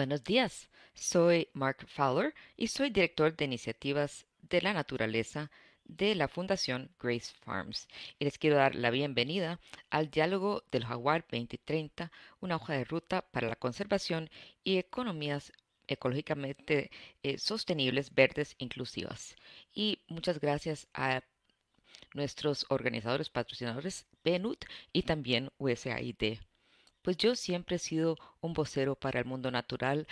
Buenos días, soy Mark Fowler y soy director de iniciativas de la naturaleza de la Fundación Grace Farms y les quiero dar la bienvenida al diálogo del Jaguar 2030, una hoja de ruta para la conservación y economías ecológicamente eh, sostenibles, verdes, inclusivas. Y muchas gracias a nuestros organizadores, patrocinadores, Benut y también USAID pues yo siempre he sido un vocero para el mundo natural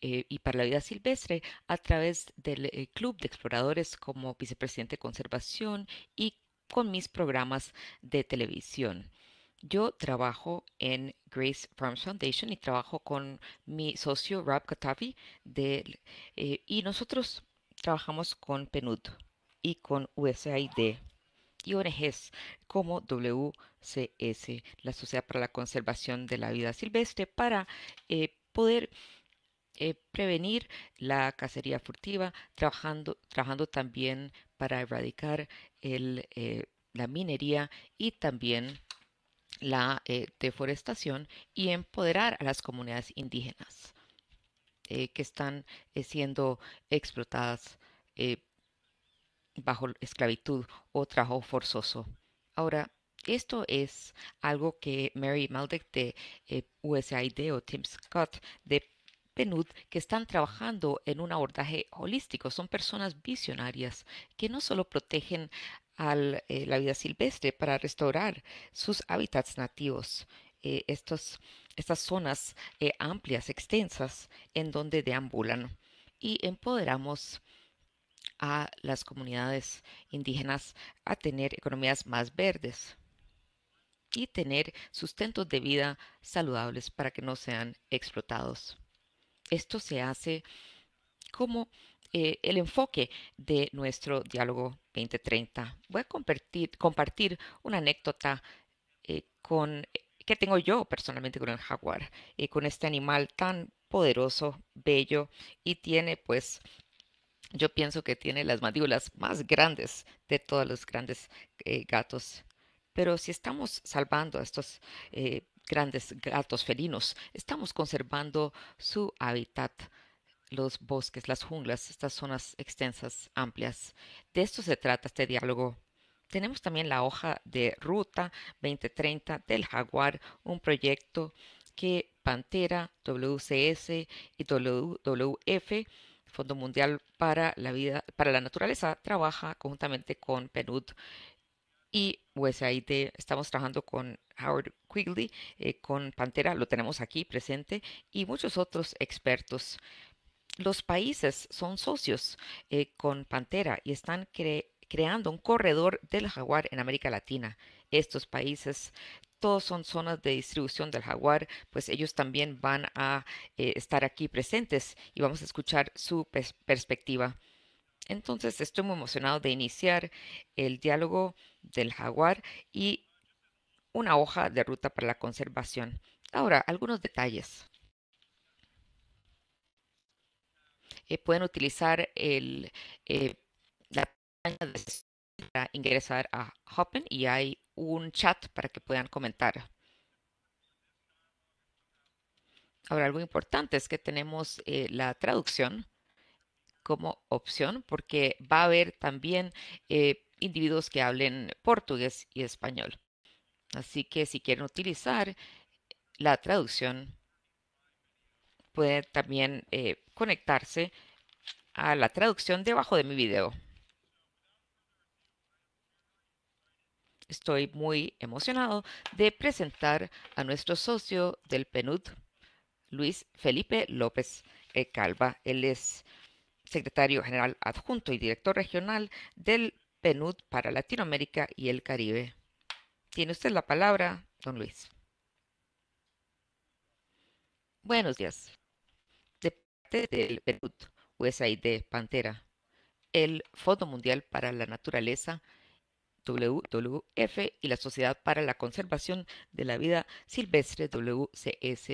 eh, y para la vida silvestre a través del eh, Club de Exploradores como vicepresidente de conservación y con mis programas de televisión. Yo trabajo en Grace Farms Foundation y trabajo con mi socio Rob Katavi eh, y nosotros trabajamos con PNUD y con USAID y ONGs como WCS, la Sociedad para la Conservación de la Vida Silvestre, para eh, poder eh, prevenir la cacería furtiva, trabajando, trabajando también para erradicar eh, la minería y también la deforestación y empoderar a las comunidades indígenas que están siendo explotadas bajo esclavitud o trabajo forzoso. Ahora, esto es algo que Mary Maldeck de eh, USAID o Tim Scott de PNUD que están trabajando en un abordaje holístico. Son personas visionarias que no solo protegen a eh, la vida silvestre para restaurar sus hábitats nativos, eh, estos, estas zonas amplias, extensas, en donde deambulan. Y empoderamos a las comunidades indígenas a tener economías más verdes y tener sustentos de vida saludables para que no sean explotados. Esto se hace como eh, el enfoque de nuestro diálogo 2030. Voy a compartir, compartir una anécdota eh, con, que tengo yo personalmente con el jaguar, y eh, con este animal tan poderoso, bello y tiene pues yo pienso que tiene las mandíbulas más grandes de todos los grandes eh, gatos. Pero si estamos salvando a estos eh, grandes gatos felinos, estamos conservando su hábitat, los bosques, las junglas, estas zonas extensas, amplias. De esto se trata este diálogo. Tenemos también la hoja de Ruta 2030 del Jaguar, un proyecto que Pantera, WCS y WWF Fondo Mundial para la, Vida, para la Naturaleza trabaja conjuntamente con PNUD y USAID. Estamos trabajando con Howard Quigley, eh, con Pantera, lo tenemos aquí presente, y muchos otros expertos. Los países son socios eh, con Pantera y están creando un corredor del jaguar en América Latina estos países todos son zonas de distribución del jaguar, pues ellos también van a eh, estar aquí presentes y vamos a escuchar su perspectiva. Entonces, estoy muy emocionado de iniciar el diálogo del jaguar y una hoja de ruta para la conservación. Ahora, algunos detalles. Eh, pueden utilizar el, eh, la de para ingresar a Hopin y hay un chat para que puedan comentar. Ahora, algo importante es que tenemos eh, la traducción como opción porque va a haber también eh, individuos que hablen portugués y español. Así que si quieren utilizar la traducción, pueden también eh, conectarse a la traducción debajo de mi video. estoy muy emocionado de presentar a nuestro socio del PNUD, Luis Felipe López eh, Calva. Él es secretario general adjunto y director regional del PNUD para Latinoamérica y el Caribe. Tiene usted la palabra, don Luis. Buenos días. De parte del PNUD USAID Pantera, el Fondo Mundial para la Naturaleza, WWF y la Sociedad para la Conservación de la Vida Silvestre WCS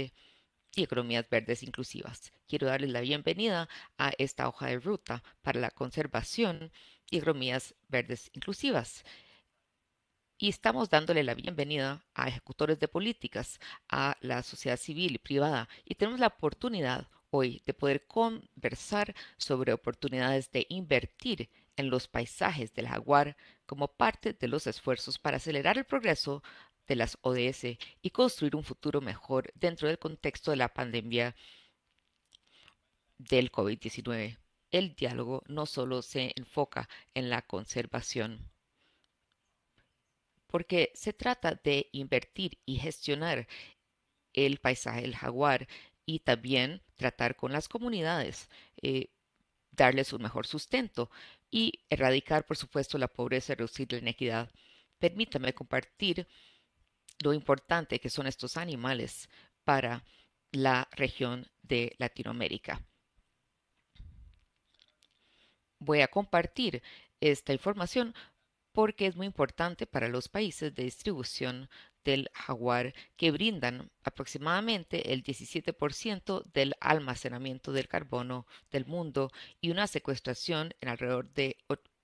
y Economías Verdes Inclusivas. Quiero darles la bienvenida a esta hoja de ruta para la conservación y economías verdes inclusivas. Y estamos dándole la bienvenida a ejecutores de políticas, a la sociedad civil y privada, y tenemos la oportunidad hoy de poder conversar sobre oportunidades de invertir en los paisajes del jaguar como parte de los esfuerzos para acelerar el progreso de las ODS y construir un futuro mejor dentro del contexto de la pandemia del COVID-19. El diálogo no solo se enfoca en la conservación, porque se trata de invertir y gestionar el paisaje del jaguar y también tratar con las comunidades, eh, darles un mejor sustento, y erradicar, por supuesto, la pobreza y reducir la inequidad. Permítame compartir lo importante que son estos animales para la región de Latinoamérica. Voy a compartir esta información porque es muy importante para los países de distribución del jaguar que brindan aproximadamente el 17% del almacenamiento del carbono del mundo y una secuestración en alrededor de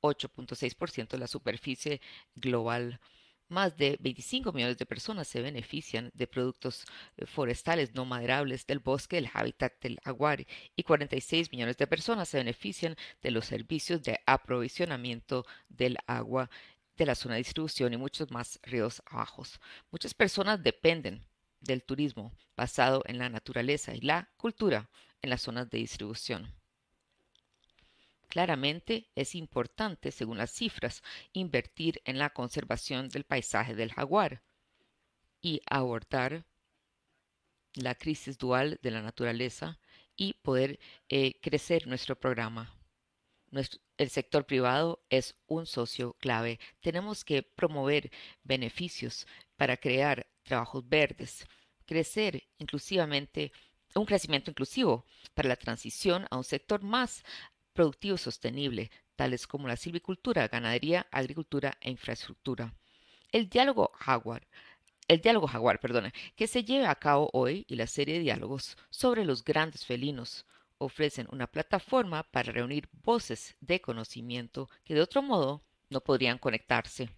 8.6% de la superficie global. Más de 25 millones de personas se benefician de productos eh, forestales no maderables del bosque, el hábitat del jaguar, y 46 millones de personas se benefician de los servicios de aprovisionamiento del agua de la zona de distribución y muchos más ríos bajos. Muchas personas dependen del turismo basado en la naturaleza y la cultura en las zonas de distribución. Claramente es importante, según las cifras, invertir en la conservación del paisaje del jaguar y abordar la crisis dual de la naturaleza y poder eh, crecer nuestro programa el sector privado es un socio clave. Tenemos que promover beneficios para crear trabajos verdes, crecer inclusivamente, un crecimiento inclusivo para la transición a un sector más productivo sostenible, tales como la silvicultura, ganadería, agricultura e infraestructura. El diálogo Jaguar, el diálogo Jaguar, perdona, que se lleva a cabo hoy y la serie de diálogos sobre los grandes felinos, ofrecen una plataforma para reunir voces de conocimiento que de otro modo no podrían conectarse.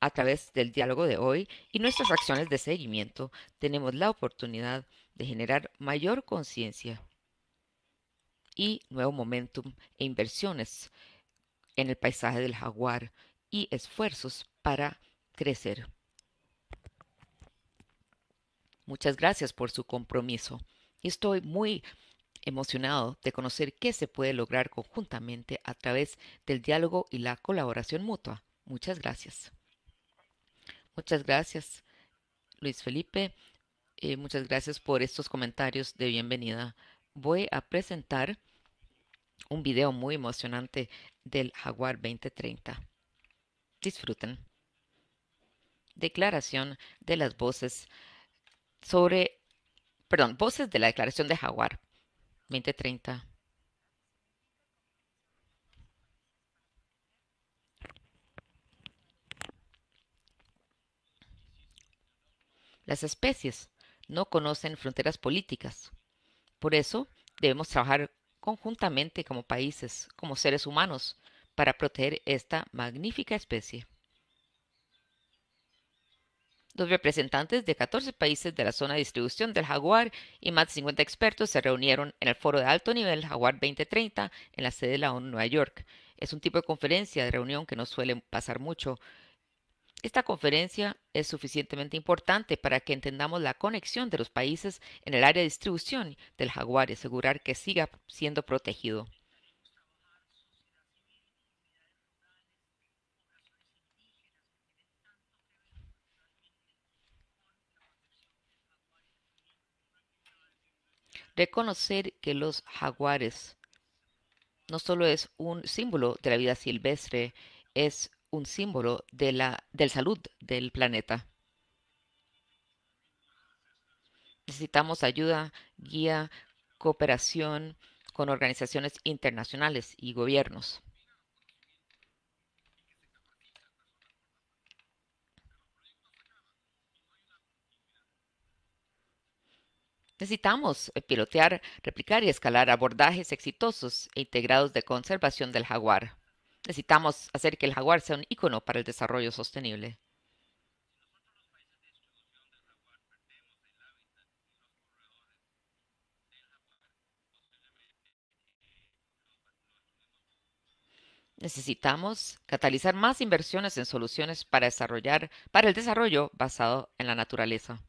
A través del diálogo de hoy y nuestras acciones de seguimiento, tenemos la oportunidad de generar mayor conciencia y nuevo momentum e inversiones en el paisaje del jaguar y esfuerzos para crecer. Muchas gracias por su compromiso. Estoy muy emocionado de conocer qué se puede lograr conjuntamente a través del diálogo y la colaboración mutua. Muchas gracias. Muchas gracias, Luis Felipe. Eh, muchas gracias por estos comentarios de bienvenida. Voy a presentar un video muy emocionante del Jaguar 2030. Disfruten. Declaración de las voces sobre, perdón, voces de la declaración de Jaguar 2030. Las especies no conocen fronteras políticas. Por eso debemos trabajar conjuntamente como países, como seres humanos, para proteger esta magnífica especie. Los representantes de 14 países de la zona de distribución del Jaguar y más de 50 expertos se reunieron en el foro de alto nivel Jaguar 2030 en la sede de la ONU Nueva York. Es un tipo de conferencia de reunión que no suele pasar mucho. Esta conferencia es suficientemente importante para que entendamos la conexión de los países en el área de distribución del jaguar y asegurar que siga siendo protegido. Reconocer que los jaguares no solo es un símbolo de la vida silvestre, es un símbolo de la salud del planeta. Necesitamos ayuda, guía, cooperación con organizaciones internacionales y gobiernos. Necesitamos eh, pilotear, replicar y escalar abordajes exitosos e integrados de conservación del jaguar. Necesitamos hacer que el jaguar sea un icono para el desarrollo sostenible. Necesitamos catalizar más inversiones en soluciones para desarrollar para el desarrollo basado en la naturaleza.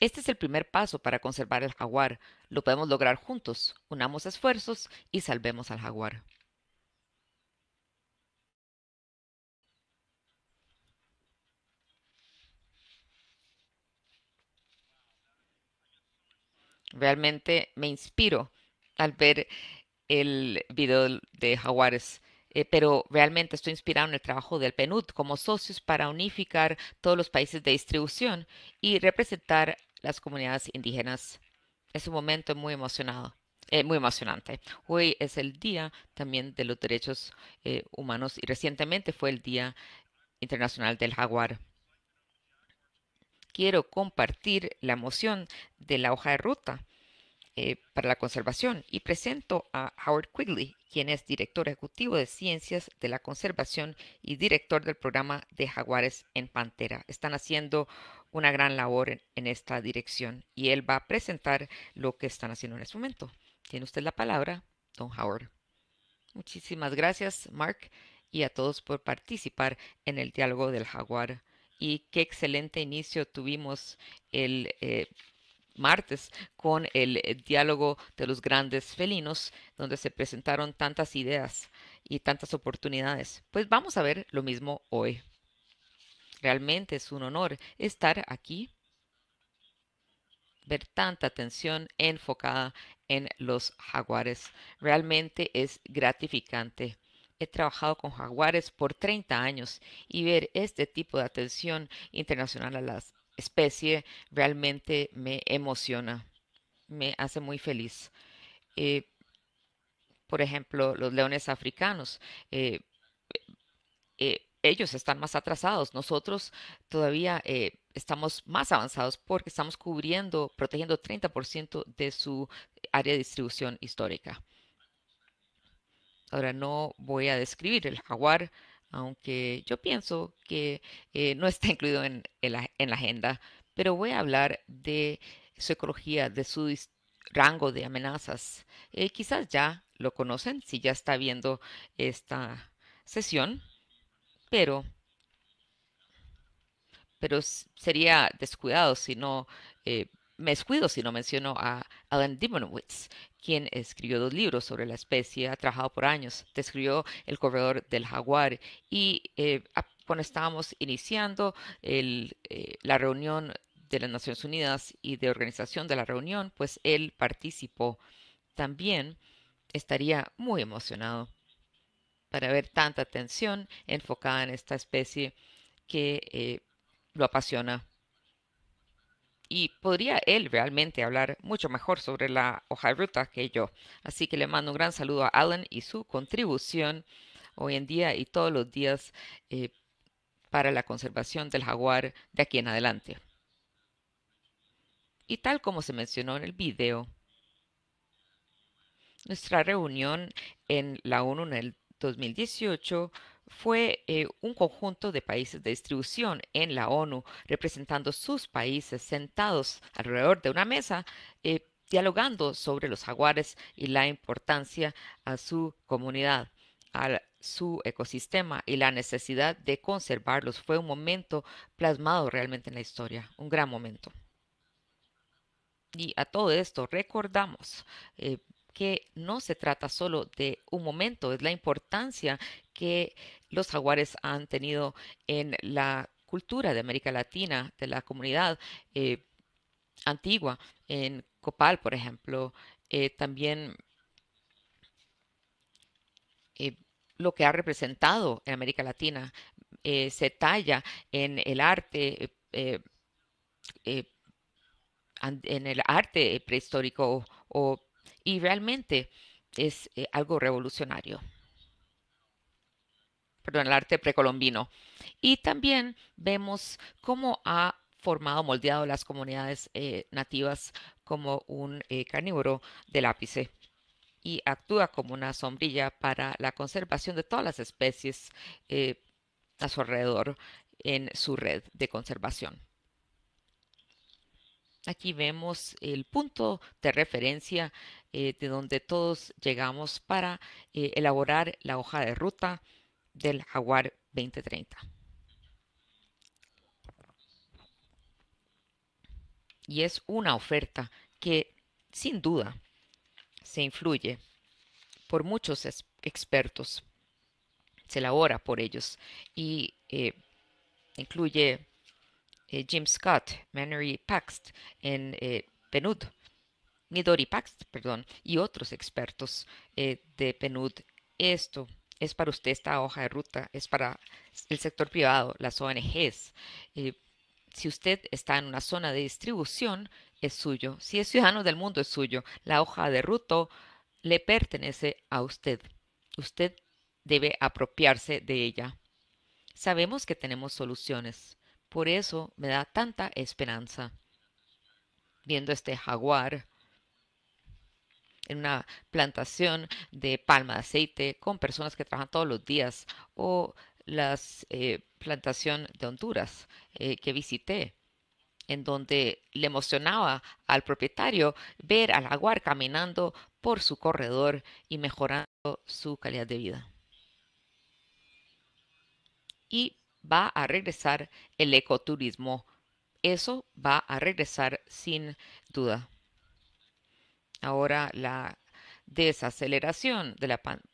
Este es el primer paso para conservar el jaguar. Lo podemos lograr juntos. Unamos esfuerzos y salvemos al jaguar. Realmente me inspiro al ver el video de jaguares. Eh, pero realmente estoy inspirado en el trabajo del PNUD como socios para unificar todos los países de distribución y representar las comunidades indígenas. Es un momento muy emocionado. es eh, muy emocionante. Hoy es el Día también de los Derechos eh, Humanos y recientemente fue el Día Internacional del Jaguar. Quiero compartir la moción de la hoja de ruta eh, para la conservación y presento a Howard Quigley, quien es director ejecutivo de Ciencias de la Conservación y director del programa de jaguares en Pantera. Están haciendo una gran labor en, esta dirección y él va a presentar lo que están haciendo en este momento. Tiene usted la palabra, don Howard. Muchísimas gracias, Mark, y a todos por participar en el diálogo del jaguar. Y qué excelente inicio tuvimos el eh, martes con el eh, diálogo de los grandes felinos, donde se presentaron tantas ideas y tantas oportunidades. Pues vamos a ver lo mismo hoy. Realmente es un honor estar aquí, ver tanta atención enfocada en los jaguares. Realmente es gratificante. He trabajado con jaguares por 30 años y ver este tipo de atención internacional a la especie realmente me emociona, me hace muy feliz. Eh, por ejemplo, los leones africanos. Eh, eh, ellos están más atrasados. Nosotros todavía eh, estamos más avanzados porque estamos cubriendo, protegiendo 30% de su área de distribución histórica. Ahora no voy a describir el jaguar, aunque yo pienso que eh, no está incluido en, la, agenda, pero voy a hablar de su ecología, de su rango de amenazas. Eh, quizás ya lo conocen si ya está viendo esta sesión pero, pero sería descuidado si no, eh, me descuido si no menciono a Alan Dimonowitz, quien escribió dos libros sobre la especie, ha trabajado por años, describió el corredor del jaguar y eh, cuando estábamos iniciando eh, la reunión de las Naciones Unidas y de organización de la reunión, pues él participó. También estaría muy emocionado para ver tanta atención enfocada en esta especie que eh, lo apasiona. Y podría él realmente hablar mucho mejor sobre la hoja de ruta que yo. Así que le mando un gran saludo a Alan y su contribución hoy en día y todos los días eh, para la conservación del jaguar de aquí en adelante. Y tal como se mencionó en el video, nuestra reunión en la ONU en el 2018 fue eh, un conjunto de países de distribución en la ONU, representando sus países sentados alrededor de una mesa, eh, dialogando sobre los jaguares y la importancia a su comunidad, a su ecosistema y la necesidad de conservarlos. Fue un momento plasmado realmente en la historia, un gran momento. Y a todo esto recordamos eh, que no se trata solo de un momento, es la importancia que los jaguares han tenido en la cultura de América Latina, de la comunidad eh, antigua, en Copal, por ejemplo, eh, también eh, lo que ha representado en América Latina se talla en el arte en el arte prehistórico o, o y realmente es eh, algo revolucionario. Perdón, el arte precolombino. Y también vemos cómo ha formado, moldeado las comunidades eh, nativas como un eh, carnívoro de lápice y actúa como una sombrilla para la conservación de todas las especies a su alrededor en su red de conservación. Aquí vemos el punto de referencia eh, de donde todos llegamos para eh, elaborar la hoja de ruta del Jaguar 2030. Y es una oferta que sin duda se influye por muchos expertos, se elabora por ellos y eh, incluye eh, Jim Scott, Mary Paxt, en eh, PNUD, Midori Paxt, perdón, y otros expertos eh, de PNUD. Esto es para usted esta hoja de ruta, es para el sector privado, las ONGs. si usted está en una zona de distribución, es suyo. Si es ciudadano del mundo, es suyo. La hoja de ruta le pertenece a usted. Usted debe apropiarse de ella. Sabemos que tenemos soluciones. Por eso me da tanta esperanza viendo este jaguar en una plantación de palma de aceite con personas que trabajan todos los días o la eh, plantación de Honduras eh, que visité en donde le emocionaba al propietario ver al jaguar caminando por su corredor y mejorando su calidad de vida. Y va a regresar el ecoturismo. Eso va a regresar sin duda. Ahora la desaceleración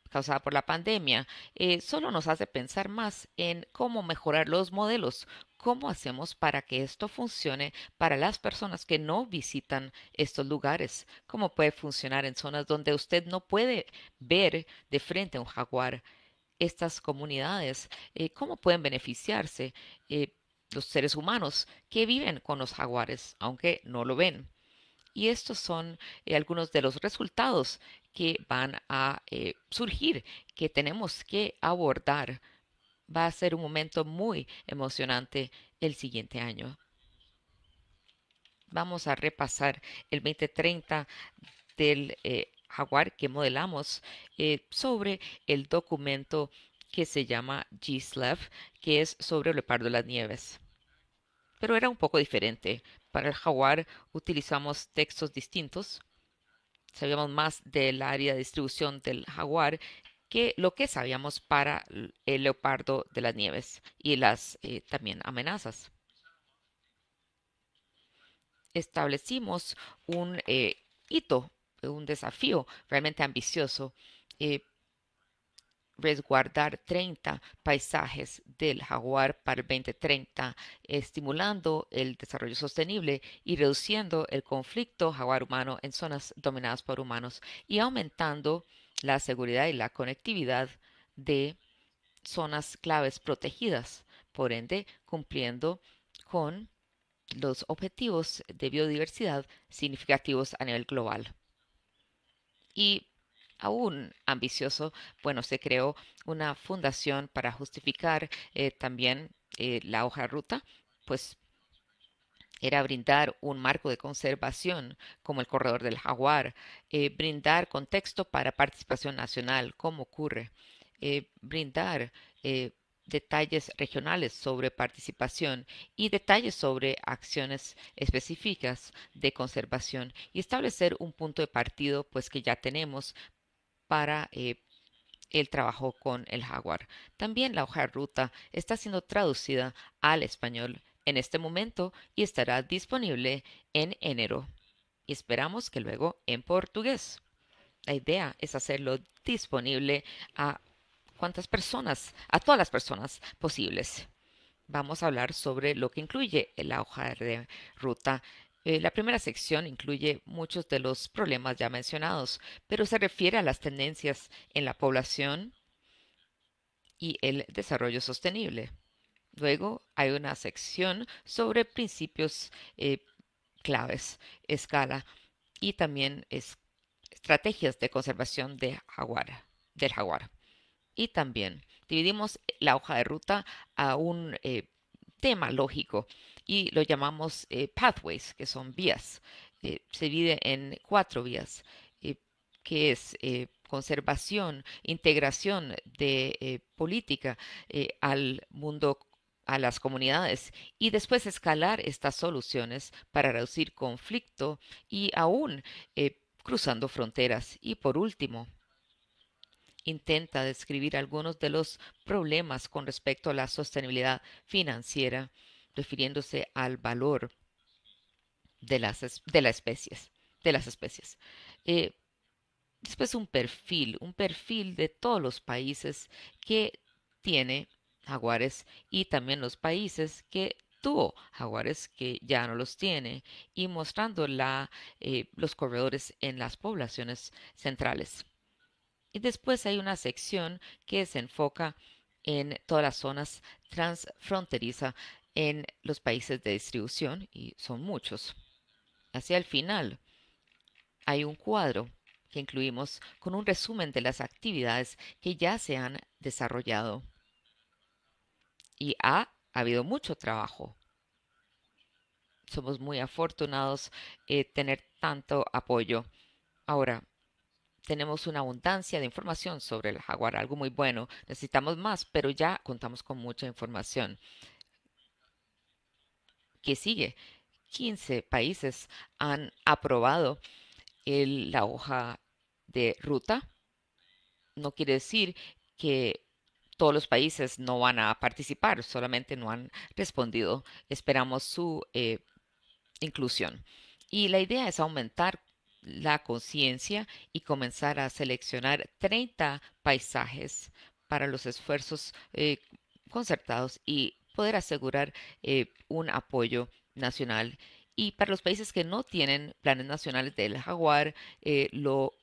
causada por la pandemia eh, solo nos hace pensar más en cómo mejorar los modelos, cómo hacemos para que esto funcione para las personas que no visitan estos lugares, cómo puede funcionar en zonas donde usted no puede ver de frente a un jaguar estas comunidades? Eh, ¿Cómo pueden beneficiarse eh, los seres humanos que viven con los jaguares, aunque no lo ven? Y estos son eh, algunos de los resultados que van a surgir, que tenemos que abordar. Va a ser un momento muy emocionante el siguiente año. Vamos a repasar el 2030 del Jaguar que modelamos eh, sobre el documento que se llama Gislev, que es sobre el leopardo de las nieves. Pero era un poco diferente. Para el jaguar utilizamos textos distintos. Sabíamos más del área de distribución del jaguar que lo que sabíamos para el leopardo de las nieves y las eh, también amenazas. Establecimos un eh, hito un desafío realmente ambicioso, eh, resguardar 30 paisajes del jaguar para el 2030, estimulando el desarrollo sostenible y reduciendo el conflicto jaguar-humano en zonas dominadas por humanos y aumentando la seguridad y la conectividad de zonas claves protegidas, por ende cumpliendo con los objetivos de biodiversidad significativos a nivel global y aún ambicioso, bueno, se creó una fundación para justificar eh, también eh, la hoja ruta, pues era brindar un marco de conservación como el corredor del jaguar, eh, brindar contexto para participación nacional, como ocurre, brindar detalles regionales sobre participación y detalles sobre acciones específicas de conservación y establecer un punto de partido pues que ya tenemos para eh, el trabajo con el jaguar. También la hoja de ruta está siendo traducida al español en este momento y estará disponible en enero. Y esperamos que luego en portugués. La idea es hacerlo disponible a personas, a todas las personas posibles. Vamos a hablar sobre lo que incluye la hoja de ruta eh, la primera sección incluye muchos de los problemas ya mencionados, pero se refiere a las tendencias en la población y el desarrollo sostenible. Luego hay una sección sobre principios eh, claves, escala y también estrategias de conservación del jaguar. Y también dividimos la hoja de ruta a un eh, tema lógico y lo llamamos eh, pathways, que son vías. Eh, se divide en cuatro vías, que es conservación, integración de política al mundo a las comunidades y después escalar estas soluciones para reducir conflicto y aún cruzando fronteras. Y por último, intenta describir algunos de los problemas con respecto a la sostenibilidad financiera, refiriéndose al valor de las, de las especies. De las especies. Eh, después un perfil, un perfil de todos los países que tiene jaguares y también los países que tuvo jaguares que ya no los tiene y mostrando la, eh, los corredores en las poblaciones centrales. Y después hay una sección que se enfoca en todas las zonas transfronteriza en los países de distribución, y son muchos. Hacia el final hay un cuadro que incluimos con un resumen de las actividades que ya se han desarrollado. Y ha, habido mucho trabajo. Somos muy afortunados de eh, tener tanto apoyo. Ahora, tenemos una abundancia de información sobre el jaguar, algo muy bueno. Necesitamos más, pero ya contamos con mucha información. ¿Qué sigue? 15 países han aprobado la hoja de ruta. No quiere decir que todos los países no van a participar, solamente no han respondido. Esperamos su eh, inclusión. Y la idea es aumentar la conciencia y comenzar a seleccionar 30 paisajes para los esfuerzos eh, concertados y poder asegurar eh, un apoyo nacional. Y para los países que no tienen planes nacionales del jaguar, eh, lo,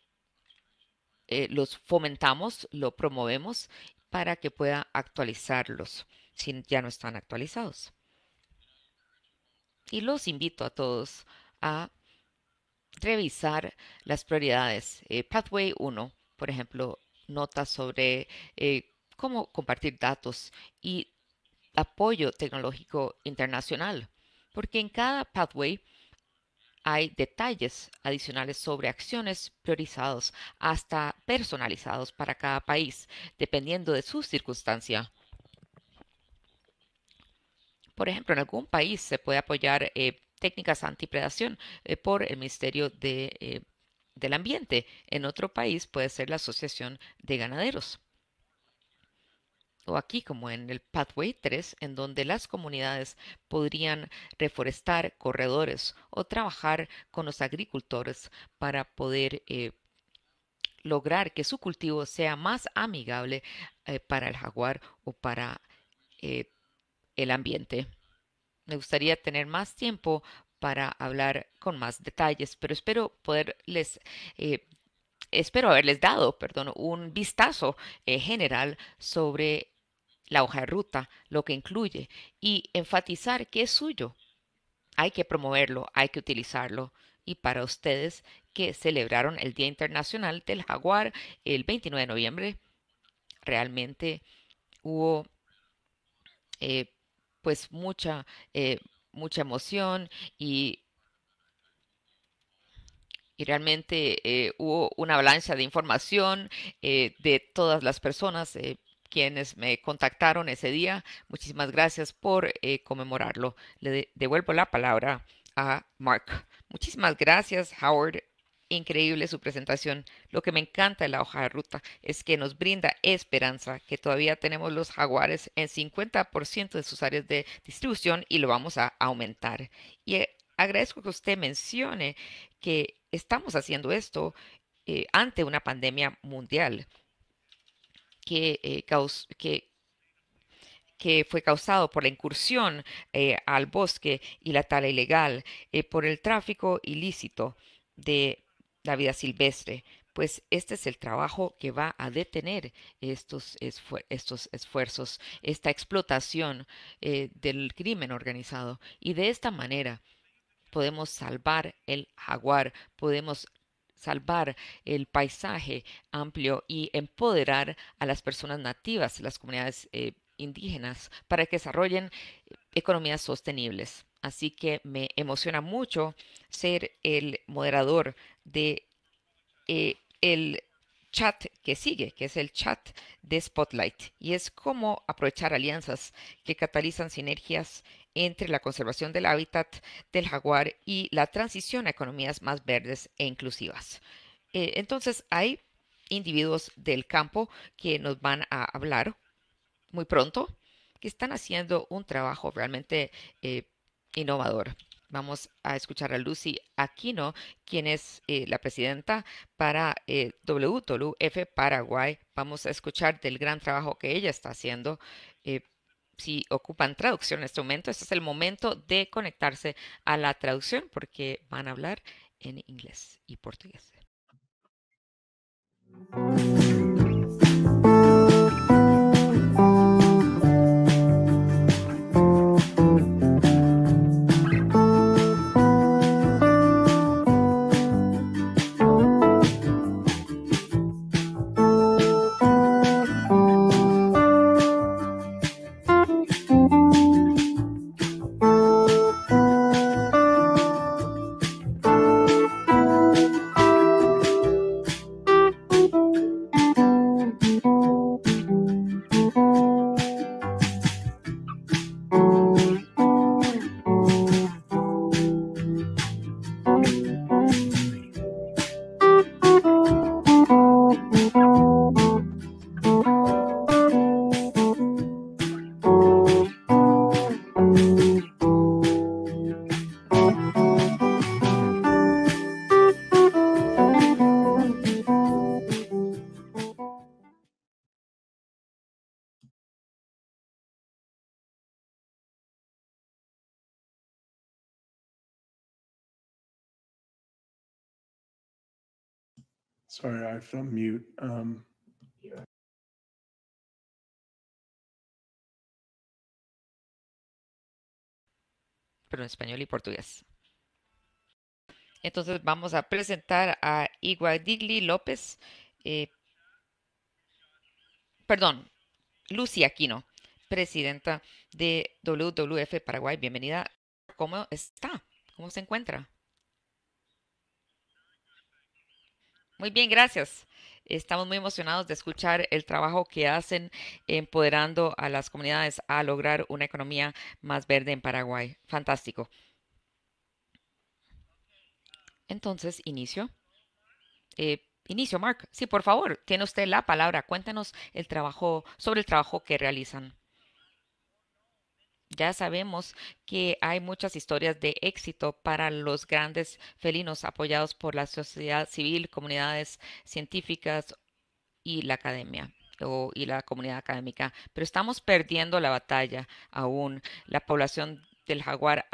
los fomentamos, lo promovemos para que pueda actualizarlos si ya no están actualizados. Y los invito a todos a revisar las prioridades. Eh, pathway 1, por ejemplo, notas sobre eh, cómo compartir datos y apoyo tecnológico internacional, porque en cada Pathway hay detalles adicionales sobre acciones priorizadas hasta personalizados para cada país, dependiendo de su circunstancia. Por ejemplo, en algún país se puede apoyar eh, técnicas antipredación eh, por el Ministerio de, eh, del Ambiente. En otro país puede ser la Asociación de Ganaderos. O aquí, como en el Pathway 3, en donde las comunidades podrían reforestar corredores o trabajar con los agricultores para poder eh, lograr que su cultivo sea más amigable para el jaguar o para el ambiente. Me gustaría tener más tiempo para hablar con más detalles, pero espero poderles... Eh, espero haberles dado, perdón, un vistazo eh, general sobre la hoja de ruta, lo que incluye, y enfatizar que es suyo. Hay que promoverlo, hay que utilizarlo. Y para ustedes que celebraron el Día Internacional del Jaguar el 29 de noviembre, realmente hubo eh, pues mucha, eh, mucha emoción y, y realmente eh, hubo una avalancha de información eh, de todas las personas quienes me contactaron ese día. Muchísimas gracias por conmemorarlo. Le devuelvo la palabra a Mark. Muchísimas gracias, Howard increíble su presentación. Lo que me encanta de la hoja de ruta es que nos brinda esperanza, que todavía tenemos los jaguares en 50% de sus áreas de distribución y lo vamos a aumentar. Y eh, agradezco que usted mencione que estamos haciendo esto eh, ante una pandemia mundial eh, que, fue causado por la incursión al bosque y la tala ilegal, por el tráfico ilícito de la vida silvestre, pues este es el trabajo que va a detener estos, estos esfuerzos, esta explotación eh, del crimen organizado. Y de esta manera podemos salvar el jaguar, podemos salvar el paisaje amplio y empoderar a las personas nativas, las comunidades eh, indígenas, para que desarrollen eh, economías sostenibles. Así que me emociona mucho ser el moderador de eh, el chat que sigue, que es el chat de Spotlight, y es cómo aprovechar alianzas que catalizan sinergias entre la conservación del hábitat del jaguar y la transición a economías más verdes e inclusivas. Eh, entonces, hay individuos del campo que nos van a hablar muy pronto, que están haciendo un trabajo realmente eh, innovador. Vamos a escuchar a Lucy Aquino, quien es eh, la presidenta para eh, Paraguay. Vamos a escuchar del gran trabajo que ella está haciendo. Eh, si ocupan traducción en este momento, este es el momento de conectarse a la traducción porque van a hablar en inglés y portugués. Sorry, I mute. Um, pero en español y portugués. Entonces vamos a presentar a Iguadigli López, eh, perdón, Lucy Aquino, presidenta de WWF Paraguay. Bienvenida. ¿Cómo está? ¿Cómo se encuentra? Muy bien, gracias. Estamos muy emocionados de escuchar el trabajo que hacen empoderando a las comunidades a lograr una economía más verde en Paraguay. Fantástico. Entonces, inicio. Eh, inicio, Mark. Sí, por favor, tiene usted la palabra. Cuéntanos el trabajo sobre el trabajo que realizan. Ya sabemos que hay muchas historias de éxito para los grandes felinos apoyados por la sociedad civil, comunidades científicas y la academia o, y la comunidad académica, pero estamos perdiendo la batalla aún. La población del jaguar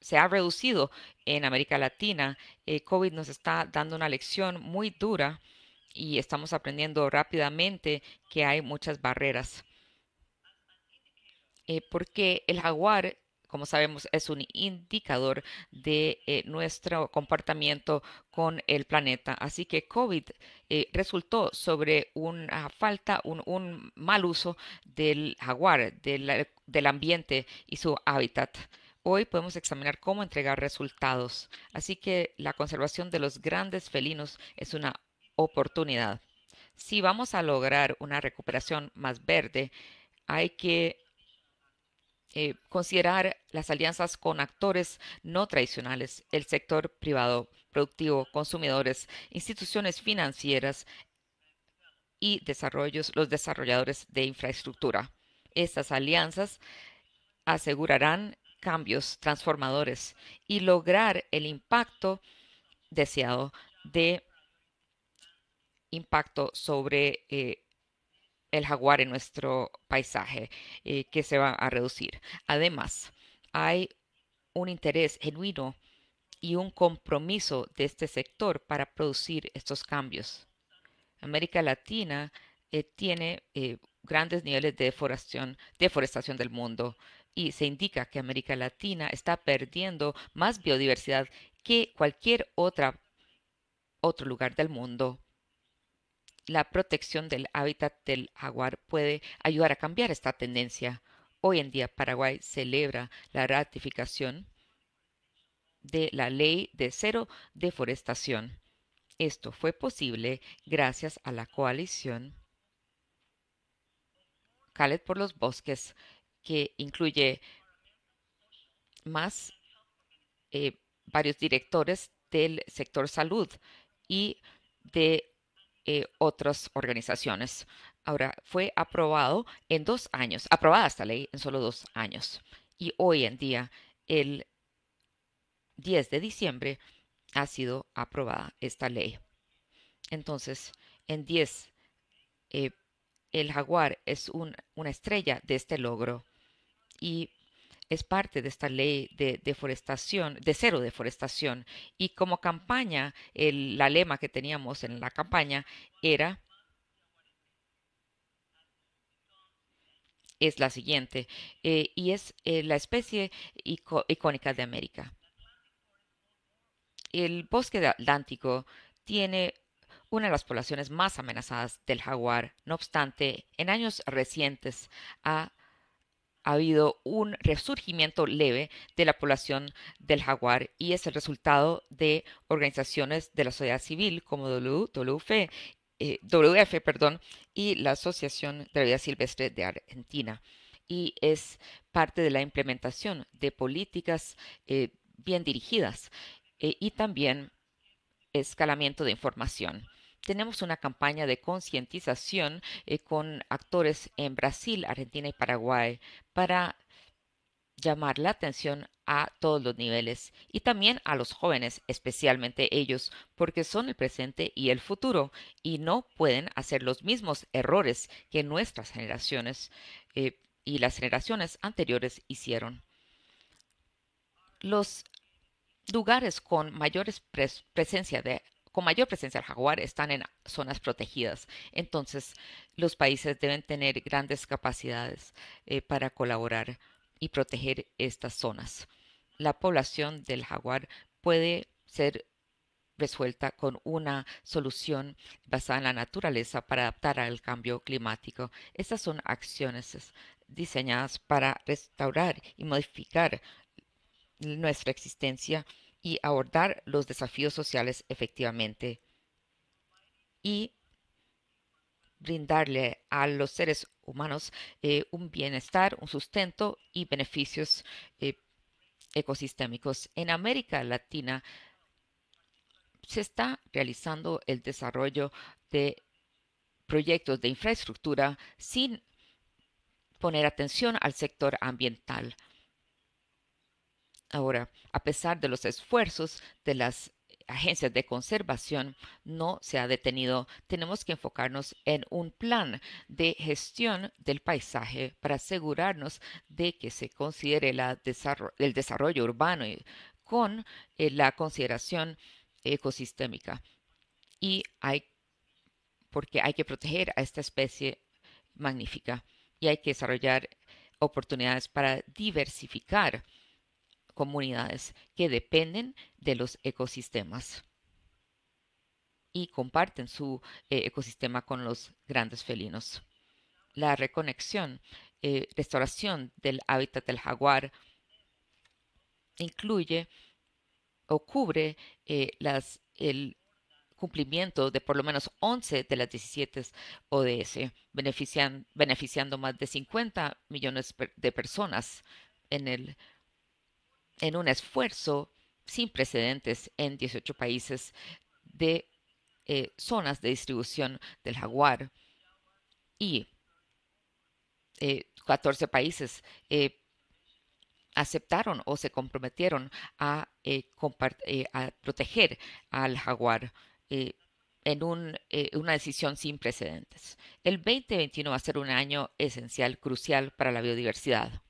se ha reducido en América Latina. El eh, COVID nos está dando una lección muy dura y estamos aprendiendo rápidamente que hay muchas barreras eh, porque el jaguar como sabemos, es un indicador de eh, nuestro comportamiento con el planeta. Así que COVID eh, resultó sobre una falta, un, mal uso del jaguar, del, del ambiente y su hábitat. Hoy podemos examinar cómo entregar resultados. Así que la conservación de los grandes felinos es una oportunidad. Si vamos a lograr una recuperación más verde, hay que eh, considerar las alianzas con actores no tradicionales, el sector privado, productivo, consumidores, instituciones financieras y desarrollos, los desarrolladores de infraestructura. Estas alianzas asegurarán cambios transformadores y lograr el impacto deseado de impacto sobre eh, el jaguar en nuestro paisaje, eh, que se va a reducir. Además, hay un interés genuino y un compromiso de este sector para producir estos cambios. América Latina eh, tiene eh, grandes niveles de deforestación, del mundo y se indica que América Latina está perdiendo más biodiversidad que cualquier otra, otro lugar del mundo la protección del hábitat del jaguar puede ayudar a cambiar esta tendencia. Hoy en día Paraguay celebra la ratificación de la ley de cero deforestación. Esto fue posible gracias a la coalición Calet por los Bosques, que incluye más eh, varios directores del sector salud y de eh, otras organizaciones. Ahora, fue aprobado en dos años, aprobada esta ley en solo dos años. Y hoy en día, el 10 de diciembre, ha sido aprobada esta ley. Entonces, en 10, eh, el jaguar es una estrella de este logro y es parte de esta ley de deforestación, de cero deforestación. Y como campaña, el, la lema que teníamos en la campaña era, es la siguiente, eh, y es eh, la especie icónica de América. El bosque atlántico tiene una de las poblaciones más amenazadas del jaguar. No obstante, en años recientes ha ha habido un resurgimiento leve de la población del jaguar y es el resultado de organizaciones de la sociedad civil como WF eh, perdón, y la Asociación de la Vida Silvestre de Argentina. Y es parte de la implementación de políticas eh, bien dirigidas eh, y también escalamiento de información tenemos una campaña de concientización con actores en Brasil, Argentina y Paraguay para llamar la atención a todos los niveles y también a los jóvenes, especialmente ellos, porque son el presente y el futuro y no pueden hacer los mismos errores que nuestras generaciones eh, y las generaciones anteriores hicieron. Los lugares con mayor presencia de con mayor presencia del jaguar están en zonas protegidas. Entonces, los países deben tener grandes capacidades eh, para colaborar y proteger estas zonas. La población del jaguar puede ser resuelta con una solución basada en la naturaleza para adaptar al cambio climático. Estas son acciones diseñadas para restaurar y modificar nuestra existencia y abordar los desafíos sociales efectivamente y brindarle a los seres humanos eh, un bienestar, un sustento y beneficios eh, ecosistémicos. En América Latina se está realizando el desarrollo de proyectos de infraestructura sin poner atención al sector ambiental. Ahora, a pesar de los esfuerzos de las agencias de conservación no se ha detenido. Tenemos que enfocarnos en un plan de gestión del paisaje para asegurarnos de que se considere el desarrollo urbano con eh, la consideración ecosistémica. Y hay, porque hay que proteger a esta especie magnífica y hay que desarrollar oportunidades para diversificar comunidades que dependen de los ecosistemas y comparten su eh, ecosistema con los grandes felinos. La reconexión, eh, restauración del hábitat del jaguar incluye o cubre eh, las, el cumplimiento de por lo menos 11 de las 17 ODS, benefician, beneficiando más de 50 millones de personas en el en un esfuerzo sin precedentes en 18 países de eh, zonas de distribución del jaguar y 14 eh, países eh, aceptaron o se comprometieron a, a proteger al jaguar en una decisión sin precedentes. El 2021 va a ser un año esencial, crucial para la biodiversidad.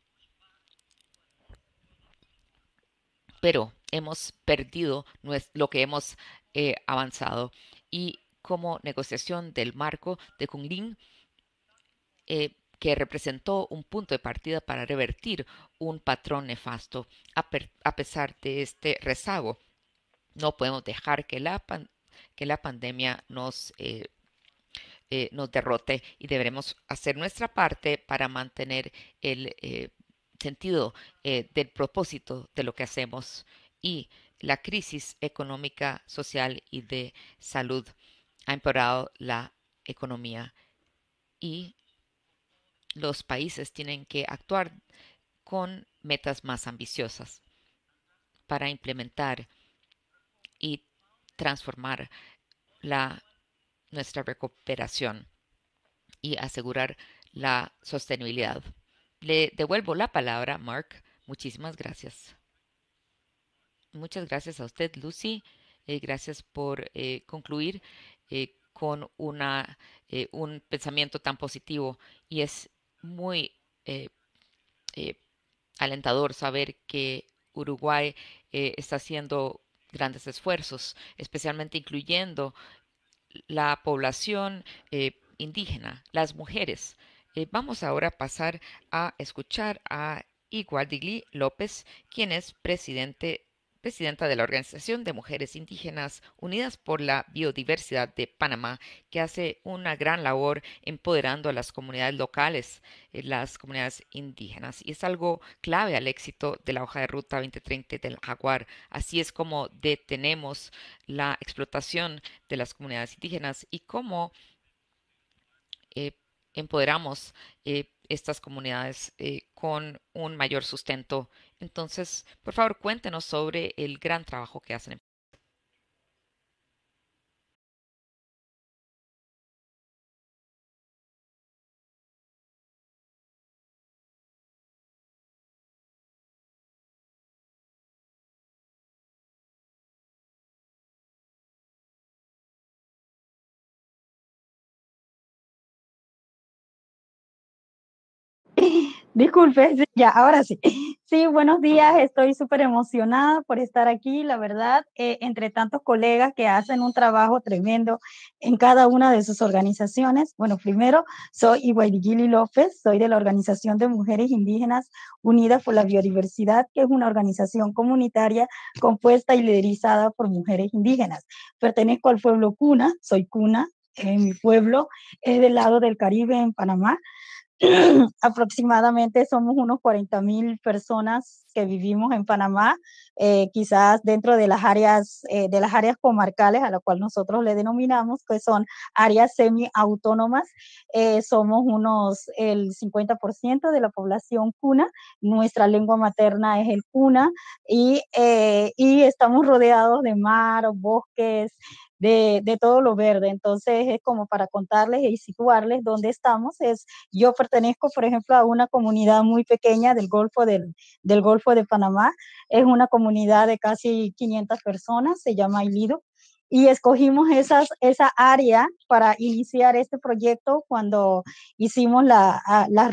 pero hemos perdido lo que hemos eh, avanzado. Y como negociación del marco de Kunlin, eh, que representó un punto de partida para revertir un patrón nefasto. A, pesar de este rezago, no podemos dejar que la, que la pandemia nos, eh, nos derrote y deberemos hacer nuestra parte para mantener el sentido eh, del propósito de lo que hacemos y la crisis económica, social y de salud ha empeorado la economía y los países tienen que actuar con metas más ambiciosas para implementar y transformar nuestra recuperación y asegurar la sostenibilidad. Le devuelvo la palabra, Mark. Muchísimas gracias. Muchas gracias a usted, Lucy. Eh, gracias por eh, concluir eh, con una, un pensamiento tan positivo y es muy alentador saber que Uruguay está haciendo grandes esfuerzos, especialmente incluyendo la población indígena, las mujeres. Eh, vamos ahora a pasar a escuchar a Igualdigli López, quien es presidente, presidenta de la Organización de Mujeres Indígenas Unidas por la Biodiversidad de Panamá, que hace una gran labor empoderando a las comunidades locales, eh, las comunidades indígenas. Y es algo clave al éxito de la hoja de ruta 2030 del Jaguar. Así es como detenemos la explotación de las comunidades indígenas y cómo empoderamos eh, estas comunidades eh, con un mayor sustento. Entonces, por favor, cuéntenos sobre el gran trabajo que hacen. Disculpe, ya, ahora sí. Sí, buenos días, estoy súper emocionada por estar aquí, la verdad, eh, entre tantos colegas que hacen un trabajo tremendo en cada una de sus organizaciones. Bueno, primero, soy Iwaidigili López, soy de la Organización de Mujeres Indígenas Unidas por la Biodiversidad, que es una organización comunitaria compuesta y liderizada por mujeres indígenas. Pertenezco al pueblo Cuna, soy Cuna, mi pueblo, es del lado del Caribe, en Panamá. aproximadamente somos unos 40 mil personas que vivimos en Panamá, eh, quizás dentro de las áreas eh, de las áreas comarcales a la cual nosotros le denominamos que son áreas semiautónomas. Eh, somos unos el 50% de la población cuna. Nuestra lengua materna es el cuna y, eh, y estamos rodeados de mar, bosques, de, todo lo verde. Entonces es como para contarles y situarles dónde estamos. Es, yo pertenezco, por ejemplo, a una comunidad muy pequeña del Golfo, del, Golfo de Panamá. Es una comunidad de casi 500 personas, se llama Ilido y escogimos esas, esa área para iniciar este proyecto cuando hicimos las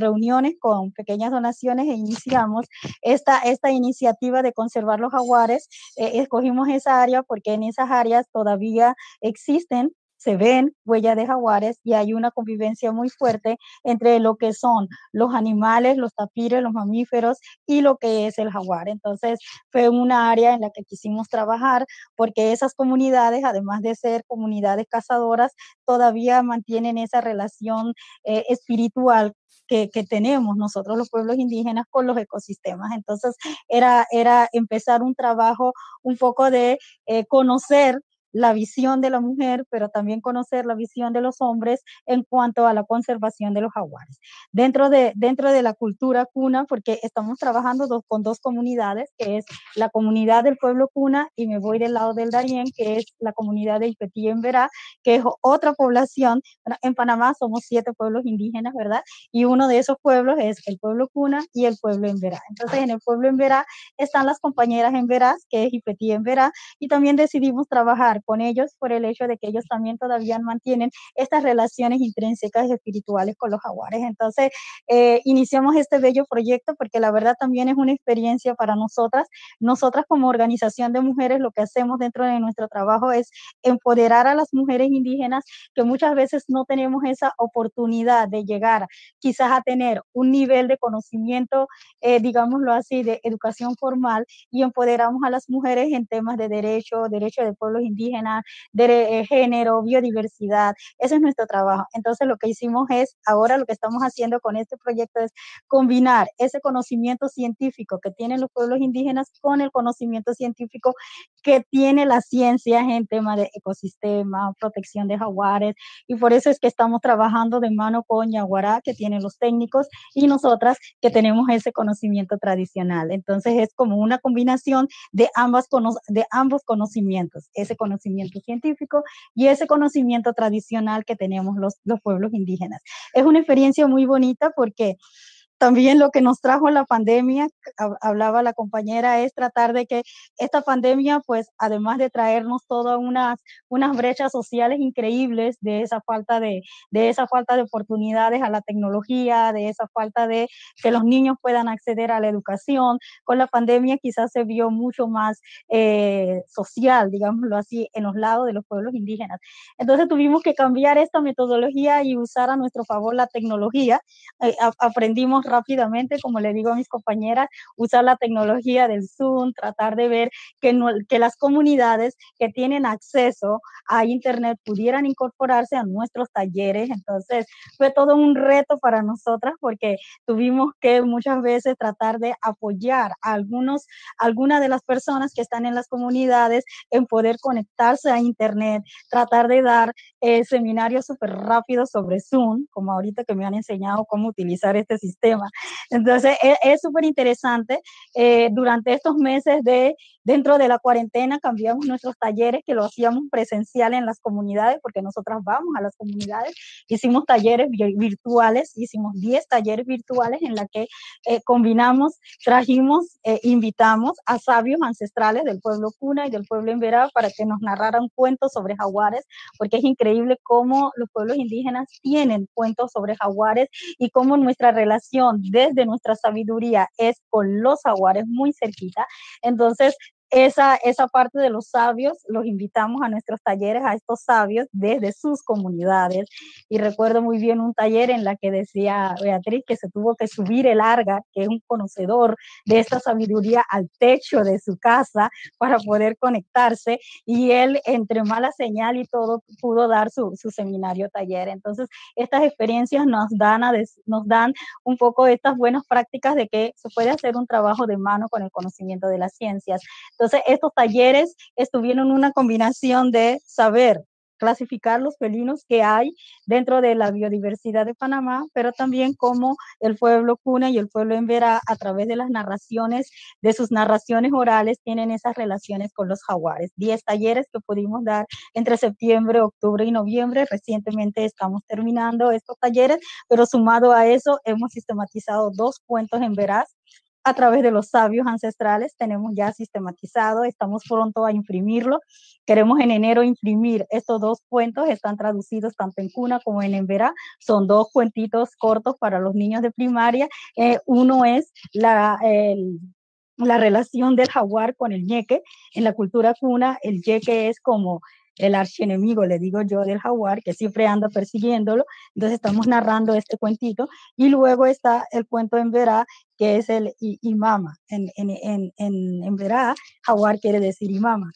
reuniones con pequeñas donaciones e iniciamos esta, esta iniciativa de conservar los jaguares. Eh, escogimos esa área porque en esas áreas todavía existen se ven huellas de jaguares y hay una convivencia muy fuerte entre lo que son los animales, los tapires, los mamíferos y lo que es el jaguar. Entonces fue una área en la que quisimos trabajar porque esas comunidades, además de ser comunidades cazadoras, todavía mantienen esa relación eh, espiritual que, tenemos nosotros los pueblos indígenas con los ecosistemas. Entonces era, era empezar un trabajo un poco de eh, conocer la visión de la mujer, pero también conocer la visión de los hombres en cuanto a la conservación de los jaguares. Dentro de, dentro de la cultura cuna, porque estamos trabajando con dos comunidades, que es la comunidad del pueblo cuna y me voy del lado del Darién, que es la comunidad de Ipetí en Verá, que es otra población. En Panamá somos siete pueblos indígenas, ¿verdad? Y uno de esos pueblos es el pueblo cuna y el pueblo en Verá. Entonces, en el pueblo en Verá están las compañeras en que es Ipetí en Verá, y también decidimos trabajar con ellos por el hecho de que ellos también todavía mantienen estas relaciones intrínsecas espirituales con los jaguares. Entonces, eh, iniciamos este bello proyecto porque la verdad también es una experiencia para nosotras. Nosotras como organización de mujeres lo que hacemos dentro de nuestro trabajo es empoderar a las mujeres indígenas que muchas veces no tenemos esa oportunidad de llegar quizás a tener un nivel de conocimiento, eh, digámoslo así, de educación formal y empoderamos a las mujeres en temas de derecho, derecho de pueblos indígenas de eh, género, biodiversidad. Ese es nuestro trabajo. Entonces lo que hicimos es, ahora lo que estamos haciendo con este proyecto es combinar ese conocimiento científico que tienen los pueblos indígenas con el conocimiento científico que tiene la ciencia en tema de ecosistema, protección de jaguares, y por eso es que estamos trabajando de mano con Yaguará, que tienen los técnicos, y nosotras que tenemos ese conocimiento tradicional. Entonces es como una combinación de, ambas, de ambos conocimientos, ese conocimiento científico y ese conocimiento tradicional que tenemos los, los pueblos indígenas. Es una experiencia muy bonita porque también lo que nos trajo la pandemia, hablaba la compañera, es tratar de que esta pandemia, pues además de traernos todas unas, unas brechas sociales increíbles de esa falta de, de esa falta de oportunidades a la tecnología, de esa falta de que los niños puedan acceder a la educación, con la pandemia quizás se vio mucho más eh, social, digámoslo así, en los lados de los pueblos indígenas. Entonces tuvimos que cambiar esta metodología y usar a nuestro favor la tecnología. Eh, aprendimos rápidamente, como le digo a mis compañeras, usar la tecnología del Zoom, tratar de ver que, las comunidades que tienen acceso a Internet pudieran incorporarse a nuestros talleres. Entonces, fue todo un reto para nosotras porque tuvimos que muchas veces tratar de apoyar a algunos, algunas de las personas que están en las comunidades en poder conectarse a Internet, tratar de dar eh, seminarios súper rápidos sobre Zoom, como ahorita que me han enseñado cómo utilizar este sistema entonces, e, es súper interesante. Eh, durante estos meses de dentro de la cuarentena cambiamos nuestros talleres que lo hacíamos presencial en las comunidades, porque nosotras vamos a las comunidades. Hicimos talleres virtuales, hicimos 10 talleres virtuales en la que eh, combinamos, trajimos, eh, invitamos a sabios ancestrales del pueblo Cuna y del pueblo Emberá para que nos narraran cuentos sobre jaguares, porque es increíble cómo los pueblos indígenas tienen cuentos sobre jaguares y cómo nuestra relación desde nuestra sabiduría es con los aguares muy cerquita. Entonces, esa, esa parte de los sabios, los invitamos a nuestros talleres, a estos sabios desde sus comunidades. Y recuerdo muy bien un taller en la que decía Beatriz que se tuvo que subir el arga, que es un conocedor de esta sabiduría, al techo de su casa para poder conectarse. Y él, entre mala señal y todo, pudo dar su, seminario taller. Entonces, estas experiencias nos dan, a nos dan un poco estas buenas prácticas de que se puede hacer un trabajo de mano con el conocimiento de las ciencias. Entonces, estos talleres estuvieron una combinación de saber clasificar los felinos que hay dentro de la biodiversidad de Panamá, pero también cómo el pueblo cuna y el pueblo emberá a través de las narraciones, de sus narraciones orales, tienen esas relaciones con los jaguares. Diez talleres que pudimos dar entre septiembre, octubre y noviembre. Recientemente estamos terminando estos talleres, pero sumado a eso hemos sistematizado dos cuentos en veraz a través de los sabios ancestrales, tenemos ya sistematizado, estamos pronto a imprimirlo. Queremos en enero imprimir estos dos cuentos, están traducidos tanto en cuna como en emberá. Son dos cuentitos cortos para los niños de primaria. Eh, uno es la, la relación del jaguar con el ñeque. En la cultura cuna, el ñeque es como el archienemigo, le digo yo, del jaguar, que siempre anda persiguiéndolo. Entonces estamos narrando este cuentito. Y luego está el cuento en verá, que es el imama. En, en, verá, jaguar quiere decir imama.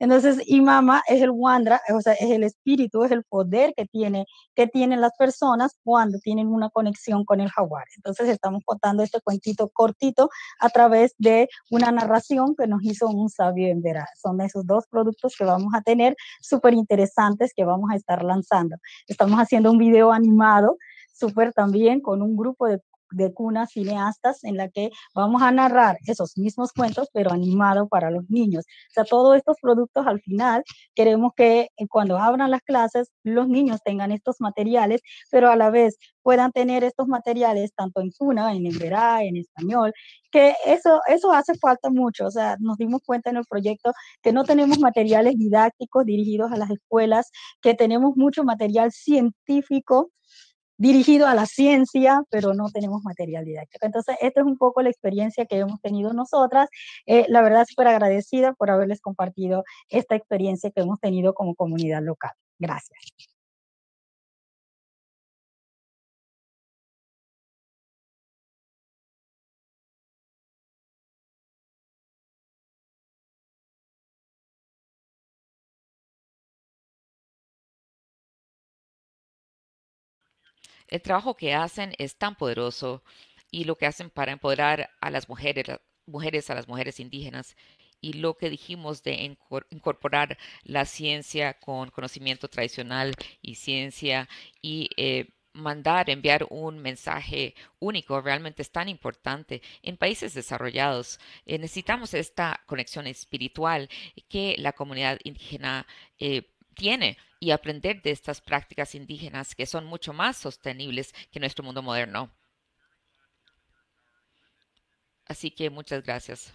Entonces, Imama es el Wandra, o sea, es el espíritu, es el poder que, tiene, que tienen las personas cuando tienen una conexión con el jaguar. Entonces, estamos contando este cuentito cortito a través de una narración que nos hizo un sabio en veraz. Son esos dos productos que vamos a tener súper interesantes que vamos a estar lanzando. Estamos haciendo un video animado súper también con un grupo de de cunas cineastas en la que vamos a narrar esos mismos cuentos, pero animado para los niños. O sea, todos estos productos al final queremos que eh, cuando abran las clases los niños tengan estos materiales, pero a la vez puedan tener estos materiales tanto en cuna, en emberá, en español, que eso, eso hace falta mucho. O sea, nos dimos cuenta en el proyecto que no tenemos materiales didácticos dirigidos a las escuelas, que tenemos mucho material científico dirigido a la ciencia, pero no tenemos material didáctico. Entonces, esta es un poco la experiencia que hemos tenido nosotras. Eh, la verdad, súper agradecida por haberles compartido esta experiencia que hemos tenido como comunidad local. Gracias. el trabajo que hacen es tan poderoso y lo que hacen para empoderar a las mujeres, mujeres a las mujeres indígenas y lo que dijimos de incorporar la ciencia con conocimiento tradicional y ciencia y eh, mandar, enviar un mensaje único realmente es tan importante. En países desarrollados eh, necesitamos esta conexión espiritual que la comunidad indígena eh, tiene y aprender de estas prácticas indígenas que son mucho más sostenibles que nuestro mundo moderno. Así que muchas gracias.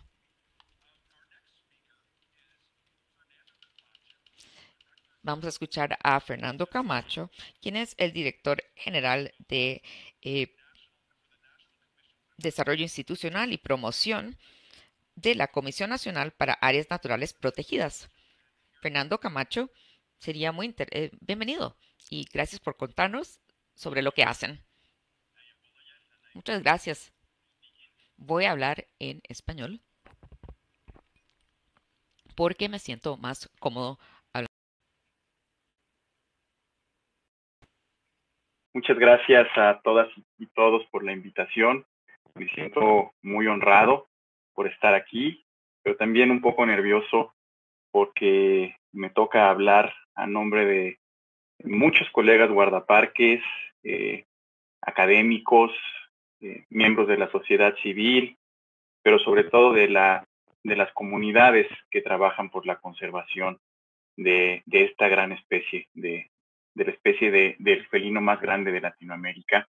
Vamos a escuchar a Fernando Camacho, quien es el director general de eh, Desarrollo Institucional y Promoción de la Comisión Nacional para Áreas Naturales Protegidas. Fernando Camacho Sería muy eh, bienvenido y gracias por contarnos sobre lo que hacen. Muchas gracias. Voy a hablar en español porque me siento más cómodo hablando. Muchas gracias a todas y todos por la invitación. Me siento muy honrado por estar aquí, pero también un poco nervioso porque me toca hablar a nombre de muchos colegas guardaparques, eh, académicos, eh, miembros de la sociedad civil, pero sobre todo de, la, de las comunidades que trabajan por la conservación de, de esta gran especie, de, de la especie de, del felino más grande de Latinoamérica.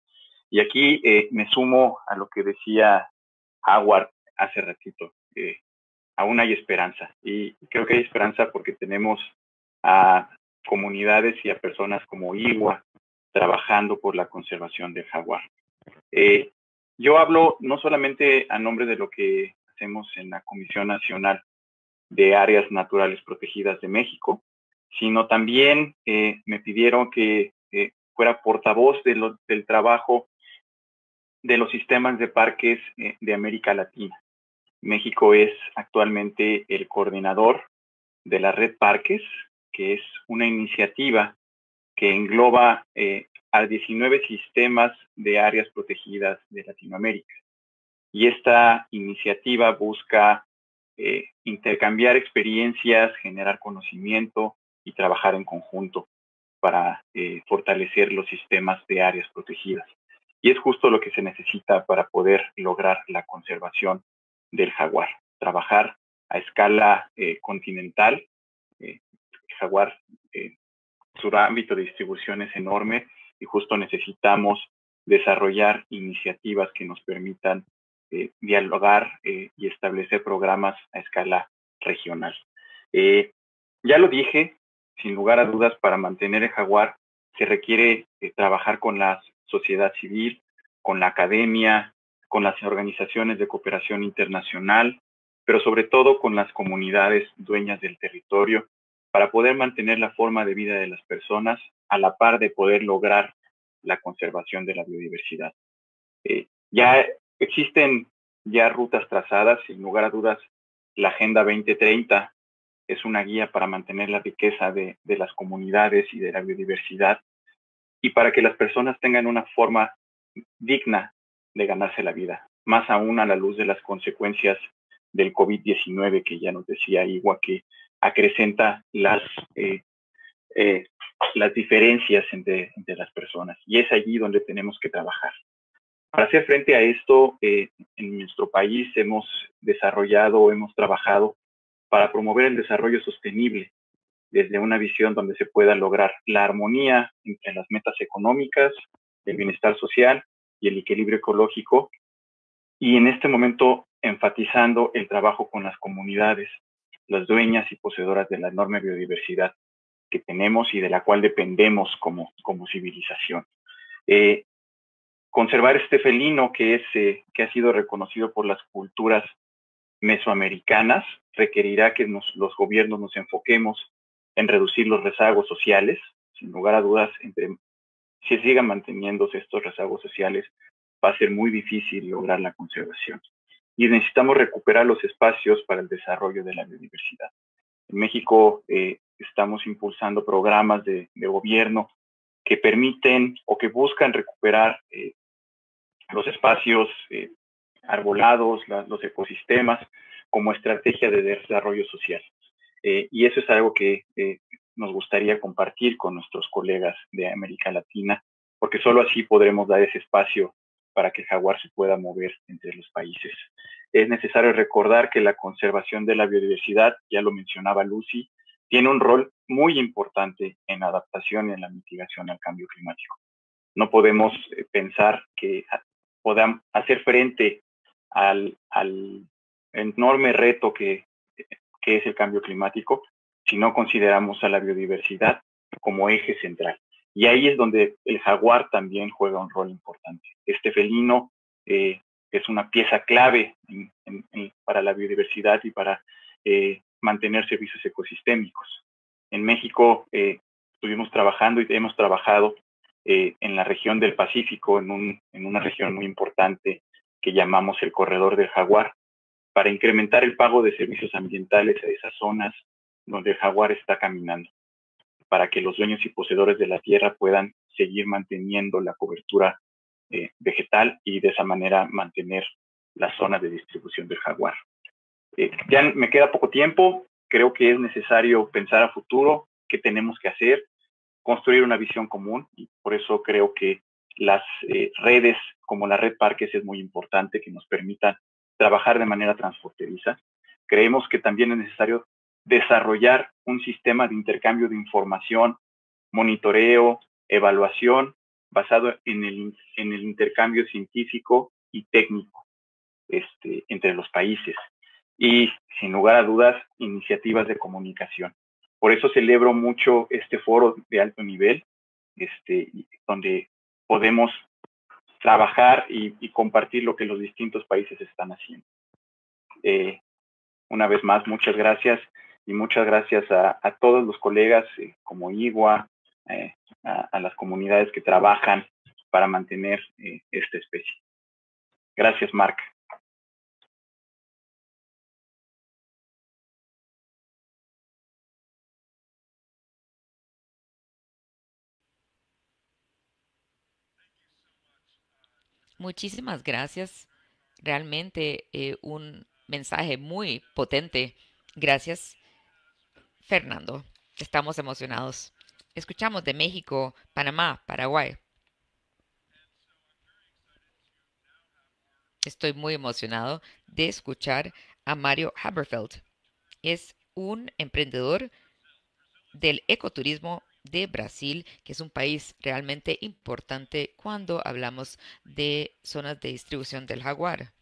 Y aquí eh, me sumo a lo que decía Howard hace ratito. que aún hay esperanza. Y creo que hay esperanza porque tenemos a comunidades y a personas como Igua, trabajando por la conservación del jaguar. Eh, yo hablo no solamente a nombre de lo que hacemos en la Comisión Nacional de Áreas Naturales Protegidas de México, sino también eh, me pidieron que eh, fuera portavoz del trabajo de los sistemas de parques de América Latina. México es actualmente el coordinador de la red Parques, que es una iniciativa que engloba eh, a 19 sistemas de áreas protegidas de Latinoamérica. Y esta iniciativa busca eh, intercambiar experiencias, generar conocimiento y trabajar en conjunto para eh, fortalecer los sistemas de áreas protegidas. Y es justo lo que se necesita para poder lograr la conservación del jaguar, trabajar a escala continental Jaguar, eh, su ámbito de distribución es enorme y justo necesitamos desarrollar iniciativas que nos permitan eh, dialogar eh, y establecer programas a escala regional. ya lo dije, sin lugar a dudas, para mantener el jaguar se requiere trabajar con la sociedad civil, con la academia, con las organizaciones de cooperación internacional, pero sobre todo con las comunidades dueñas del territorio para poder mantener la forma de vida de las personas a la par de poder lograr la conservación de la biodiversidad. Eh, ya existen ya rutas trazadas, sin lugar a dudas, la Agenda 2030 es una guía para mantener la riqueza de, las comunidades y de la biodiversidad y para que las personas tengan una forma digna de ganarse la vida, más aún a la luz de las consecuencias del COVID-19 que ya nos decía Igua que acrecenta las, eh, eh, las diferencias entre, las personas. Y es allí donde tenemos que trabajar. Para hacer frente a esto, eh, en nuestro país hemos desarrollado, hemos trabajado para promover el desarrollo sostenible desde una visión donde se pueda lograr la armonía entre las metas económicas, el bienestar social y el equilibrio ecológico. Y en este momento enfatizando el trabajo con las comunidades, las dueñas y poseedoras de la enorme biodiversidad que tenemos y de la cual dependemos como, como civilización. Eh, conservar este felino que, eh, que ha sido reconocido por las culturas mesoamericanas requerirá que los gobiernos nos enfoquemos en reducir los rezagos sociales, sin lugar a dudas, entre, si sigan manteniéndose estos rezagos sociales, va a ser muy difícil lograr la conservación y necesitamos recuperar los espacios para el desarrollo de la biodiversidad. En México eh, estamos impulsando programas de, gobierno que permiten o que buscan recuperar eh, los espacios eh, arbolados, los ecosistemas, como estrategia de desarrollo social. y eso es algo que nos gustaría compartir con nuestros colegas de América Latina, porque solo así podremos dar ese espacio para que jaguar se pueda mover entre los países. Es necesario recordar que la conservación de la biodiversidad, ya lo mencionaba Lucy, tiene un rol muy importante en la adaptación y en la mitigación al cambio climático. No podemos eh, pensar que ah, podamos hacer frente al, enorme reto que es el cambio climático si no consideramos a la biodiversidad como eje central. Y ahí es donde el jaguar también juega un rol importante. Este felino eh, es una pieza clave para la biodiversidad y para eh, mantener servicios ecosistémicos. En México eh, estuvimos trabajando y hemos trabajado en la región del Pacífico, en una región muy importante que llamamos el corredor del jaguar, para incrementar el pago de servicios ambientales a esas zonas donde el jaguar está caminando para que los dueños y poseedores de la tierra puedan seguir manteniendo la cobertura eh, vegetal y de esa manera mantener la zona de distribución del jaguar. Eh, ya me queda poco tiempo, creo que es necesario pensar a futuro qué tenemos que hacer, construir una visión común y por eso creo que las eh, redes como la red parques es muy importante que nos permitan trabajar de manera transfronteriza. Creemos que también es necesario desarrollar un sistema de intercambio de información, monitoreo, evaluación basado en el, intercambio científico y técnico este, entre los países y, sin lugar a dudas, iniciativas de comunicación. Por eso celebro mucho este foro de alto nivel, este, donde podemos trabajar y, compartir lo que los distintos países están haciendo. Eh, una vez más, muchas gracias y muchas gracias a, todos los colegas eh, como IGUA, eh, a, las comunidades que trabajan para mantener eh, esta especie. Gracias, Marc. Muchísimas gracias. Realmente un mensaje muy potente. Gracias Fernando, estamos emocionados. Escuchamos de México, Panamá, Paraguay. Estoy muy emocionado de escuchar a Mario Haberfeld. Es un emprendedor del ecoturismo de Brasil, que es un país realmente importante cuando hablamos de zonas de distribución del jaguar.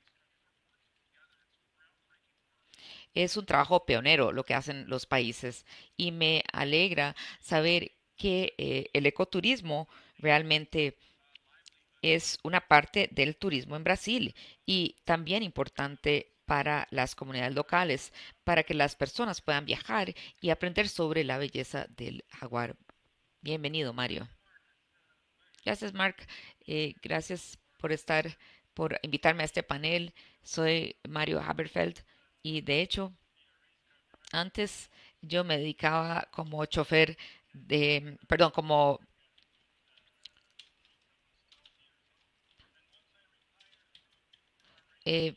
Es un trabajo pionero lo que hacen los países y me alegra saber que eh, el ecoturismo realmente es una parte del turismo en Brasil y también importante para las comunidades locales, para que las personas puedan viajar y aprender sobre la belleza del jaguar. Bienvenido, Mario. Gracias, Mark. Eh, gracias por estar, por invitarme a este panel. Soy Mario Haberfeld y de hecho, antes yo me dedicaba como chofer de, perdón, como... Eh,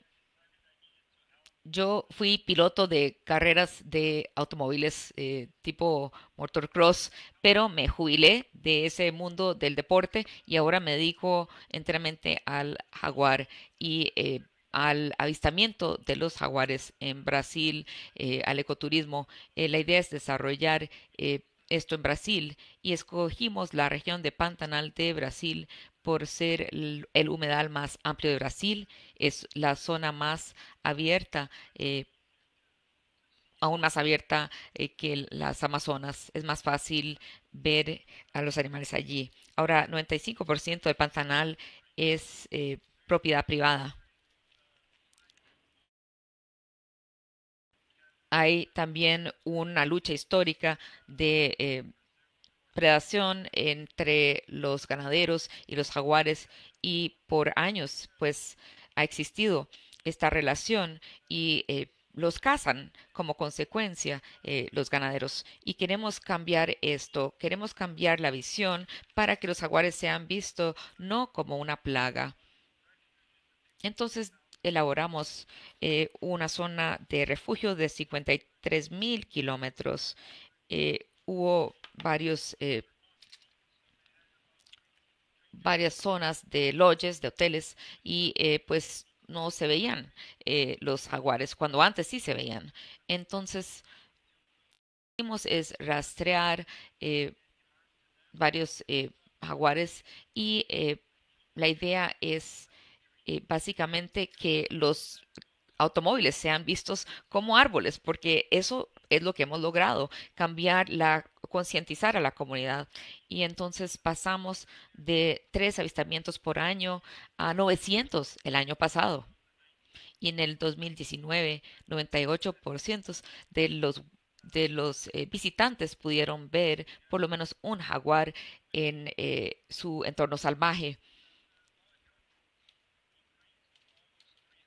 yo fui piloto de carreras de automóviles eh, tipo motocross, pero me jubilé de ese mundo del deporte y ahora me dedico enteramente al jaguar. Y eh, al avistamiento de los jaguares en Brasil, eh, al ecoturismo. Eh, la idea es desarrollar eh, esto en Brasil y escogimos la región de Pantanal de Brasil por ser el, humedal más amplio de Brasil, es la zona más abierta aún más abierta que las Amazonas. Es más fácil ver a los animales allí. Ahora, 95% del Pantanal es propiedad privada. hay también una lucha histórica de eh, predación entre los ganaderos y los jaguares y por años pues ha existido esta relación y eh, los cazan como consecuencia eh, los ganaderos y queremos cambiar esto, queremos cambiar la visión para que los jaguares sean vistos no como una plaga. Entonces elaboramos eh, una zona de refugio de 53 mil kilómetros. Eh, hubo varios, eh, varias zonas de lodges, de hoteles, y pues no se veían los jaguares, cuando antes sí se veían. Entonces, lo que hicimos es rastrear varios jaguares y la idea es eh, básicamente que los automóviles sean vistos como árboles, porque eso es lo que hemos logrado, cambiar la concientizar a la comunidad. Y entonces pasamos de tres avistamientos por año a 900 el año pasado. Y en el 2019, 98% de los, de los eh, visitantes pudieron ver por lo menos un jaguar en eh, su entorno salvaje.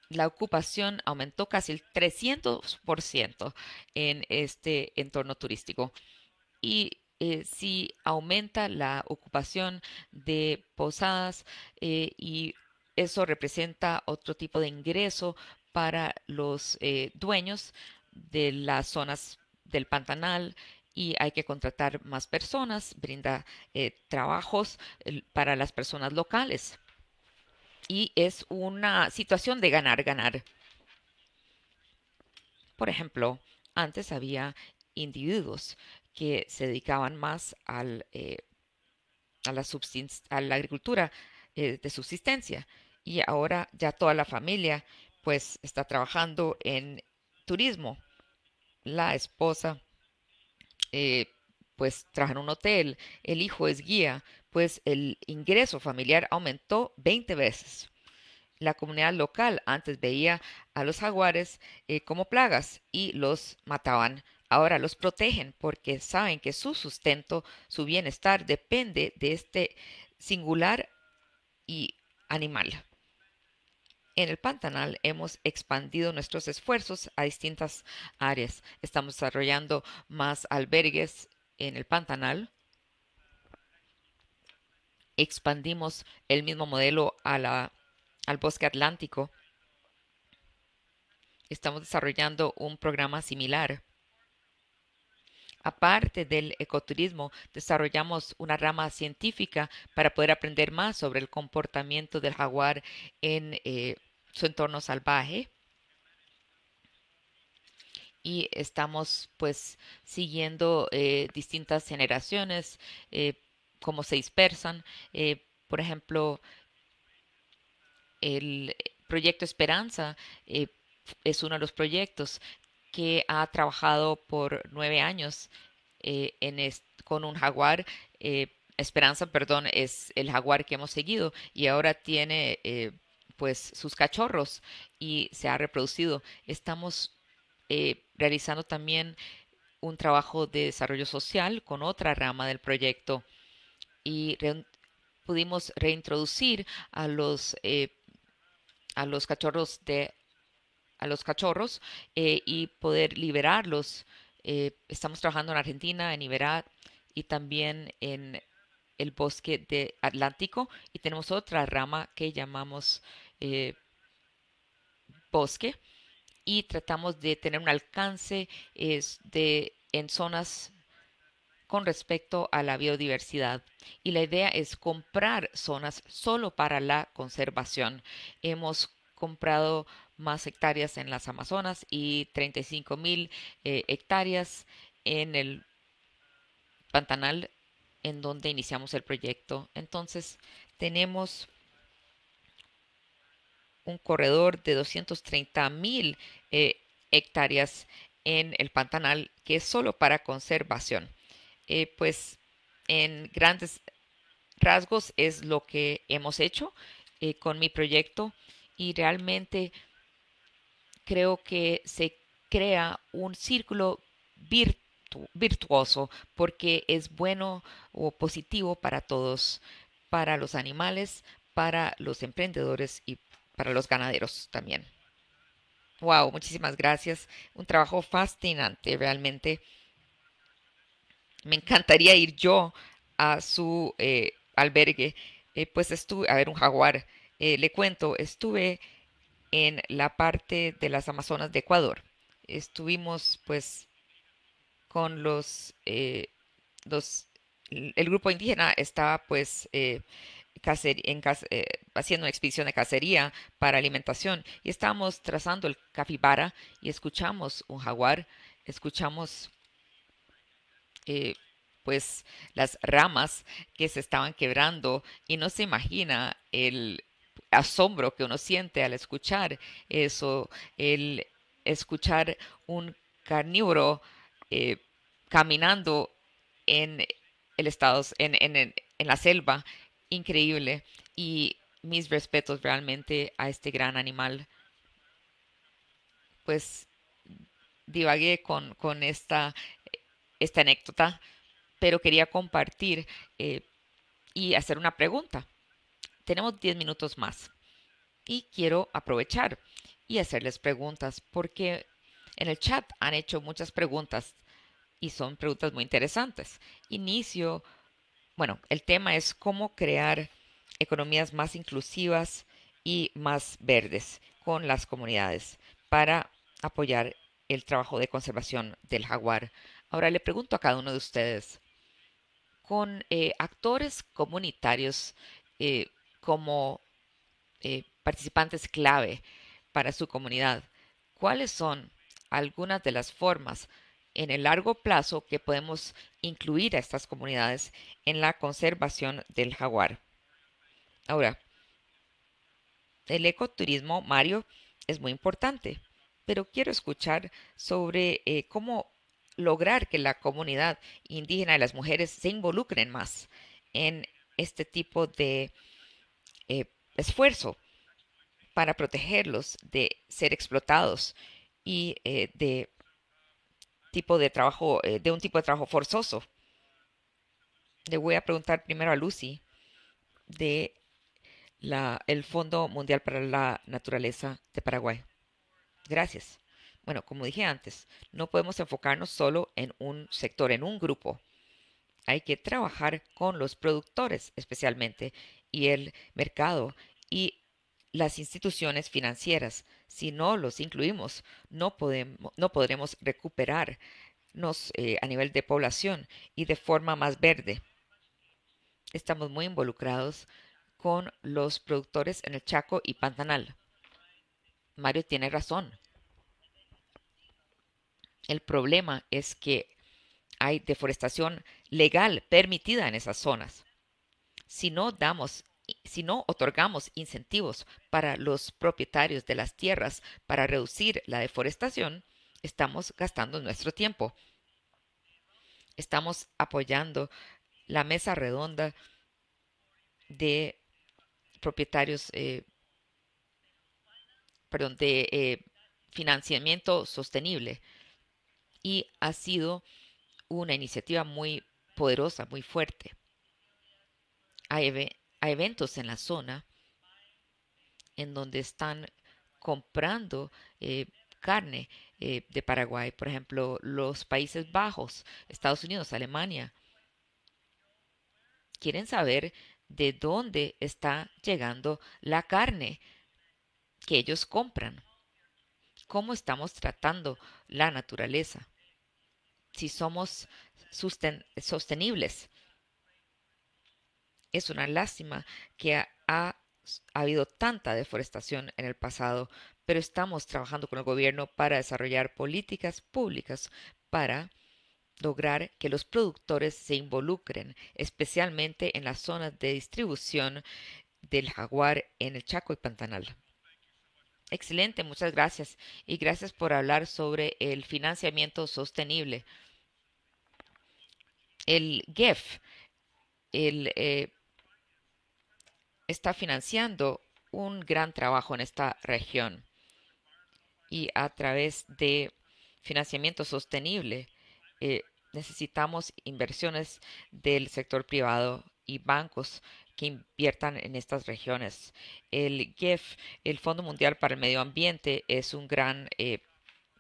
la ocupación aumentó casi el 300% en este entorno turístico. Y eh, si aumenta la ocupación de posadas eh, y eso representa otro tipo de ingreso para los eh, dueños de las zonas del Pantanal y hay que contratar más personas, brinda trabajos para las personas locales y es una situación de ganar, ganar. Por ejemplo, antes había individuos que se dedicaban más al, eh, a, la agricultura eh, de subsistencia y ahora ya toda la familia pues está trabajando en turismo. La esposa eh, pues trabaja en un hotel, el hijo es guía, pues el ingreso familiar aumentó 20 veces. La comunidad local antes veía a los jaguares eh, como plagas y los mataban. Ahora los protegen porque saben que su sustento, su bienestar depende de este singular y animal. En el Pantanal hemos expandido nuestros esfuerzos a distintas áreas. Estamos desarrollando más albergues en el Pantanal, expandimos el mismo modelo al bosque atlántico. Estamos desarrollando un programa similar. Aparte del ecoturismo, desarrollamos una rama científica para poder aprender más sobre el comportamiento del jaguar en eh, su entorno salvaje. Y estamos pues siguiendo eh, distintas generaciones eh, cómo se dispersan. Eh, por ejemplo, el proyecto Esperanza eh, es uno de los proyectos que ha trabajado por nueve años eh, con un jaguar. Esperanza, perdón, es el jaguar que hemos seguido y ahora tiene pues sus cachorros y se ha reproducido. Estamos realizando también un trabajo de desarrollo social con otra rama del proyecto y pudimos reintroducir a los, eh, a los cachorros de a los cachorros eh, y poder liberarlos. Eh, estamos trabajando en Argentina, en Iberá y también en el bosque de Atlántico y tenemos otra rama que llamamos bosque y tratamos de tener un alcance es de, en zonas con respecto a la biodiversidad y la idea es comprar zonas solo para la conservación. Hemos comprado más hectáreas en las Amazonas y 35 mil eh, hectáreas en el Pantanal en donde iniciamos el proyecto. Entonces tenemos un corredor de 230 mil eh, hectáreas en el Pantanal que es solo para conservación. Eh, pues en grandes rasgos es lo que hemos hecho eh, con mi proyecto y realmente creo que se crea un círculo virtuoso porque es bueno o positivo para todos, para los animales, para los emprendedores y para los ganaderos también. Wow, muchísimas gracias. Un trabajo fascinante realmente me encantaría ir yo a su eh, albergue, eh, pues estuve, a ver, un jaguar, eh, le cuento, estuve en la parte de las Amazonas de Ecuador. Estuvimos pues con los, los el grupo indígena estaba pues haciendo una expedición de cacería para alimentación y estábamos trazando el cafibara y escuchamos un jaguar, escuchamos eh, pues las ramas que se estaban quebrando y no se imagina el asombro que uno siente al escuchar eso, el escuchar un carnívoro eh, caminando en el estado, en, la selva, increíble. Y mis respetos realmente a este gran animal. Pues divagué con, con esta esta anécdota, pero quería compartir eh, y hacer una pregunta. Tenemos 10 minutos más y quiero aprovechar y hacerles preguntas porque en el chat han hecho muchas preguntas y son preguntas muy interesantes. Inicio, bueno, el tema es cómo crear economías más inclusivas y más verdes con las comunidades para apoyar el trabajo de conservación del jaguar Ahora le pregunto a cada uno de ustedes, con eh, actores comunitarios eh, como eh, participantes clave para su comunidad, ¿cuáles son algunas de las formas en el largo plazo que podemos incluir a estas comunidades en la conservación del jaguar? Ahora, el ecoturismo, Mario, es muy importante, pero quiero escuchar sobre cómo lograr que la comunidad indígena y las mujeres se involucren más en este tipo de eh, esfuerzo para protegerlos de ser explotados y eh, de tipo de trabajo, eh, de un tipo de trabajo forzoso. Le voy a preguntar primero a Lucy de el Fondo Mundial para la Naturaleza de Paraguay. Gracias. Bueno, como dije antes, no podemos enfocarnos solo en un sector, en un grupo. Hay que trabajar con los productores especialmente y el mercado y las instituciones financieras. Si no los incluimos, no, podemos, no podremos recuperarnos eh, a nivel de población y de forma más verde. Estamos muy involucrados con los productores en el Chaco y Pantanal. Mario tiene razón. El problema es que hay deforestación legal permitida en esas zonas. Si no damos si no otorgamos incentivos para los propietarios de las tierras para reducir la deforestación, estamos gastando nuestro tiempo. Estamos apoyando la mesa redonda de propietarios, eh, perdón, de eh, financiamiento sostenible y ha sido una iniciativa muy poderosa, muy fuerte. Hay eventos en la zona en donde están comprando eh, carne eh, de Paraguay, por ejemplo, los Países Bajos, Estados Unidos, Alemania. Quieren saber de dónde está llegando la carne que ellos compran, cómo estamos tratando la naturaleza si somos sostenibles. Es una lástima que ha, habido tanta deforestación en el pasado, pero estamos trabajando con el gobierno para desarrollar políticas públicas para lograr que los productores se involucren, especialmente en las zonas de distribución del jaguar en el Chaco y Pantanal. Excelente, muchas gracias y gracias por hablar sobre el financiamiento sostenible el GEF eh, está financiando un gran trabajo en esta región y a través de financiamiento sostenible eh, necesitamos inversiones del sector privado y bancos que inviertan en estas regiones. El GEF, el Fondo Mundial para el Medio Ambiente, es un gran eh,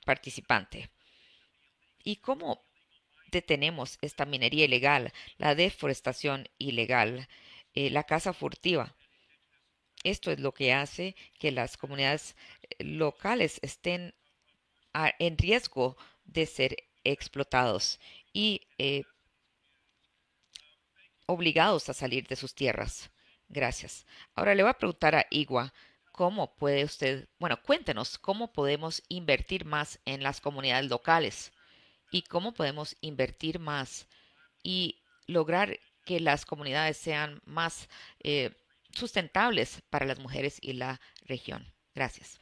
participante. ¿Y cómo detenemos esta minería ilegal, la deforestación ilegal, eh, la caza furtiva. Esto es lo que hace que las comunidades eh, locales estén en riesgo de ser explotados y eh, obligados a salir de sus tierras. Gracias. Ahora le voy a preguntar a Igua, ¿cómo puede usted, bueno, cuéntenos, cómo podemos invertir más en las comunidades locales? y cómo podemos invertir más y lograr que las comunidades sean más eh, sustentables para las mujeres y la región. Gracias.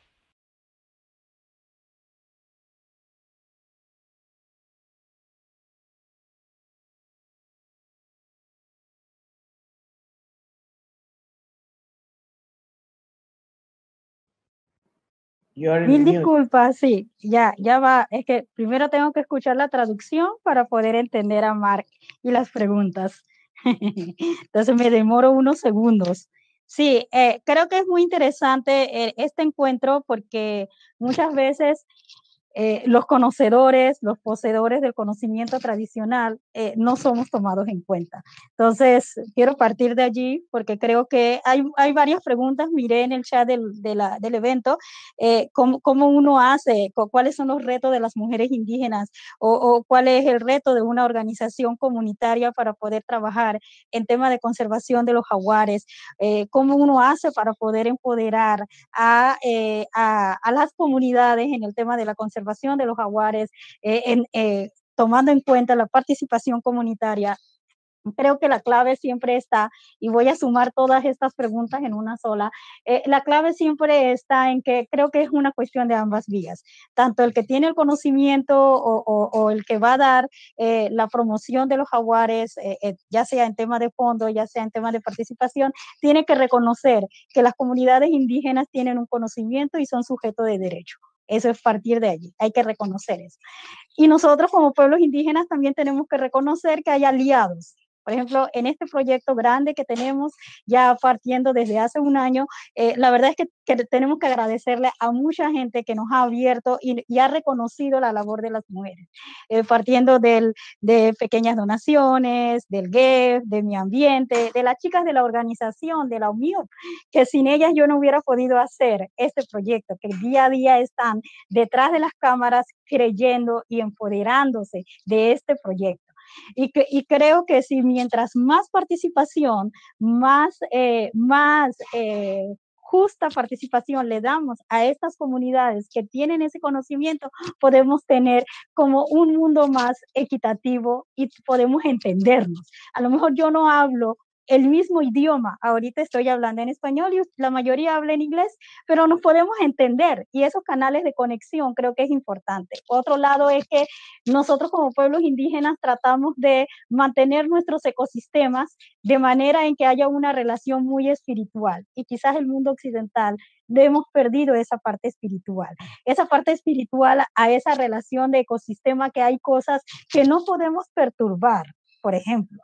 Mil disculpas, sí, ya, ya va. Es que primero tengo que escuchar la traducción para poder entender a Mark y las preguntas. Entonces me demoro unos segundos. Sí, eh, creo que es muy interesante eh, este encuentro porque muchas veces eh, los conocedores, los poseedores del conocimiento tradicional, eh, no somos tomados en cuenta. Entonces, quiero partir de allí porque creo que hay, hay varias preguntas, miré en el chat del, del evento, eh, cómo, uno hace, cuáles son los retos de las mujeres indígenas o, cuál es el reto de una organización comunitaria para poder trabajar en tema de conservación de los jaguares, cómo uno hace para poder empoderar a, a, a las comunidades en el tema de la conservación de los jaguares, eh, en, eh, tomando en cuenta la participación comunitaria. Creo que la clave siempre está, y voy a sumar todas estas preguntas en una sola, eh, la clave siempre está en que creo que es una cuestión de ambas vías, tanto el que tiene el conocimiento o, el que va a dar la promoción de los jaguares, ya sea en tema de fondo, ya sea en tema de participación, tiene que reconocer que las comunidades indígenas tienen un conocimiento y son sujetos de derecho. Eso es partir de allí, hay que reconocer eso. Y nosotros como pueblos indígenas también tenemos que reconocer que hay aliados, por ejemplo, en este proyecto grande que tenemos ya partiendo desde hace un año, eh, la verdad es que, tenemos que agradecerle a mucha gente que nos ha abierto y, ha reconocido la labor de las mujeres, eh, partiendo del, de pequeñas donaciones, del GEF, de mi ambiente, de las chicas de la organización, de la unión, que sin ellas yo no hubiera podido hacer este proyecto, que día a día están detrás de las cámaras creyendo y empoderándose de este proyecto. Y, creo que si mientras más participación, más, eh, más eh, justa participación le damos a estas comunidades que tienen ese conocimiento, podemos tener como un mundo más equitativo y podemos entendernos. A lo mejor yo no hablo el mismo idioma. Ahorita estoy hablando en español y la mayoría habla en inglés, pero nos podemos entender y esos canales de conexión creo que es importante. Otro lado es que nosotros como pueblos indígenas tratamos de mantener nuestros ecosistemas de manera en que haya una relación muy espiritual y quizás el mundo occidental hemos perdido esa parte espiritual, esa parte espiritual a esa relación de ecosistema que hay cosas que no podemos perturbar, por ejemplo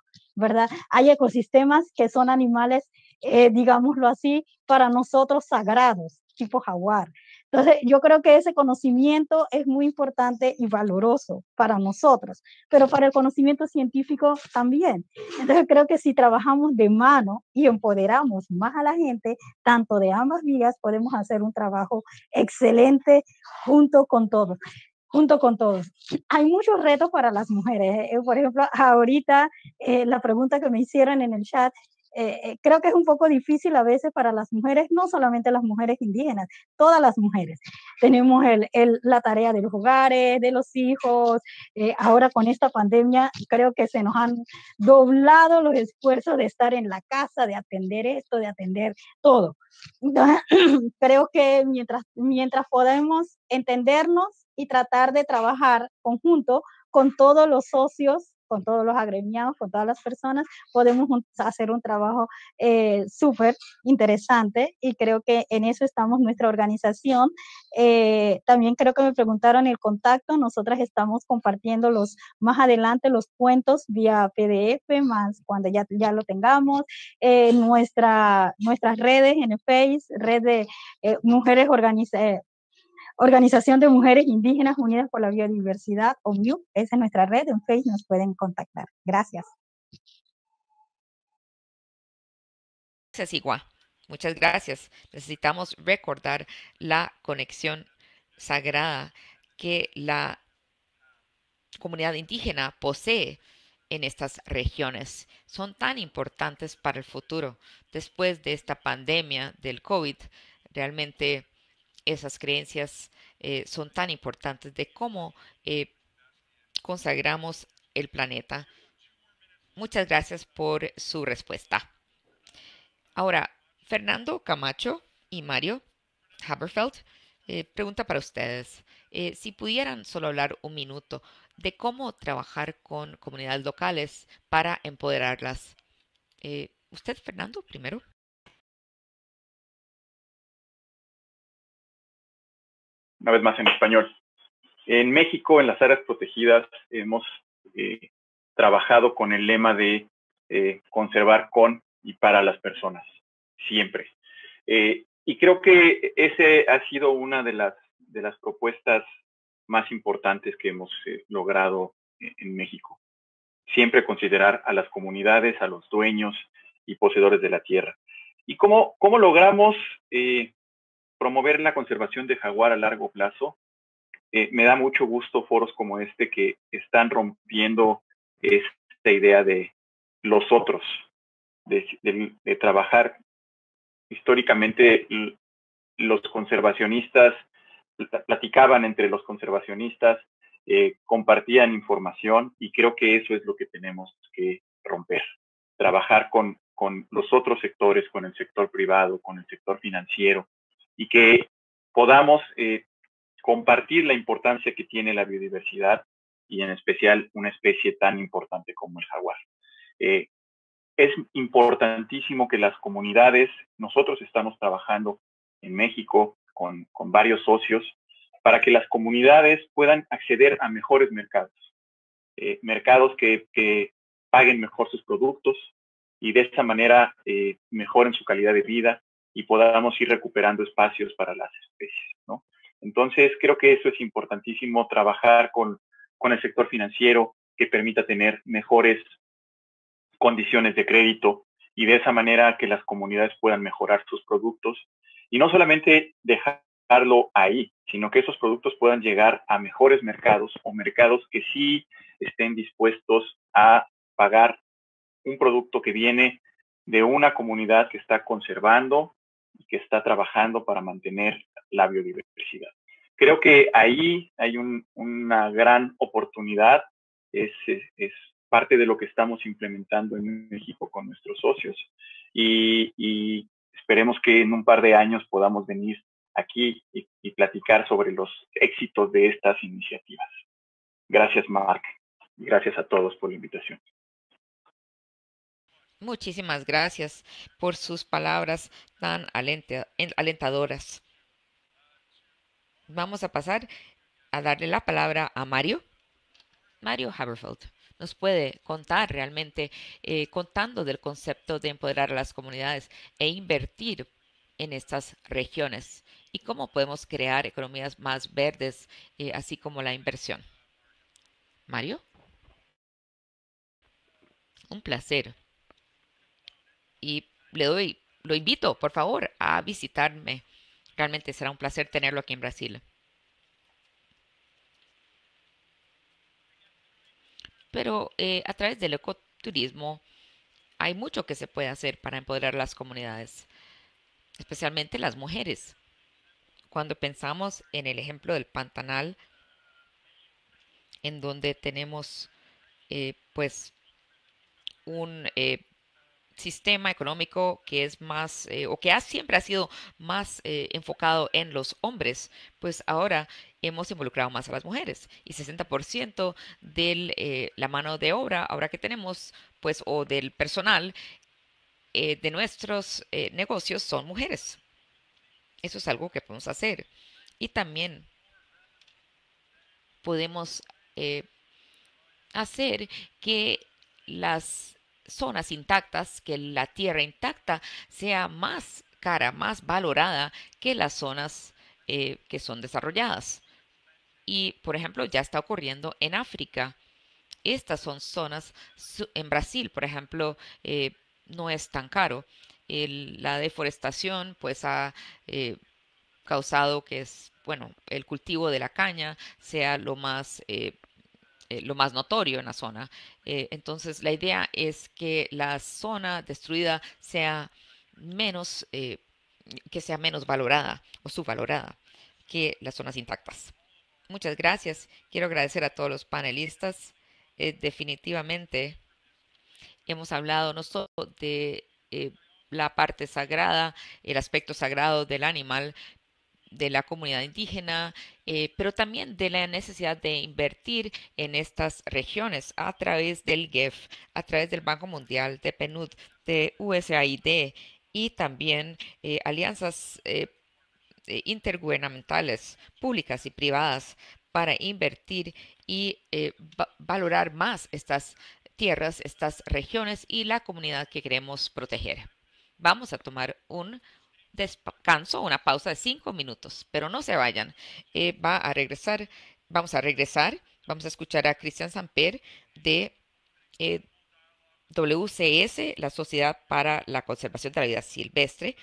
hay ecosistemas que son animales, eh, digámoslo así, para nosotros sagrados, tipo jaguar. Entonces, yo creo que ese conocimiento es muy importante y valoroso para nosotros, pero para el conocimiento científico también. Entonces, creo que si trabajamos de mano y empoderamos más a la gente, tanto de ambas vías, podemos hacer un trabajo excelente junto con todos junto con todos. Hay muchos retos para las mujeres. Eh, por ejemplo, ahorita eh, la pregunta que me hicieron en el chat, eh, creo que es un poco difícil a veces para las mujeres, no solamente las mujeres indígenas, todas las mujeres. Tenemos el, la tarea de los hogares, de los hijos. ahora con esta pandemia creo que se nos han doblado los esfuerzos de estar en la casa, de atender esto, de atender todo. creo que mientras, mientras podemos entendernos, y tratar de trabajar conjunto con todos los socios con todos los agremiados, con todas las personas, podemos hacer un trabajo eh, súper interesante y creo que en eso estamos nuestra organización. Eh, también creo que me preguntaron el contacto, nosotras estamos compartiendo los más adelante los cuentos vía PDF, más cuando ya, ya lo tengamos, eh, nuestra, nuestras redes en el Face, red de mujeres organizadas Organización de Mujeres Indígenas Unidas por la Biodiversidad, o Esa es nuestra red, en Facebook nos pueden contactar. Gracias. Gracias, Igua. Muchas gracias. Necesitamos recordar la conexión sagrada que la comunidad indígena posee en estas regiones. Son tan importantes para el futuro. Después de esta pandemia del COVID, realmente esas creencias eh, son tan importantes de cómo eh, consagramos el planeta. Muchas gracias por su respuesta. Ahora, Fernando Camacho y Mario Haberfeld, eh, pregunta para ustedes. si pudieran solo hablar un minuto de cómo trabajar con comunidades locales para empoderarlas. usted, Fernando, primero. una vez más en español. En México, en las áreas protegidas, hemos eh, trabajado con el lema de eh, conservar con y para las personas, siempre. Eh, y creo que ese ha sido una de las, de las propuestas más importantes que hemos logrado en México. Siempre considerar a las comunidades, a los dueños y poseedores de la tierra. ¿Y cómo, cómo logramos promover la conservación de jaguar a largo plazo. Eh, me da mucho gusto foros como este que están rompiendo esta idea de los otros, de, trabajar. Históricamente los conservacionistas platicaban entre los conservacionistas, eh, compartían información y creo que eso es lo que tenemos que romper, trabajar con los otros sectores, con el sector privado, con el sector financiero, y que podamos eh, compartir la importancia que tiene la biodiversidad y en especial una especie tan importante como el jaguar. Eh, es importantísimo que las comunidades, nosotros estamos trabajando en México con, con varios socios para que las comunidades puedan acceder a mejores mercados, eh, mercados que, que, paguen mejor sus productos y de esta manera mejoren su calidad de vida y podamos ir recuperando espacios para las especies, ¿no? Entonces, creo que eso es importantísimo, trabajar con, con el sector financiero que permita tener mejores condiciones de crédito y de esa manera que las comunidades puedan mejorar sus productos y no solamente dejarlo ahí, sino que esos productos puedan llegar a mejores mercados o mercados que sí estén dispuestos a pagar un producto que viene de una comunidad que está conservando que está trabajando para mantener la biodiversidad. Creo que ahí hay una gran oportunidad, es, parte de lo que estamos implementando en México con nuestros socios y, esperemos que en un par de años podamos venir aquí y, platicar sobre los éxitos de estas iniciativas. Gracias, Mark, Gracias a todos por la invitación. Muchísimas gracias por sus palabras tan alentadoras. Vamos a pasar a darle la palabra a Mario. Mario Haberfeld nos puede contar realmente, eh, contando del concepto de empoderar a las comunidades e invertir en estas regiones y cómo podemos crear economías más verdes, eh, así como la inversión. Mario. Un placer y le doy, lo invito, por favor, a visitarme. Realmente será un placer tenerlo aquí en Brasil. Pero eh, a través del ecoturismo hay mucho que se puede hacer para empoderar las comunidades, especialmente las mujeres. Cuando pensamos en el ejemplo del Pantanal, en donde tenemos eh, pues un eh, sistema económico que es más, eh, o que ha, siempre ha sido más eh, enfocado en los hombres, pues ahora hemos involucrado más a las mujeres y 60% de eh, la mano de obra ahora que tenemos, pues, o del personal de nuestros negocios son mujeres. Eso es algo que podemos hacer. Y también podemos hacer que las zonas intactas, que la tierra intacta sea más cara, más valorada que las zonas eh, que son desarrolladas. Y, por ejemplo, ya está ocurriendo en África. Estas son zonas, en Brasil, por ejemplo, eh, no es tan caro. la deforestación, pues, ha eh, causado que es, bueno, el cultivo de la caña sea lo más eh, lo más notorio en la zona. Eh, entonces, la idea es que la zona destruida sea menos, eh, que sea menos valorada o subvalorada que las zonas intactas. Muchas gracias. Quiero agradecer a todos los panelistas. definitivamente hemos hablado no solo de la parte sagrada, el aspecto sagrado del animal, de la comunidad indígena, eh, pero también de la necesidad de invertir en estas regiones a través del GEF, a través del Banco Mundial, de PNUD, de USAID y también eh, alianzas eh, intergubernamentales, públicas y privadas, para invertir y valorar más estas tierras, estas regiones y la comunidad que queremos proteger. Vamos a tomar un descanso, una pausa de cinco minutos, pero no se vayan. Eh, va a regresar, vamos a regresar, vamos a escuchar a Cristian Samper de eh, WCS, la Sociedad para la Conservación de la Vida Silvestre.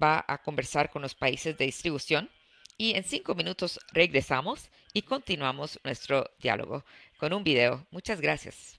Va a conversar con los países de distribución y en cinco minutos regresamos y continuamos nuestro diálogo con un video. Muchas gracias.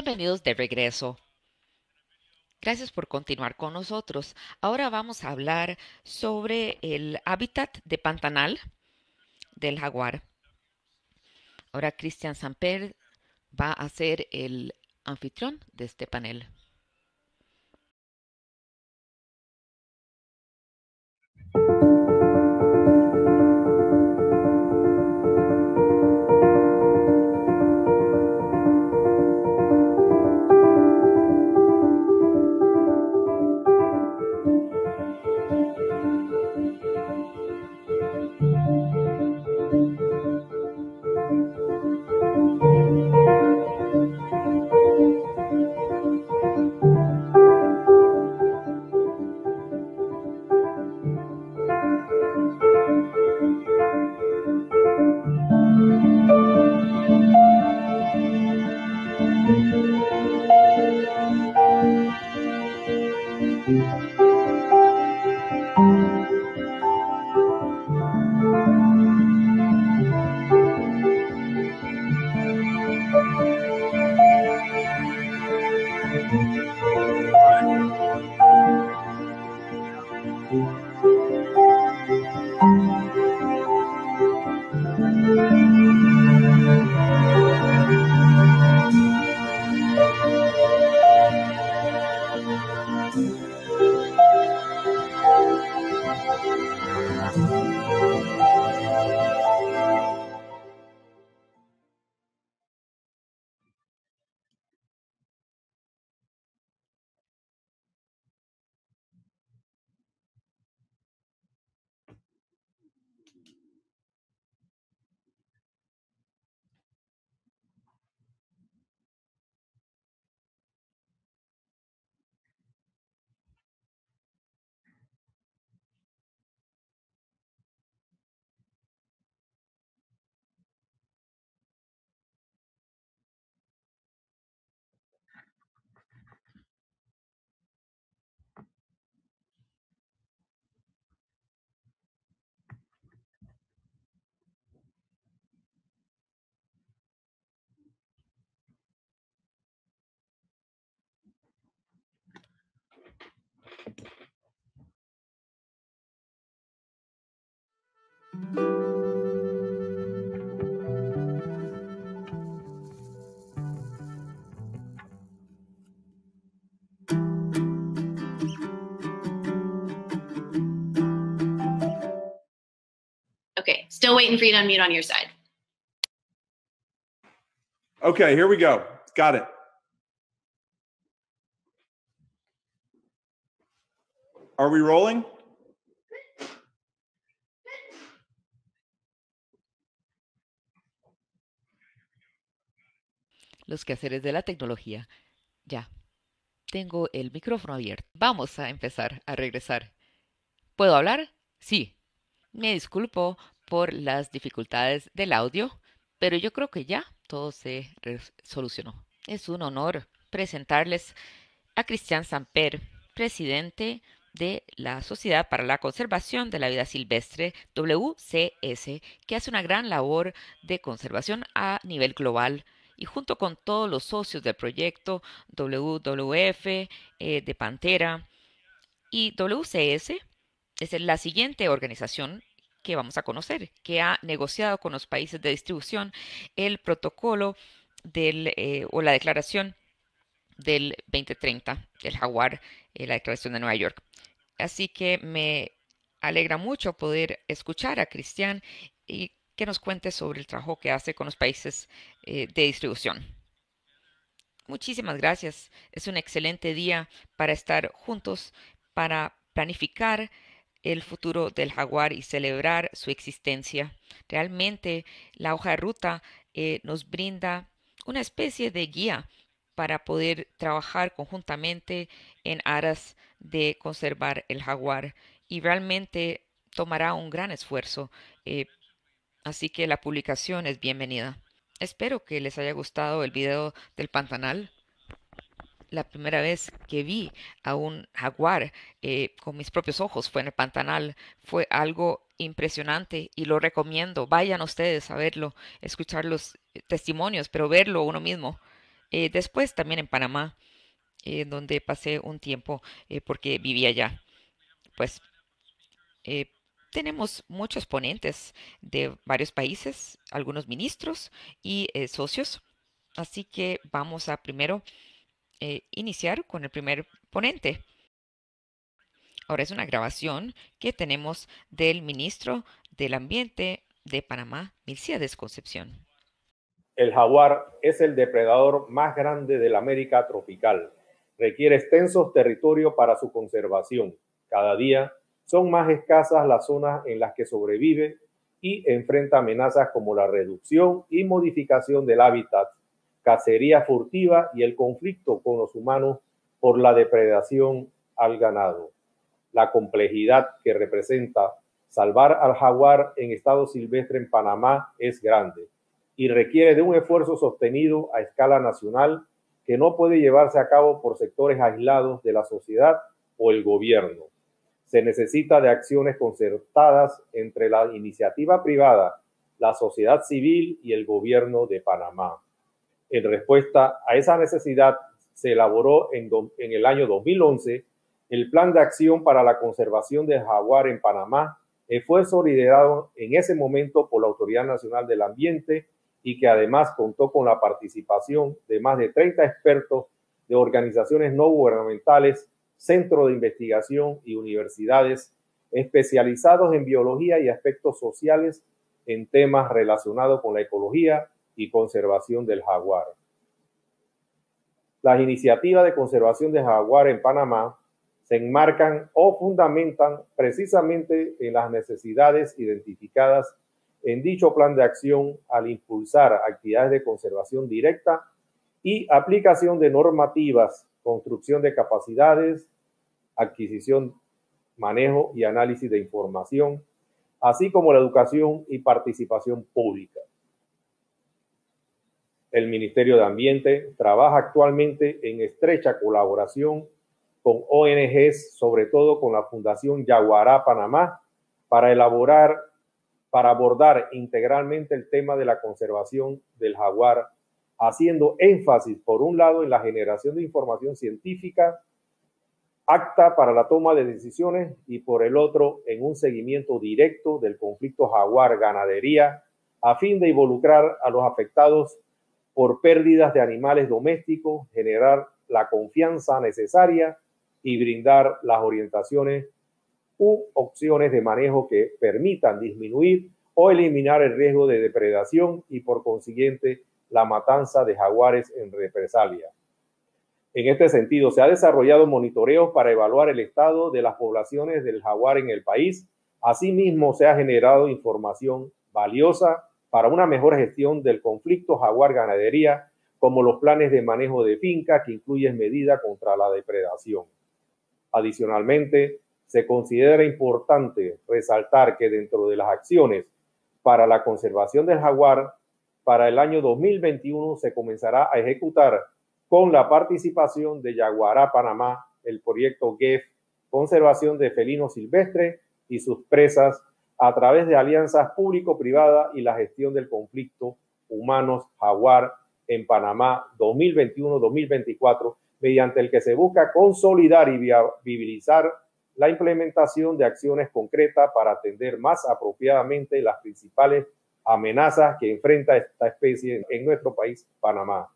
Bienvenidos de regreso. Gracias por continuar con nosotros. Ahora vamos a hablar sobre el hábitat de pantanal del jaguar. Ahora Cristian Samper va a ser el anfitrión de este panel. Okay, still waiting for you to unmute on your side. Okay, here we go. Got it. Are we rolling? los quehaceres de la tecnología. Ya, tengo el micrófono abierto. Vamos a empezar a regresar. ¿Puedo hablar? Sí. Me disculpo por las dificultades del audio, pero yo creo que ya todo se solucionó. Es un honor presentarles a Cristian Samper, presidente de la Sociedad para la Conservación de la Vida Silvestre, WCS, que hace una gran labor de conservación a nivel global y junto con todos los socios del proyecto WWF eh, de Pantera y WCS, es la siguiente organización que vamos a conocer, que ha negociado con los países de distribución el protocolo del, eh, o la declaración del 2030 del Jaguar, eh, la declaración de Nueva York. Así que me alegra mucho poder escuchar a Cristian y que nos cuente sobre el trabajo que hace con los países eh, de distribución. Muchísimas gracias. Es un excelente día para estar juntos, para planificar el futuro del jaguar y celebrar su existencia. Realmente la hoja de ruta eh, nos brinda una especie de guía para poder trabajar conjuntamente en aras de conservar el jaguar. Y realmente tomará un gran esfuerzo eh, así que la publicación es bienvenida. Espero que les haya gustado el video del Pantanal. La primera vez que vi a un jaguar eh, con mis propios ojos fue en el Pantanal. Fue algo impresionante y lo recomiendo. Vayan ustedes a verlo, escuchar los eh, testimonios, pero verlo uno mismo. Eh, después también en Panamá, donde pasé un tiempo porque vivía allá. Pues tenemos muchos ponentes de varios países, algunos ministros y eh, socios. Así que vamos a primero eh, iniciar con el primer ponente. Ahora es una grabación que tenemos del ministro del Ambiente de Panamá, Milciades Concepción. El jaguar es el depredador más grande de la América tropical. Requiere extensos territorios para su conservación. Cada día son más escasas las zonas en las que sobrevive y enfrenta amenazas como la reducción y modificación del hábitat, cacería furtiva y el conflicto con los humanos por la depredación al ganado. La complejidad que representa salvar al jaguar en estado silvestre en Panamá es grande y requiere de un esfuerzo sostenido a escala nacional que no puede llevarse a cabo por sectores aislados de la sociedad o el gobierno. Se necesita de acciones concertadas entre la iniciativa privada, la sociedad civil y el gobierno de Panamá. En respuesta a esa necesidad, se elaboró en, el año 2011 el Plan de Acción para la Conservación del Jaguar en Panamá, eh, fue liderado en ese momento por la Autoridad Nacional del Ambiente y que además contó con la participación de más de 30 expertos de organizaciones no gubernamentales centro de investigación y universidades especializados en biología y aspectos sociales en temas relacionados con la ecología y conservación del jaguar. Las iniciativas de conservación del jaguar en Panamá se enmarcan o fundamentan precisamente en las necesidades identificadas en dicho plan de acción al impulsar actividades de conservación directa y aplicación de normativas construcción de capacidades, adquisición, manejo y análisis de información, así como la educación y participación pública. El Ministerio de Ambiente trabaja actualmente en estrecha colaboración con ONGs, sobre todo con la Fundación Yaguará Panamá, para elaborar, para abordar integralmente el tema de la conservación del jaguar haciendo énfasis, por un lado, en la generación de información científica acta para la toma de decisiones y por el otro, en un seguimiento directo del conflicto jaguar-ganadería a fin de involucrar a los afectados por pérdidas de animales domésticos, generar la confianza necesaria y brindar las orientaciones u opciones de manejo que permitan disminuir o eliminar el riesgo de depredación y por consiguiente la matanza de jaguares en represalia. En este sentido, se ha desarrollado monitoreos para evaluar el estado de las poblaciones del jaguar en el país. Asimismo, se ha generado información valiosa para una mejor gestión del conflicto jaguar-ganadería, como los planes de manejo de finca que incluyen medidas contra la depredación. Adicionalmente, se considera importante resaltar que dentro de las acciones para la conservación del jaguar para el año 2021 se comenzará a ejecutar con la participación de Yaguará Panamá, el proyecto GEF, Conservación de Felinos Silvestres y sus presas a través de alianzas público-privada y la gestión del conflicto humanos Jaguar en Panamá 2021-2024, mediante el que se busca consolidar y viabilizar la implementación de acciones concretas para atender más apropiadamente las principales amenazas que enfrenta esta especie en nuestro país, Panamá.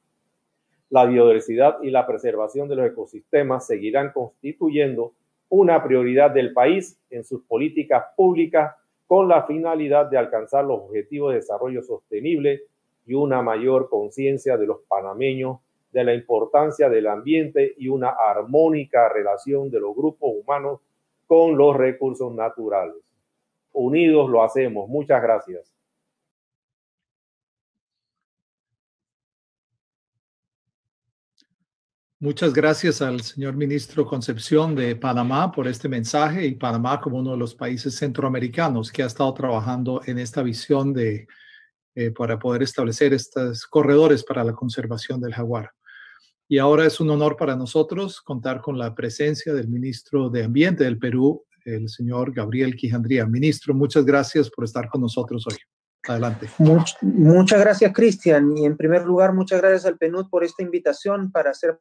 La biodiversidad y la preservación de los ecosistemas seguirán constituyendo una prioridad del país en sus políticas públicas con la finalidad de alcanzar los objetivos de desarrollo sostenible y una mayor conciencia de los panameños de la importancia del ambiente y una armónica relación de los grupos humanos con los recursos naturales. Unidos lo hacemos. Muchas gracias. Muchas gracias al señor ministro Concepción de Panamá por este mensaje y Panamá como uno de los países centroamericanos que ha estado trabajando en esta visión de, eh, para poder establecer estos corredores para la conservación del jaguar. Y ahora es un honor para nosotros contar con la presencia del ministro de Ambiente del Perú, el señor Gabriel Quijandría. Ministro, muchas gracias por estar con nosotros hoy. Adelante. muchas gracias, Cristian. Y en primer lugar, muchas gracias al PNUD por esta invitación para hacer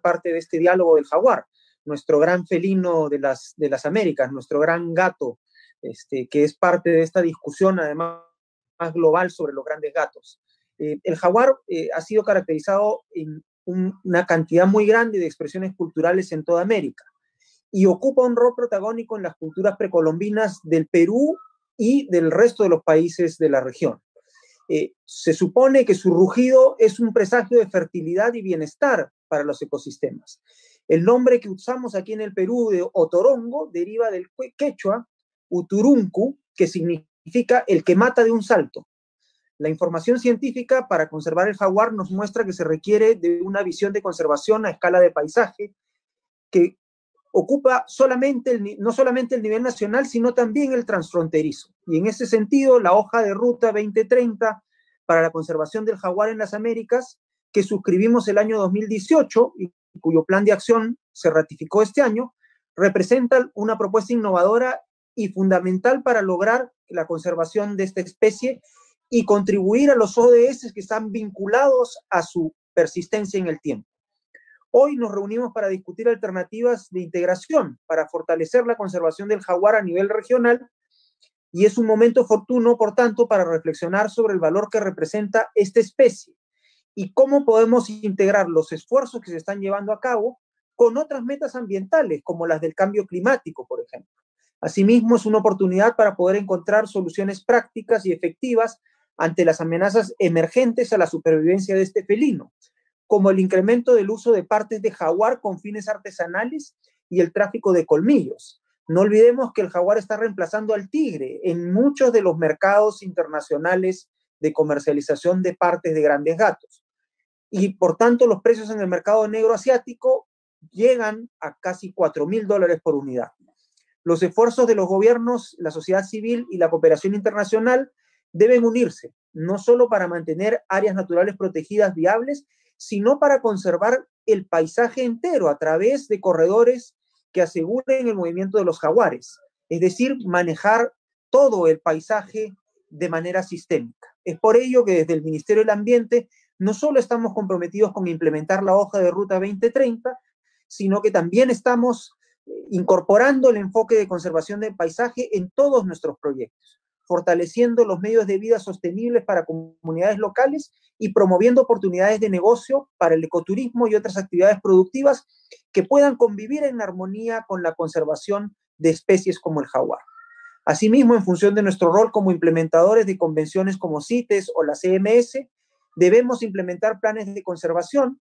parte de este diálogo del jaguar, nuestro gran felino de las, de las Américas, nuestro gran gato, este, que es parte de esta discusión además más global sobre los grandes gatos. Eh, el jaguar eh, ha sido caracterizado en una cantidad muy grande de expresiones culturales en toda América y ocupa un rol protagónico en las culturas precolombinas del Perú y del resto de los países de la región. Eh, se supone que su rugido es un presagio de fertilidad y bienestar, para los ecosistemas. El nombre que usamos aquí en el Perú de otorongo deriva del quechua uturuncu, que significa el que mata de un salto. La información científica para conservar el jaguar nos muestra que se requiere de una visión de conservación a escala de paisaje que ocupa solamente no solamente el nivel nacional, sino también el transfronterizo. Y en ese sentido, la hoja de ruta 2030 para la conservación del jaguar en las Américas que suscribimos el año 2018 y cuyo plan de acción se ratificó este año, representan una propuesta innovadora y fundamental para lograr la conservación de esta especie y contribuir a los ODS que están vinculados a su persistencia en el tiempo. Hoy nos reunimos para discutir alternativas de integración para fortalecer la conservación del jaguar a nivel regional y es un momento oportuno, por tanto, para reflexionar sobre el valor que representa esta especie y cómo podemos integrar los esfuerzos que se están llevando a cabo con otras metas ambientales, como las del cambio climático, por ejemplo. Asimismo, es una oportunidad para poder encontrar soluciones prácticas y efectivas ante las amenazas emergentes a la supervivencia de este felino, como el incremento del uso de partes de jaguar con fines artesanales y el tráfico de colmillos. No olvidemos que el jaguar está reemplazando al tigre en muchos de los mercados internacionales de comercialización de partes de grandes gatos y por tanto los precios en el mercado negro asiático llegan a casi 4 mil dólares por unidad. Los esfuerzos de los gobiernos, la sociedad civil y la cooperación internacional deben unirse, no solo para mantener áreas naturales protegidas viables, sino para conservar el paisaje entero a través de corredores que aseguren el movimiento de los jaguares, es decir, manejar todo el paisaje de manera sistémica. Es por ello que desde el Ministerio del Ambiente no solo estamos comprometidos con implementar la hoja de ruta 2030, sino que también estamos eh, incorporando el enfoque de conservación del paisaje en todos nuestros proyectos, fortaleciendo los medios de vida sostenibles para comunidades locales y promoviendo oportunidades de negocio para el ecoturismo y otras actividades productivas que puedan convivir en armonía con la conservación de especies como el jaguar. Asimismo, en función de nuestro rol como implementadores de convenciones como CITES o la CMS, Debemos implementar planes de conservación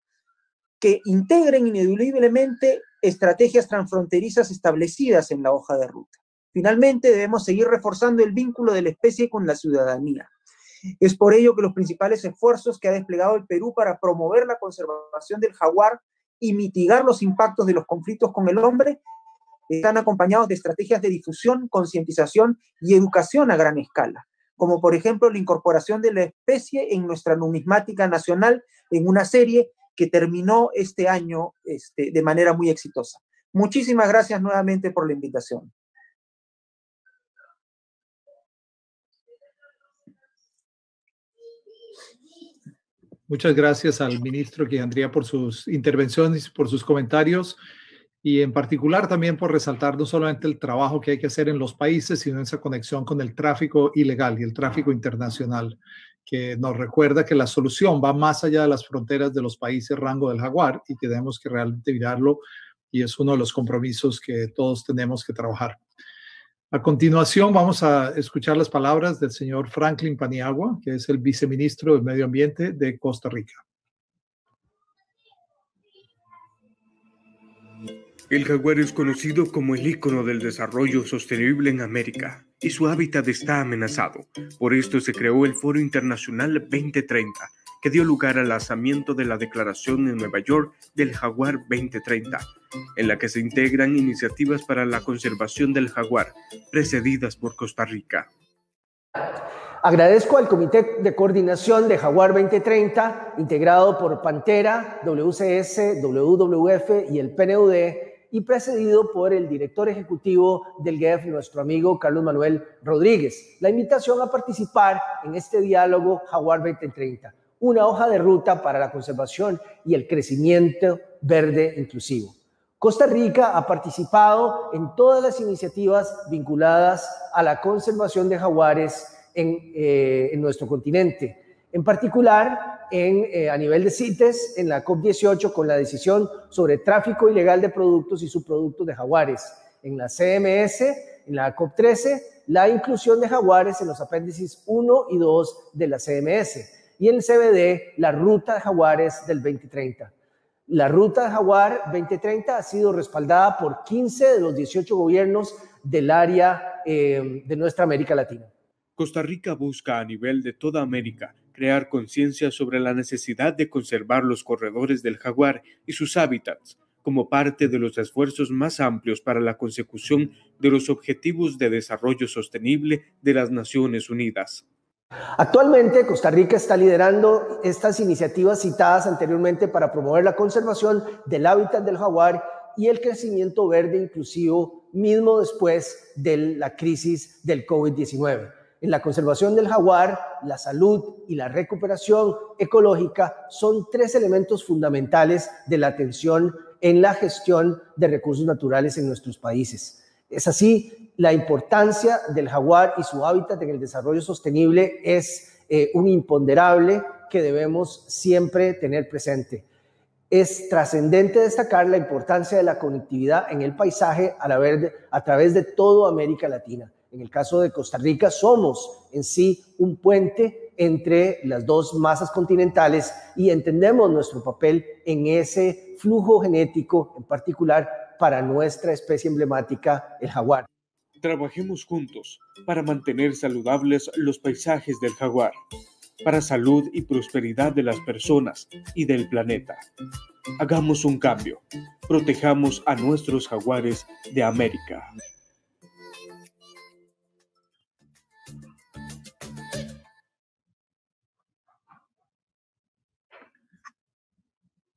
que integren ineludiblemente estrategias transfronterizas establecidas en la hoja de ruta. Finalmente, debemos seguir reforzando el vínculo de la especie con la ciudadanía. Es por ello que los principales esfuerzos que ha desplegado el Perú para promover la conservación del jaguar y mitigar los impactos de los conflictos con el hombre están acompañados de estrategias de difusión, concientización y educación a gran escala como por ejemplo la incorporación de la especie en nuestra numismática nacional en una serie que terminó este año este, de manera muy exitosa. Muchísimas gracias nuevamente por la invitación. Muchas gracias al ministro Quijandría por sus intervenciones, por sus comentarios y en particular también por resaltar no solamente el trabajo que hay que hacer en los países, sino esa conexión con el tráfico ilegal y el tráfico internacional, que nos recuerda que la solución va más allá de las fronteras de los países rango del jaguar y que tenemos que realmente mirarlo y es uno de los compromisos que todos tenemos que trabajar. A continuación vamos a escuchar las palabras del señor Franklin Paniagua, que es el viceministro del Medio Ambiente de Costa Rica. El jaguar es conocido como el ícono del desarrollo sostenible en América y su hábitat está amenazado. Por esto se creó el Foro Internacional 2030, que dio lugar al lanzamiento de la Declaración en Nueva York del Jaguar 2030, en la que se integran iniciativas para la conservación del jaguar, precedidas por Costa Rica. Agradezco al Comité de Coordinación de Jaguar 2030, integrado por Pantera, WCS, WWF y el PNUD, y precedido por el director ejecutivo del GEF, nuestro amigo Carlos Manuel Rodríguez. La invitación a participar en este diálogo Jaguar 2030, una hoja de ruta para la conservación y el crecimiento verde inclusivo. Costa Rica ha participado en todas las iniciativas vinculadas a la conservación de jaguares en, eh, nuestro continente en particular en, eh, a nivel de CITES en la COP18 con la decisión sobre tráfico ilegal de productos y subproductos de jaguares, en la CMS, en la COP13, la inclusión de jaguares en los apéndices 1 y 2 de la CMS y en el CBD la ruta de jaguares del 2030. La ruta de jaguar 2030 ha sido respaldada por 15 de los 18 gobiernos del área eh, de nuestra América Latina. Costa Rica busca a nivel de toda América crear conciencia sobre la necesidad de conservar los corredores del jaguar y sus hábitats como parte de los esfuerzos más amplios para la consecución de los objetivos de desarrollo sostenible de las Naciones Unidas. Actualmente, Costa Rica está liderando estas iniciativas citadas anteriormente para promover la conservación del hábitat del jaguar y el crecimiento verde inclusivo, mismo después de la crisis del COVID-19. En la conservación del jaguar, la salud y la recuperación ecológica son tres elementos fundamentales de la atención en la gestión de recursos naturales en nuestros países. Es así, la importancia del jaguar y su hábitat en el desarrollo sostenible es eh, un imponderable que debemos siempre tener presente. Es trascendente destacar la importancia de la conectividad en el paisaje a, la verde, a través de toda América Latina. En el caso de Costa Rica somos en sí un puente entre las dos masas continentales y entendemos nuestro papel en ese flujo genético en particular para nuestra especie emblemática, el jaguar. Trabajemos juntos para mantener saludables los paisajes del jaguar, para salud y prosperidad de las personas y del planeta. Hagamos un cambio. Protejamos a nuestros jaguares de América.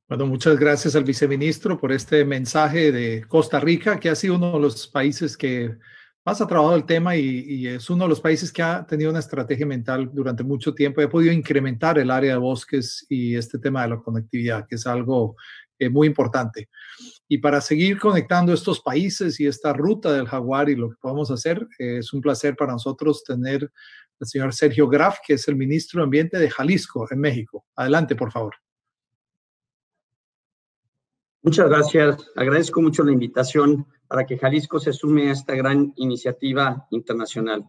Bueno, muchas gracias al viceministro por este mensaje de Costa Rica, que ha sido uno de los países que más ha trabajado el tema y, es uno de los países que ha tenido una estrategia mental durante mucho tiempo y ha podido incrementar el área de bosques y este tema de la conectividad, que es algo eh, muy importante. Y para seguir conectando estos países y esta ruta del jaguar y lo que podemos hacer, eh, es un placer para nosotros tener al señor Sergio Graf, que es el ministro de Ambiente de Jalisco, en México. Adelante, por favor. Muchas gracias. Agradezco mucho la invitación para que Jalisco se sume a esta gran iniciativa internacional.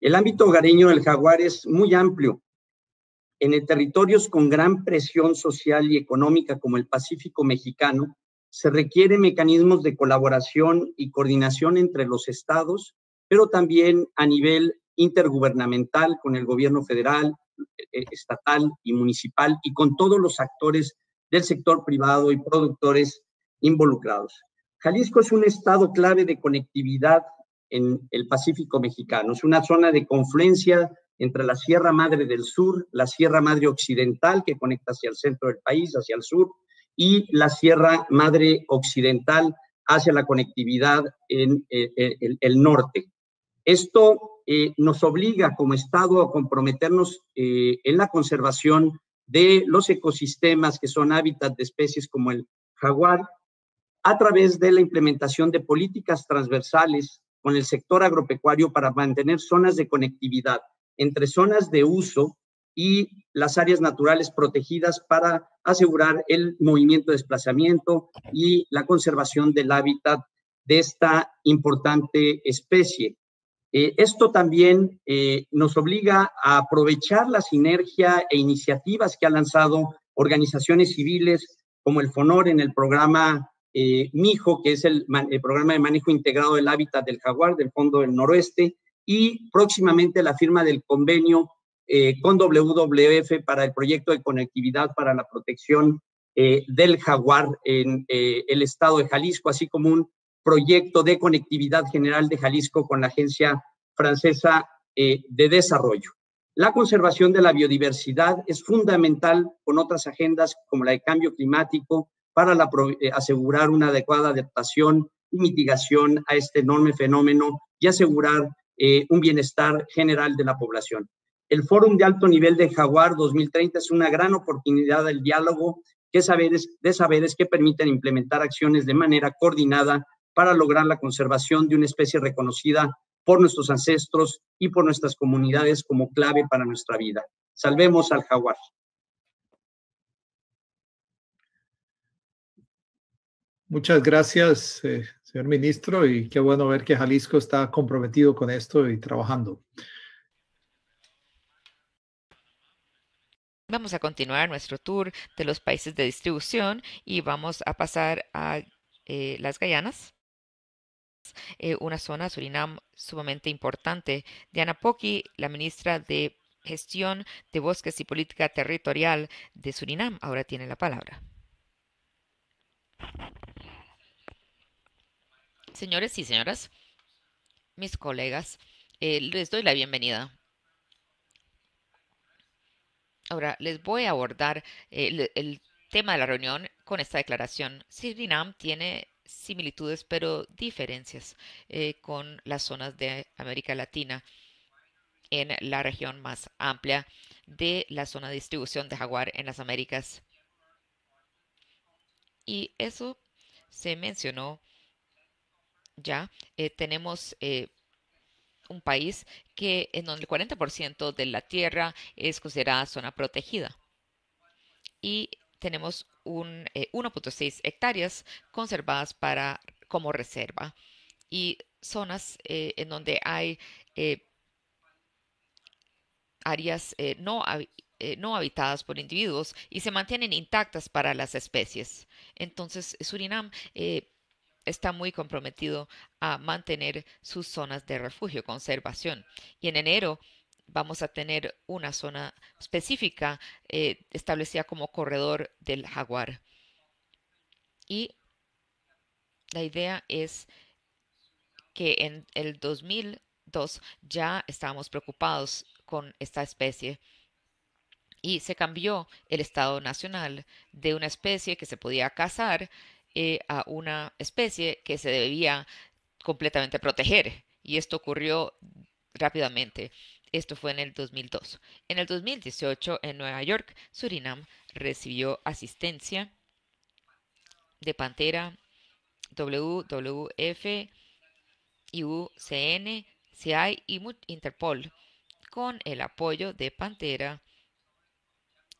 El ámbito hogareño del jaguar es muy amplio. En territorios con gran presión social y económica como el Pacífico mexicano, se requieren mecanismos de colaboración y coordinación entre los estados, pero también a nivel intergubernamental con el gobierno federal, eh, estatal y municipal y con todos los actores del sector privado y productores involucrados. Jalisco es un estado clave de conectividad en el Pacífico mexicano. Es una zona de confluencia entre la Sierra Madre del Sur, la Sierra Madre Occidental, que conecta hacia el centro del país, hacia el sur, y la Sierra Madre Occidental hacia la conectividad en eh, eh, el, norte. Esto eh, nos obliga como Estado a comprometernos en la conservación de los ecosistemas que son hábitat de especies como el jaguar, a través de la implementación de políticas transversales con el sector agropecuario para mantener zonas de conectividad entre zonas de uso y las áreas naturales protegidas para asegurar el movimiento de desplazamiento y la conservación del hábitat de esta importante especie. Eh, esto también eh, nos obliga a aprovechar la sinergia e iniciativas que han lanzado organizaciones civiles como el FONOR en el programa eh, MIJO, que es el, el, programa de manejo integrado del hábitat del jaguar del Fondo del Noroeste, y próximamente la firma del convenio con WWF para el proyecto de conectividad para la protección del jaguar en el estado de Jalisco, así como un proyecto de conectividad general de Jalisco con la Agencia Francesa eh, de Desarrollo. La conservación de la biodiversidad es fundamental con otras agendas como la de cambio climático para eh, asegurar una adecuada adaptación y mitigación a este enorme fenómeno y asegurar eh, un bienestar general de la población. El Fórum de Alto Nivel de Jaguar 2030 es una gran oportunidad del diálogo que saberes, de saberes que permiten implementar acciones de manera coordinada para lograr la conservación de una especie reconocida por nuestros ancestros y por nuestras comunidades como clave para nuestra vida. Salvemos al jaguar. Muchas gracias, eh, señor ministro, y qué bueno ver que Jalisco está comprometido con esto y trabajando. Vamos a continuar nuestro tour de los países de distribución y vamos a pasar a eh, las Gallanas. Eh, una zona, Surinam, sumamente importante. Diana Pocky, la ministra de Gestión de Bosques y Política Territorial de Surinam, ahora tiene la palabra. Señores y señoras, mis colegas, eh, les doy la bienvenida. Ahora les voy a abordar el, eh, el tema de la reunión con esta declaración. Surinam tiene similitudes, pero diferencias eh, con las zonas de América Latina en la región más amplia de la zona de distribución de jaguar en las Américas. Y eso se mencionó ya. Eh, tenemos eh, un país que en donde el 40% de la tierra es considerada zona protegida. Y tenemos 1.6 eh, hectáreas conservadas para, como reserva y zonas eh, en donde hay eh, áreas no, no habitadas por individuos y se mantienen intactas para las especies. Entonces, Surinam está muy comprometido a mantener sus zonas de refugio, conservación. Y en enero vamos a tener una zona específica eh, establecida como corredor del jaguar. Y la idea es que en el 2002 ya estábamos preocupados con esta especie y se cambió el Estado Nacional de una especie que se podía cazar eh, a una especie que se debía completamente proteger. Y esto ocurrió rápidamente. Esto fue en el 2002. En el 2018, en Nueva York, Surinam recibió asistencia de Pantera, WWF, IUCN, CI y Interpol, con el apoyo de Pantera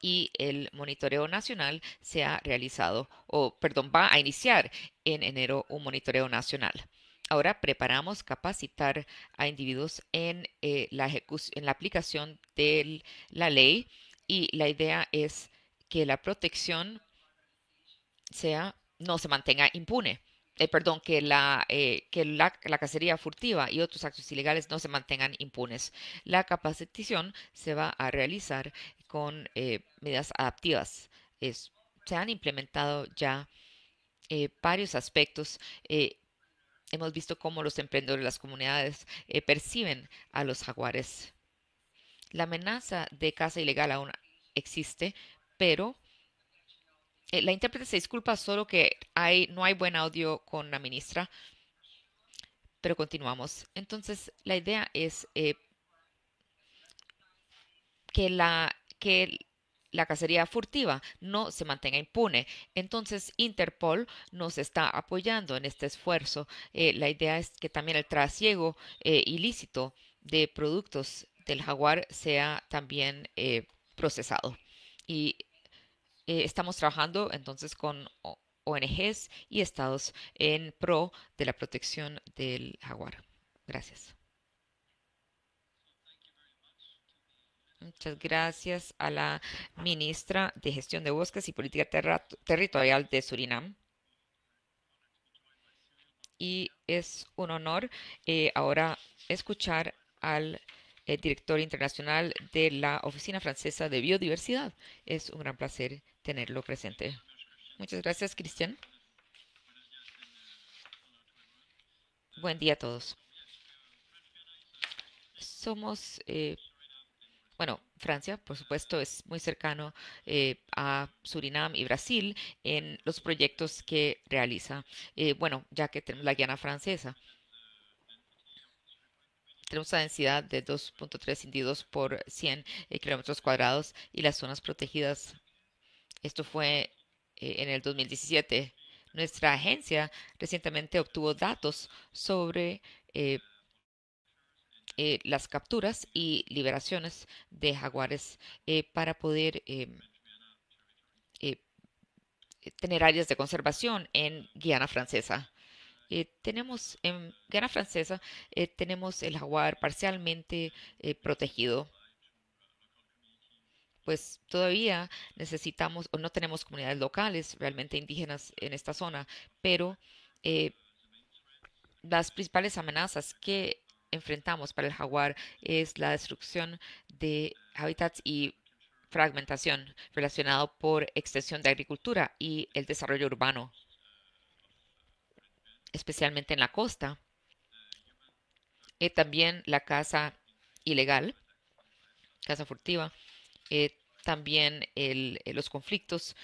y el monitoreo nacional se ha realizado, o perdón, va a iniciar en enero un monitoreo nacional. Ahora preparamos capacitar a individuos en, eh, la, en la aplicación de la ley y la idea es que la protección sea, no se mantenga impune. Eh, perdón, que, la, eh, que la, cacería furtiva y otros actos ilegales no se mantengan impunes. La capacitación se va a realizar con medidas adaptivas. se han implementado ya varios aspectos hemos visto cómo los emprendedores, las comunidades eh, perciben a los jaguares. La amenaza de caza ilegal aún existe, pero eh, la intérprete se disculpa solo que no hay buen audio con la ministra, pero continuamos. Entonces, la idea es eh, que, la, que la cacería furtiva no se mantenga impune. Entonces, Interpol nos está apoyando en este esfuerzo. Eh, la idea es que también el trasiego eh, ilícito de productos del jaguar sea también eh, procesado. Y estamos trabajando entonces con ONGs y estados en pro de la protección del jaguar. Gracias. Muchas gracias a la ministra de Gestión de Bosques y Política Territorial de Surinam. Y es un honor eh, ahora escuchar al eh, director internacional de la Oficina Francesa de Biodiversidad. Es un gran placer tenerlo presente. Muchas gracias, Cristian. Buen día a todos. Somos eh, bueno, Francia, por supuesto, es muy cercano eh, a Surinam y Brasil en los proyectos que realiza. Eh, bueno, ya que tenemos la Guiana francesa, tenemos una densidad de 2.3 individuos por 100 eh, kilómetros cuadrados y las zonas protegidas. Esto fue en el 2017. Nuestra agencia recientemente obtuvo datos sobre eh, las capturas y liberaciones de jaguares eh, para poder em, eh, tener áreas de conservación en Guiana Francesa. tenemos en Guiana Francesa tenemos el jaguar parcialmente protegido. Pues todavía necesitamos o no tenemos comunidades locales realmente indígenas en esta zona, pero las principales amenazas que enfrentamos para el jaguar es la destrucción de hábitats y fragmentación relacionado por extensión de agricultura y el desarrollo urbano, especialmente en la costa. Eh, también la caza ilegal, caza furtiva. Eh, también eh, los conflictos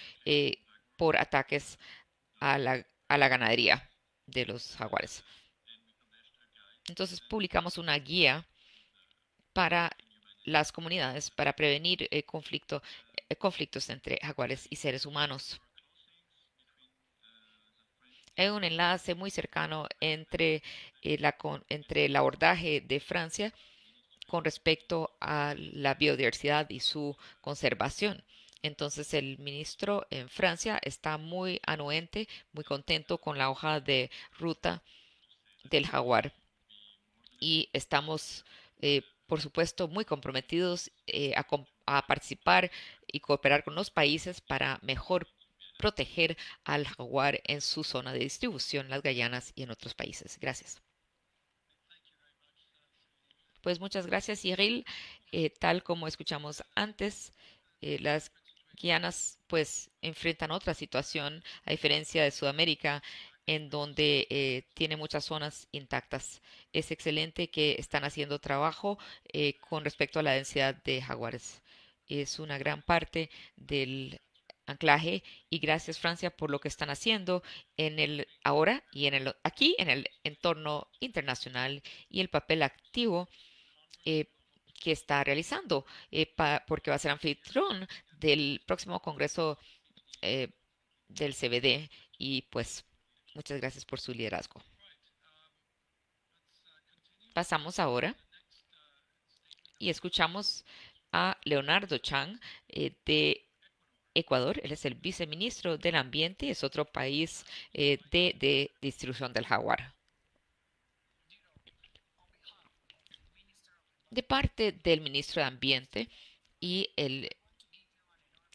por ataques a la ganadería de los jaguares. Entonces publicamos una guía para las comunidades para prevenir eh, conflicto, eh, conflictos entre jaguares y seres humanos. Hay un enlace muy cercano entre, eh, la, entre el abordaje de Francia con respecto a la biodiversidad y su conservación. Entonces el ministro en Francia está muy anuente, muy contento con la hoja de ruta del jaguar y estamos, eh, por supuesto, muy comprometidos eh, a, participar y cooperar con los países para mejor proteger al jaguar en su zona de distribución, las guayanas y en otros países. Gracias. Pues muchas gracias, Cyril. Eh, tal como escuchamos antes, las Guianas pues enfrentan otra situación a diferencia de Sudamérica en donde eh, tiene muchas zonas intactas. Es excelente que están haciendo trabajo eh, con respecto a la densidad de jaguares. Es una gran parte del anclaje y gracias Francia por lo que están haciendo en el ahora y en el aquí en el entorno internacional y el papel activo eh, que está realizando porque va a ser anfitrión del próximo congreso del CBD y pues Muchas gracias por su liderazgo. Pasamos ahora y escuchamos a Leonardo Chang eh, de Ecuador. Él es el viceministro del Ambiente, es otro país eh, de, de, distribución del jaguar. De parte del ministro de Ambiente y el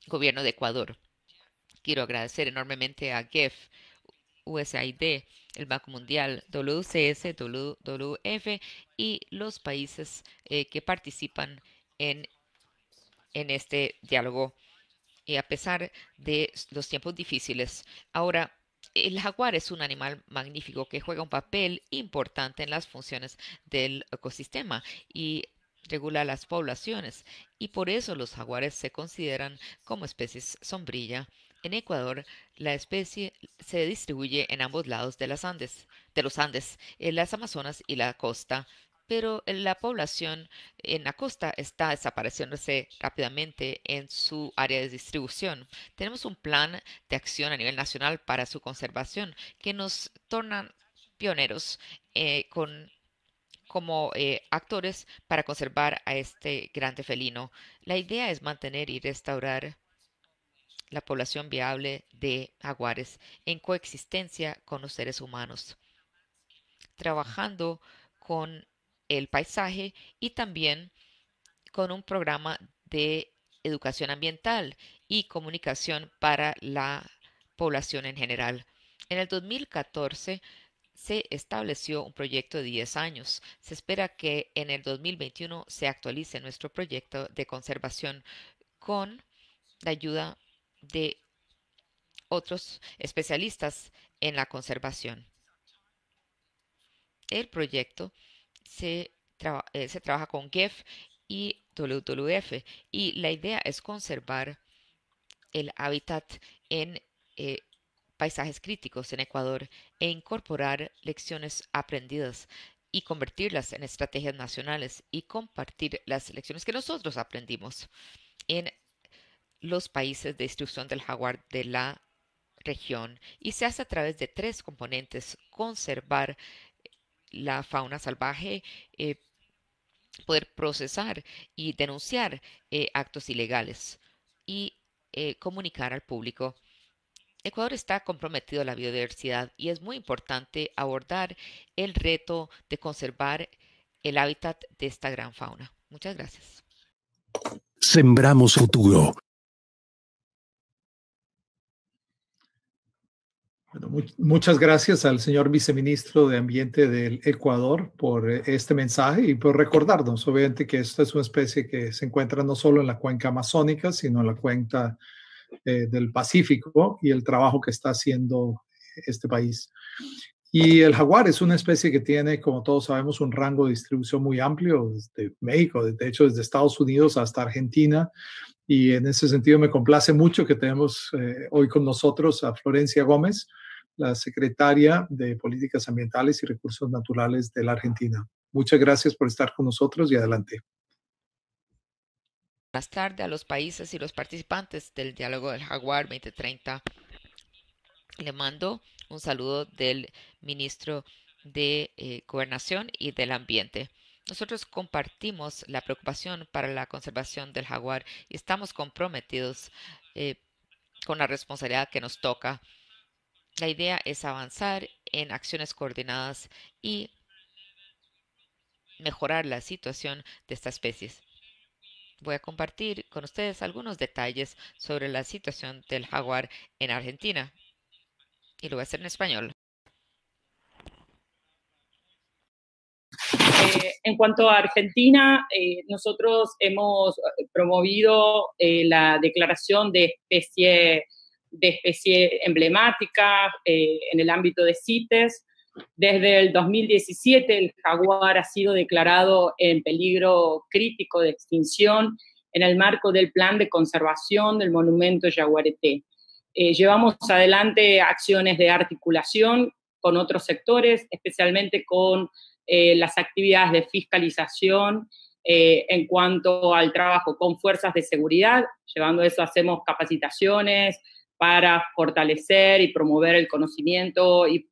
gobierno de Ecuador, quiero agradecer enormemente a GEF USAID, el Banco Mundial, WCS, WWF y los países eh, que participan en, en este diálogo. Y a pesar de los tiempos difíciles, ahora el jaguar es un animal magnífico que juega un papel importante en las funciones del ecosistema y regula las poblaciones y por eso los jaguares se consideran como especies sombrilla en Ecuador, la especie se distribuye en ambos lados de, las Andes, de los Andes, en las Amazonas y la costa, pero la población en la costa está desapareciéndose rápidamente en su área de distribución. Tenemos un plan de acción a nivel nacional para su conservación que nos torna pioneros eh, como eh, actores para conservar a este grande felino. La idea es mantener y restaurar la población viable de Aguares en coexistencia con los seres humanos, trabajando con el paisaje y también con un programa de educación ambiental y comunicación para la población en general. En el 2014 se estableció un proyecto de 10 años. Se espera que en el 2021 se actualice nuestro proyecto de conservación con la ayuda de otros especialistas en la conservación. El proyecto se, eh, se trabaja con GEF y WWF y la idea es conservar el hábitat en eh, paisajes críticos en Ecuador e incorporar lecciones aprendidas y convertirlas en estrategias nacionales y compartir las lecciones que nosotros aprendimos en los países de distribución del jaguar de la región y se hace a través de tres componentes, conservar eh, la fauna salvaje, eh, poder procesar y denunciar eh, actos ilegales y comunicar al público. Ecuador está comprometido a la biodiversidad y es muy importante abordar el reto de conservar el hábitat de esta gran fauna. Muchas gracias. Sembramos futuro. muchas gracias al señor viceministro de Ambiente del Ecuador por eh, este mensaje y por recordarnos, obviamente, que esta es una especie que se encuentra no solo en la cuenca amazónica, sino en la cuenca eh, del Pacífico y el trabajo que está haciendo este país. Y el jaguar es una especie que tiene, como todos sabemos, un rango de distribución muy amplio, desde México, de hecho desde Estados Unidos hasta Argentina, y en ese sentido me complace mucho que tenemos eh, hoy con nosotros a Florencia Gómez, la secretaria de Políticas Ambientales y Recursos Naturales de la Argentina. Muchas gracias por estar con nosotros y adelante. Buenas tarde a los países y los participantes del Diálogo del Jaguar 2030. Le mando un saludo del ministro de eh, Gobernación y del Ambiente. Nosotros compartimos la preocupación para la conservación del jaguar y estamos comprometidos eh, con la responsabilidad que nos toca. La idea es avanzar en acciones coordinadas y mejorar la situación de esta especie. Voy a compartir con ustedes algunos detalles sobre la situación del jaguar en Argentina y lo voy a hacer en español. En cuanto a Argentina, eh, nosotros hemos eh, promovido eh, la declaración de especie, de especie emblemática en el ámbito de CITES. Desde el 2017 el jaguar ha sido declarado en peligro crítico de extinción en el marco del plan de conservación del monumento Yaguareté. llevamos adelante acciones de articulación con otros sectores, especialmente con eh, las actividades de fiscalización eh, en cuanto al trabajo con fuerzas de seguridad. Llevando eso hacemos capacitaciones para fortalecer y promover el conocimiento y,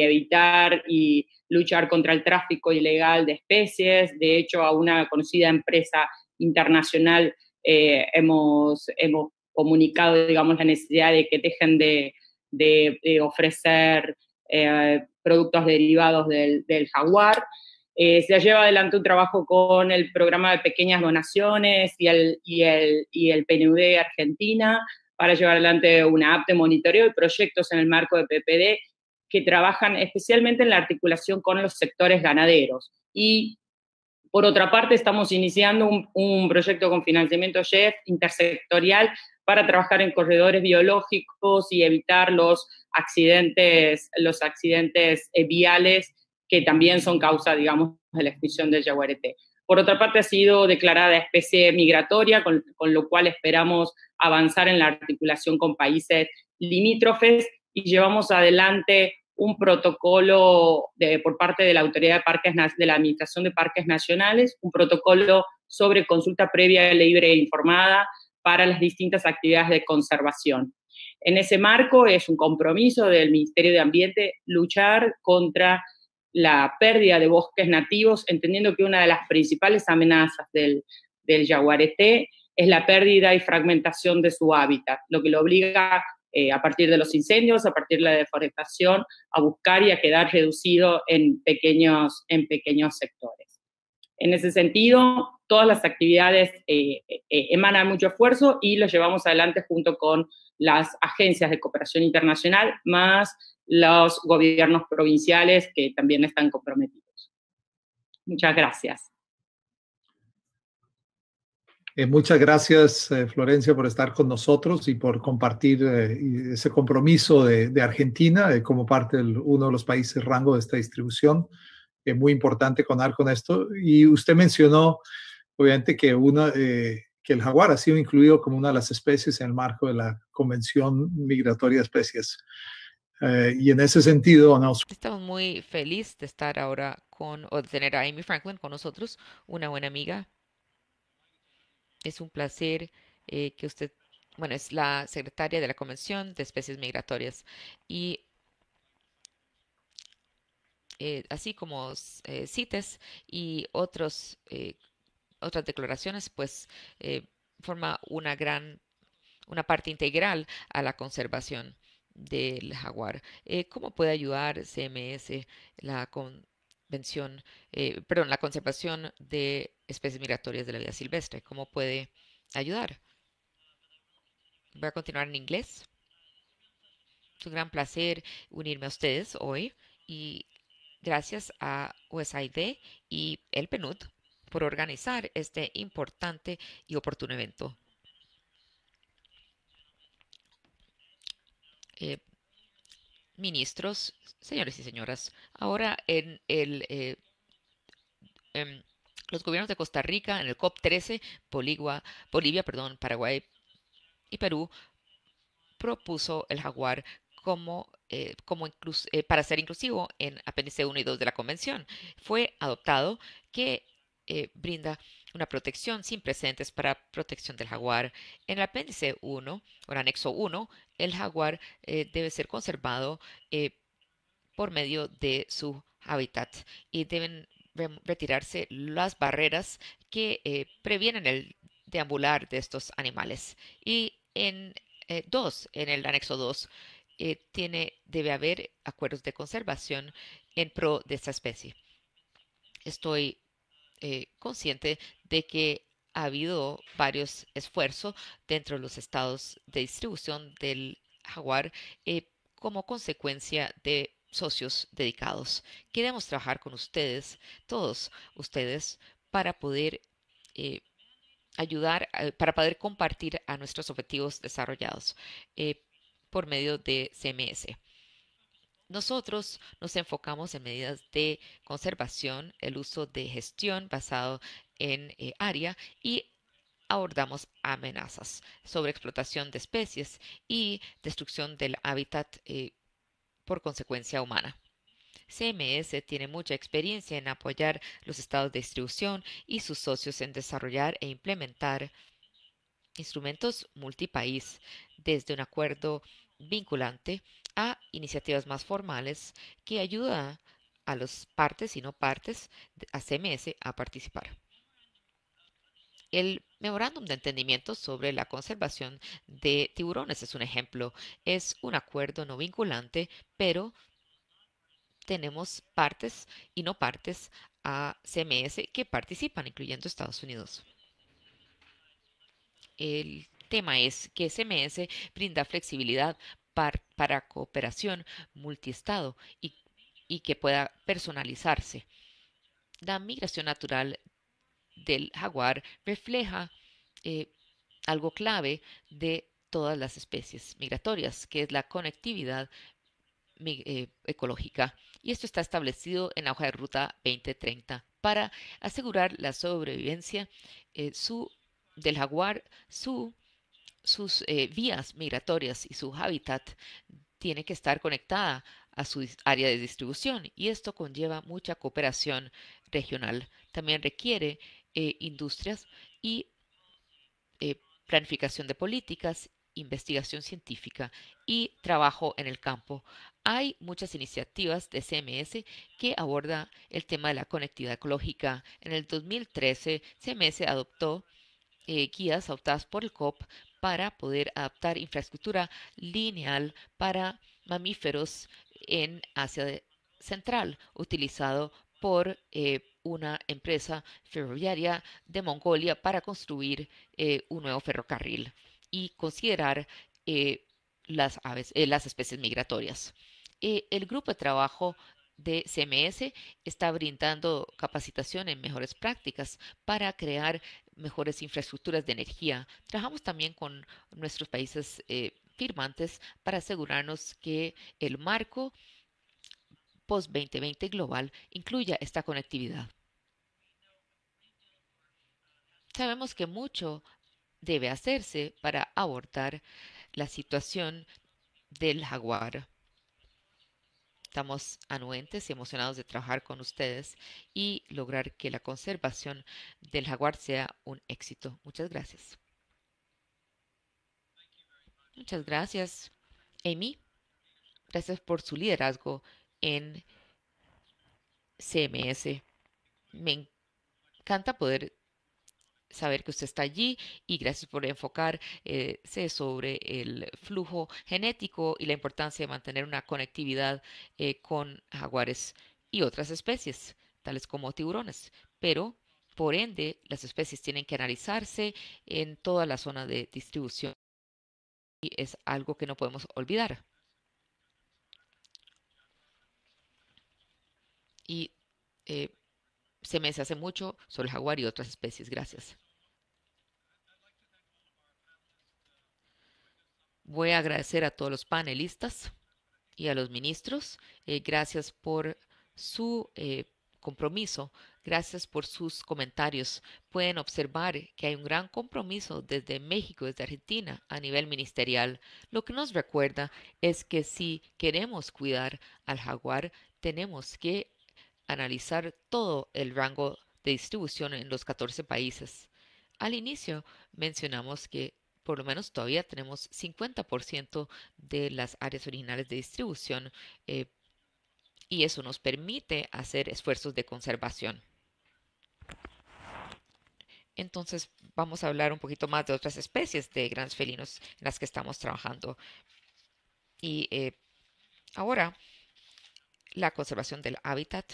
evitar y luchar contra el tráfico ilegal de especies. De hecho, a una conocida empresa internacional eh, hemos, hemos comunicado, digamos, la necesidad de que dejen de ofrecer eh, productos derivados del, jaguar. Eh, se lleva adelante un trabajo con el programa de pequeñas donaciones y el, y el, y el Argentina para llevar adelante una app de monitoreo y proyectos en el marco de PPD que trabajan especialmente en la articulación con los sectores ganaderos y por otra parte, estamos iniciando un, proyecto con financiamiento JEF intersectorial para trabajar en corredores biológicos y evitar los accidentes, los accidentes eh, viales que también son causa, digamos, de la extinción del jaguarete. Por otra parte, ha sido declarada especie migratoria, con, con, lo cual esperamos avanzar en la articulación con países limítrofes y llevamos adelante un protocolo por parte de la Autoridad de Parques, de la Administración de Parques Nacionales, un protocolo sobre consulta previa, libre e informada para las distintas actividades de conservación. En ese marco es un compromiso del Ministerio de Ambiente luchar contra la pérdida de bosques nativos, entendiendo que una de las principales amenazas del, del yaguareté es la pérdida y fragmentación de su hábitat, lo que lo obliga eh, a partir de los incendios, a partir de la deforestación, a buscar y a quedar reducido en pequeños, en pequeños sectores. En ese sentido, todas las actividades eh, eh, emanan mucho esfuerzo y lo llevamos adelante junto con las agencias de cooperación internacional, más los gobiernos provinciales que también están comprometidos. Muchas gracias. Eh, muchas gracias, eh, Florencia, por estar con nosotros y por compartir eh, ese compromiso de, Argentina como parte de uno de los países rango de esta distribución. Es muy importante contar con esto. Y usted mencionó, obviamente, que, que el jaguar ha sido incluido como una de las especies en el marco de la Convención Migratoria de Especies. y en ese sentido, Estamos muy felices de estar ahora con, o de tener a Amy Franklin con nosotros, una buena amiga es un placer eh, que usted, bueno, es la secretaria de la Convención de Especies Migratorias y eh, así como eh, CITES y otros, otras declaraciones, pues forma una gran, una parte integral a la conservación del jaguar. ¿Cómo puede ayudar CMS la, con, eh, la conservación de especies migratorias de la vida silvestre. ¿Cómo puede ayudar? Voy a continuar en inglés. Es un gran placer unirme a ustedes hoy y gracias a USAID y el PNUD por organizar este importante y oportuno evento. Eh, ministros, señores y señoras, ahora en el... Eh, em, los gobiernos de Costa Rica en el COP13, Bolivia, Bolivia perdón, Paraguay y Perú propuso el jaguar como, eh, como eh, para ser inclusivo en apéndice 1 y 2 de la Convención. Fue adoptado que eh, brinda una protección sin precedentes para protección del jaguar. En el apéndice 1 o el anexo 1, el jaguar eh, debe ser conservado eh, por medio de su hábitat y deben retirarse las barreras que previenen el deambular de estos animales. Y en 2, en el anexo 2, tiene, debe haber acuerdos de conservación en pro de esta especie. Estoy eh, consciente de que ha habido varios esfuerzos dentro de los estados de distribución del jaguar eh, como consecuencia de socios dedicados. Queremos trabajar con ustedes, todos ustedes, para poder eh, ayudar, para poder compartir a nuestros objetivos desarrollados por medio de CMS. Nosotros nos enfocamos en medidas de conservación, el uso de gestión basado en eh, área y abordamos amenazas sobre explotación de especies y destrucción del hábitat eh, por consecuencia humana. CMS tiene mucha experiencia en apoyar los estados de distribución y sus socios en desarrollar e implementar instrumentos multipaís desde un acuerdo vinculante a iniciativas más formales que ayuda a los partes y no partes a CMS a participar. El memorándum de entendimiento sobre la conservación de tiburones es un ejemplo. Es un acuerdo no vinculante, pero tenemos partes y no partes a CMS que participan, incluyendo Estados Unidos. El tema es que CMS brinda flexibilidad para cooperación multiestado y, y que pueda personalizarse. La migración natural del jaguar refleja eh, algo clave de todas las especies migratorias, que es la conectividad eh, ecológica. Y esto está establecido en la hoja de ruta 2030 para asegurar la sobrevivencia eh, del jaguar, su sus eh, vías migratorias y su hábitat tiene que estar conectada a su área de distribución y esto conlleva mucha cooperación regional. También requiere eh, industrias y eh, planificación de políticas, investigación científica y trabajo en el campo. Hay muchas iniciativas de CMS que aborda el tema de la conectividad ecológica. En el 2013, CMS adoptó guías adoptadas por el COP para poder adaptar infraestructura lineal para mamíferos en Asia Central, utilizado por eh, una empresa ferroviaria de Mongolia para construir eh, un nuevo ferrocarril y considerar eh, las, aves, las especies migratorias. el grupo de trabajo de CMS está brindando capacitación en mejores prácticas para crear mejores infraestructuras de energía. Trabajamos también con nuestros países eh, firmantes para asegurarnos que el marco post-2020 global incluya esta conectividad. Sabemos que mucho debe hacerse para abordar la situación del jaguar Estamos anuentes y emocionados de trabajar con ustedes y lograr que la conservación del jaguar sea un éxito. Muchas gracias. Muchas gracias, Amy. Gracias por su liderazgo en CMS. Me encanta poder saber que usted está allí y gracias por enfocarse sobre el flujo genético y la importancia de mantener una conectividad eh, con jaguares y otras especies, tales como tiburones. Pero, por ende, las especies tienen que analizarse en toda la zona de distribución y es algo que no podemos olvidar. Y eh, se me hace mucho sobre el jaguar y otras especies. Gracias. Voy a agradecer a todos los panelistas y a los ministros. Eh, gracias por su eh, compromiso. Gracias por sus comentarios. Pueden observar que hay un gran compromiso desde México, desde Argentina, a nivel ministerial. Lo que nos recuerda es que si queremos cuidar al jaguar, tenemos que analizar todo el rango de distribución en los 14 países. Al inicio mencionamos que por lo menos todavía tenemos 50% de las áreas originales de distribución eh, y eso nos permite hacer esfuerzos de conservación. Entonces vamos a hablar un poquito más de otras especies de grandes felinos en las que estamos trabajando. Y eh, ahora la conservación del hábitat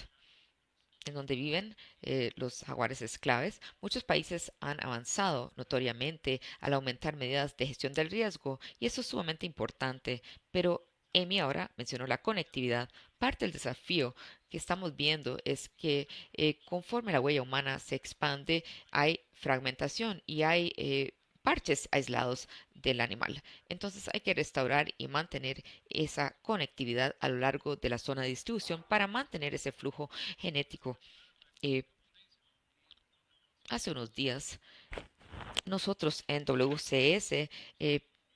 en donde viven eh, los jaguares esclaves, muchos países han avanzado notoriamente al aumentar medidas de gestión del riesgo y eso es sumamente importante, pero Emi ahora mencionó la conectividad. Parte del desafío que estamos viendo es que eh, conforme la huella humana se expande, hay fragmentación y hay eh, parches aislados del animal. Entonces hay que restaurar y mantener esa conectividad a lo largo de la zona de distribución para mantener ese flujo genético. Eh, hace unos días, nosotros en WCS eh,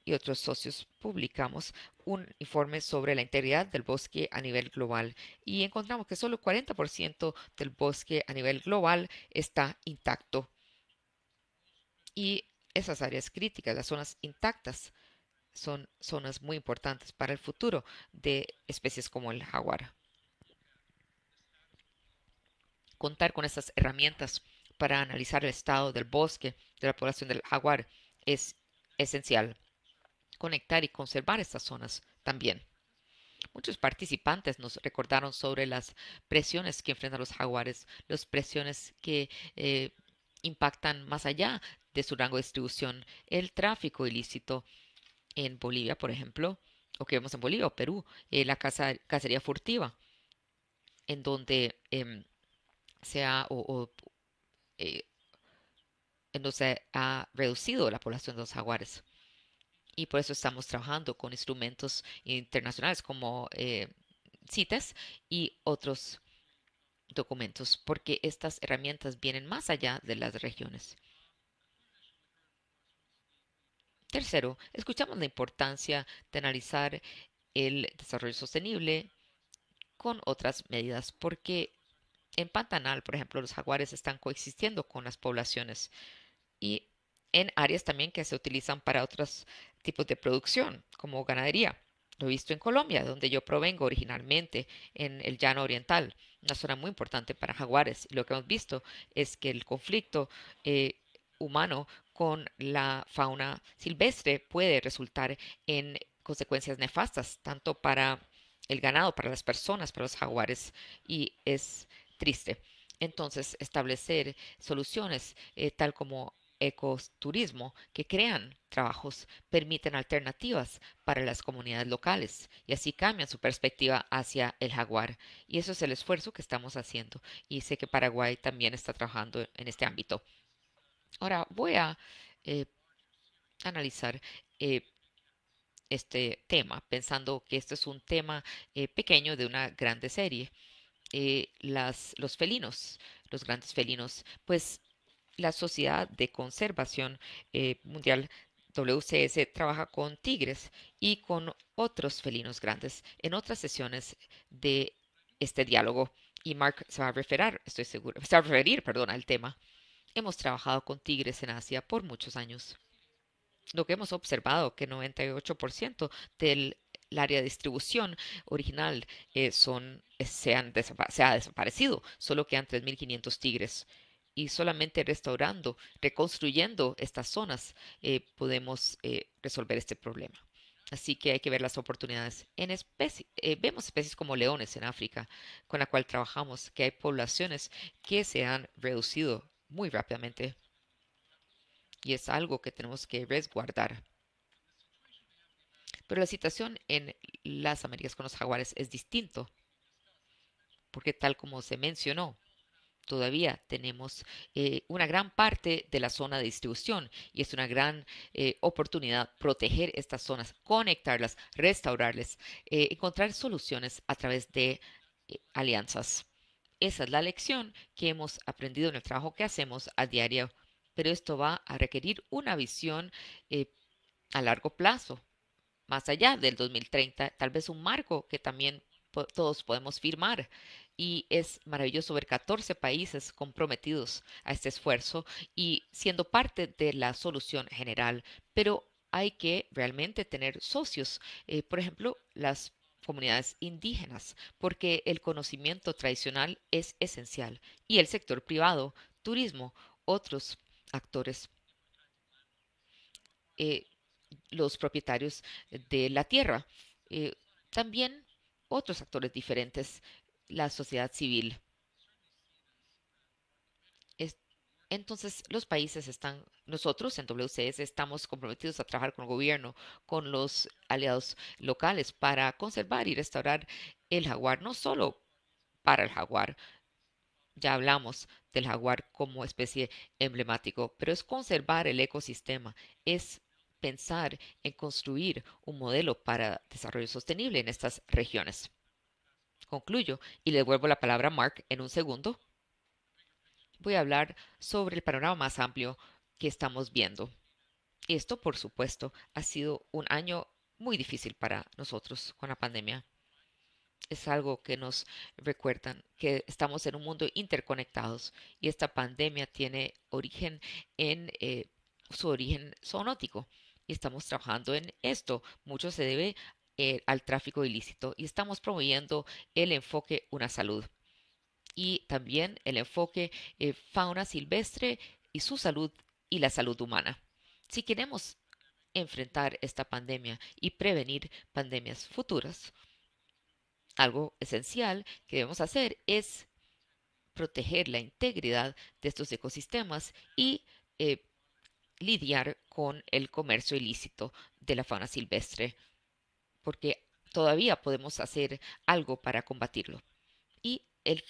y otros socios publicamos un informe sobre la integridad del bosque a nivel global y encontramos que solo 40% del bosque a nivel global está intacto. Y esas áreas críticas, las zonas intactas, son zonas muy importantes para el futuro de especies como el jaguar. Contar con estas herramientas para analizar el estado del bosque de la población del jaguar es esencial. Conectar y conservar estas zonas también. Muchos participantes nos recordaron sobre las presiones que enfrentan los jaguares, las presiones que eh, impactan más allá de su rango de distribución el tráfico ilícito en Bolivia, por ejemplo, o que vemos en Bolivia o Perú, eh, la cacería furtiva, en donde em, se ha, eh, ha reducido la población de los jaguares. Y por eso estamos trabajando con instrumentos internacionales como eh, CITES y otros documentos, porque estas herramientas vienen más allá de las regiones. Tercero, escuchamos la importancia de analizar el desarrollo sostenible con otras medidas, porque en Pantanal, por ejemplo, los jaguares están coexistiendo con las poblaciones y en áreas también que se utilizan para otros tipos de producción, como ganadería. Lo he visto en Colombia, donde yo provengo originalmente, en el llano oriental, una zona muy importante para jaguares. Y lo que hemos visto es que el conflicto eh, humano con la fauna silvestre puede resultar en consecuencias nefastas, tanto para el ganado, para las personas, para los jaguares, y es triste. Entonces, establecer soluciones eh, tal como ecoturismo que crean trabajos permiten alternativas para las comunidades locales y así cambian su perspectiva hacia el jaguar. Y eso es el esfuerzo que estamos haciendo y sé que Paraguay también está trabajando en este ámbito. Ahora voy a eh, analizar eh, este tema, pensando que este es un tema eh, pequeño de una grande serie. Las, los felinos, los grandes felinos, pues la Sociedad de Conservación Mundial WCS trabaja con tigres y con otros felinos grandes en otras sesiones de este diálogo y Mark se va a referir, estoy seguro, se va a referir, perdón, al tema. Hemos trabajado con tigres en Asia por muchos años. Lo que hemos observado que 98% del área de distribución original eh, eh, se, ha desaparecido, solo quedan 3.500 tigres. Y solamente restaurando, reconstruyendo estas zonas, eh, podemos resolver este problema. Así que hay que ver las oportunidades. En vemos especies como leones en África, con la cual trabajamos, que hay poblaciones que se han reducido muy rápidamente. Y es algo que tenemos que resguardar. Pero la situación en las Américas con los jaguares es distinto, porque tal como se mencionó, todavía tenemos eh, una gran parte de la zona de distribución y es una gran eh, oportunidad proteger estas zonas, conectarlas, restaurarlas, eh, encontrar soluciones a través de alianzas. Esa es la lección que hemos aprendido en el trabajo que hacemos a diario, pero esto va a requerir una visión eh, a largo plazo, más allá del 2030, tal vez un marco que también todos podemos firmar. Y es maravilloso ver 14 países comprometidos a este esfuerzo y siendo parte de la solución general. Pero hay que realmente tener socios. Eh, por ejemplo, las comunidades indígenas, porque el conocimiento tradicional es esencial, y el sector privado, turismo, otros actores, eh, los propietarios de la tierra, eh, también otros actores diferentes, la sociedad civil Entonces, los países están, nosotros en WCS estamos comprometidos a trabajar con el gobierno, con los aliados locales para conservar y restaurar el jaguar, no solo para el jaguar, ya hablamos del jaguar como especie emblemático, pero es conservar el ecosistema, es pensar en construir un modelo para desarrollo sostenible en estas regiones. Concluyo y le devuelvo la palabra a Mark en un segundo voy a hablar sobre el panorama más amplio que estamos viendo. Esto, por supuesto, ha sido un año muy difícil para nosotros con la pandemia. Es algo que nos recuerdan que estamos en un mundo interconectados y esta pandemia tiene origen en eh, su origen zoonótico y estamos trabajando en esto. Mucho se debe eh, al tráfico ilícito y estamos promoviendo el enfoque una salud y también el enfoque eh, fauna silvestre y su salud y la salud humana. Si queremos enfrentar esta pandemia y prevenir pandemias futuras, algo esencial que debemos hacer es proteger la integridad de estos ecosistemas y eh, lidiar con el comercio ilícito de la fauna silvestre, porque todavía podemos hacer algo para combatirlo. Y el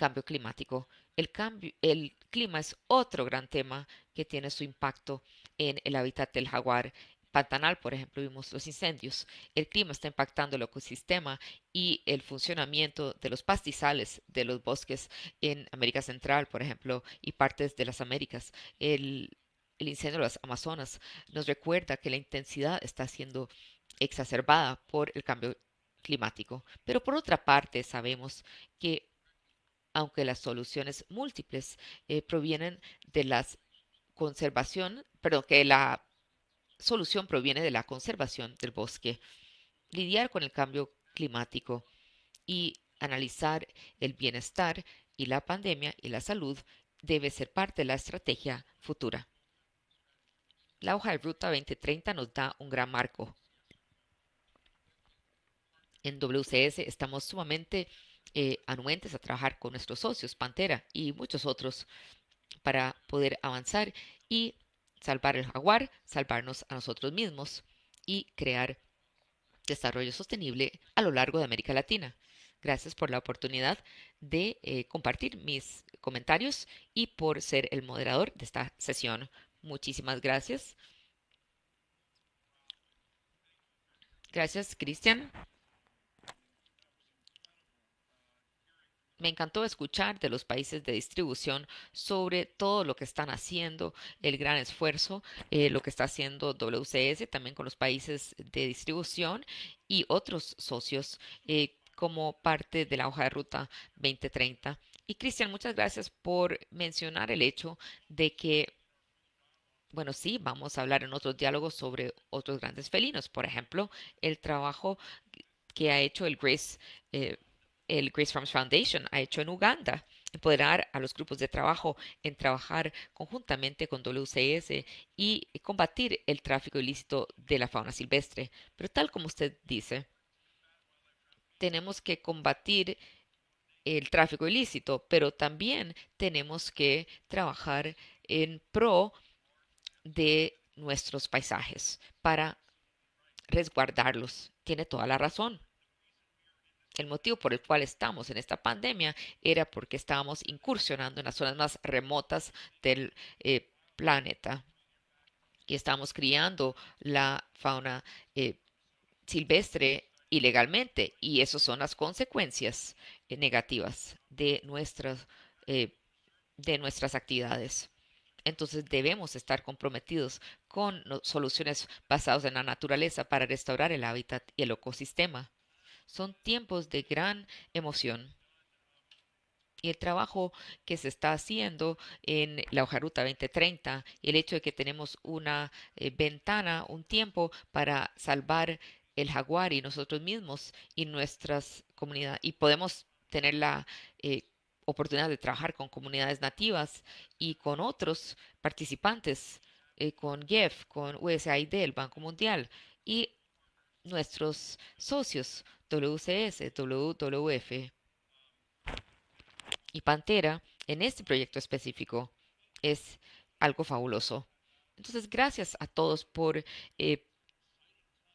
cambio climático. El, cambio, el clima es otro gran tema que tiene su impacto en el hábitat del jaguar. Pantanal, por ejemplo, vimos los incendios. El clima está impactando el ecosistema y el funcionamiento de los pastizales de los bosques en América Central, por ejemplo, y partes de las Américas. El, el incendio de las Amazonas nos recuerda que la intensidad está siendo exacerbada por el cambio climático. Pero por otra parte, sabemos que aunque las soluciones múltiples eh, provienen de la conservación, perdón, que la solución proviene de la conservación del bosque, lidiar con el cambio climático y analizar el bienestar y la pandemia y la salud debe ser parte de la estrategia futura. La hoja de ruta 2030 nos da un gran marco. En WCS estamos sumamente eh, anuentes a trabajar con nuestros socios, Pantera y muchos otros, para poder avanzar y salvar el jaguar, salvarnos a nosotros mismos y crear desarrollo sostenible a lo largo de América Latina. Gracias por la oportunidad de eh, compartir mis comentarios y por ser el moderador de esta sesión. Muchísimas gracias. Gracias, Cristian. Me encantó escuchar de los países de distribución sobre todo lo que están haciendo, el gran esfuerzo, eh, lo que está haciendo WCS también con los países de distribución y otros socios eh, como parte de la hoja de ruta 2030. Y Cristian, muchas gracias por mencionar el hecho de que bueno, sí, vamos a hablar en otros diálogos sobre otros grandes felinos. Por ejemplo, el trabajo que ha hecho el Grace el Grace Farms Foundation ha hecho en Uganda, empoderar a los grupos de trabajo en trabajar conjuntamente con WCS y combatir el tráfico ilícito de la fauna silvestre. Pero tal como usted dice, tenemos que combatir el tráfico ilícito, pero también tenemos que trabajar en pro de nuestros paisajes para resguardarlos. Tiene toda la razón. El motivo por el cual estamos en esta pandemia era porque estábamos incursionando en las zonas más remotas del eh, planeta y estamos criando la fauna eh, silvestre ilegalmente y esas son las consecuencias eh, negativas de nuestras, de nuestras actividades. Entonces debemos estar comprometidos con soluciones basadas en la naturaleza para restaurar el hábitat y el ecosistema. Son tiempos de gran emoción. Y el trabajo que se está haciendo en la hojaruta 2030, el hecho de que tenemos una eh, ventana, un tiempo para salvar el jaguar y nosotros mismos y nuestras comunidades. Y podemos tener la eh, oportunidad de trabajar con comunidades nativas y con otros participantes, eh, con GEF, con USAID, el Banco Mundial y nuestros socios, WCS, WWF y Pantera en este proyecto específico es algo fabuloso. Entonces, gracias a todos por eh,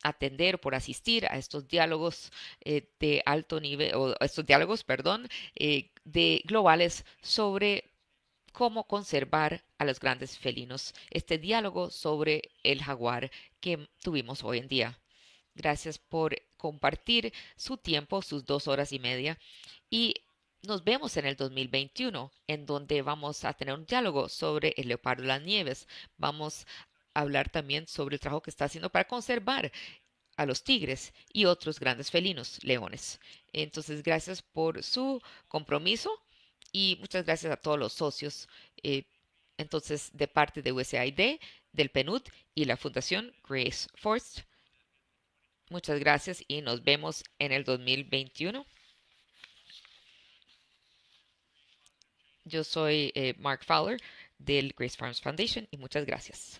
atender, por asistir a estos diálogos eh, de alto nivel, o estos diálogos, perdón, eh, de globales sobre cómo conservar a los grandes felinos. Este diálogo sobre el jaguar que tuvimos hoy en día. Gracias por compartir su tiempo, sus dos horas y media. Y nos vemos en el 2021, en donde vamos a tener un diálogo sobre el leopardo de las nieves. Vamos a hablar también sobre el trabajo que está haciendo para conservar a los tigres y otros grandes felinos, leones. Entonces, gracias por su compromiso y muchas gracias a todos los socios. Eh, entonces, de parte de USAID, del PNUD y la Fundación Grace Forst. Muchas gracias y nos vemos en el 2021. Yo soy eh, Mark Fowler del Grace Farms Foundation y muchas gracias.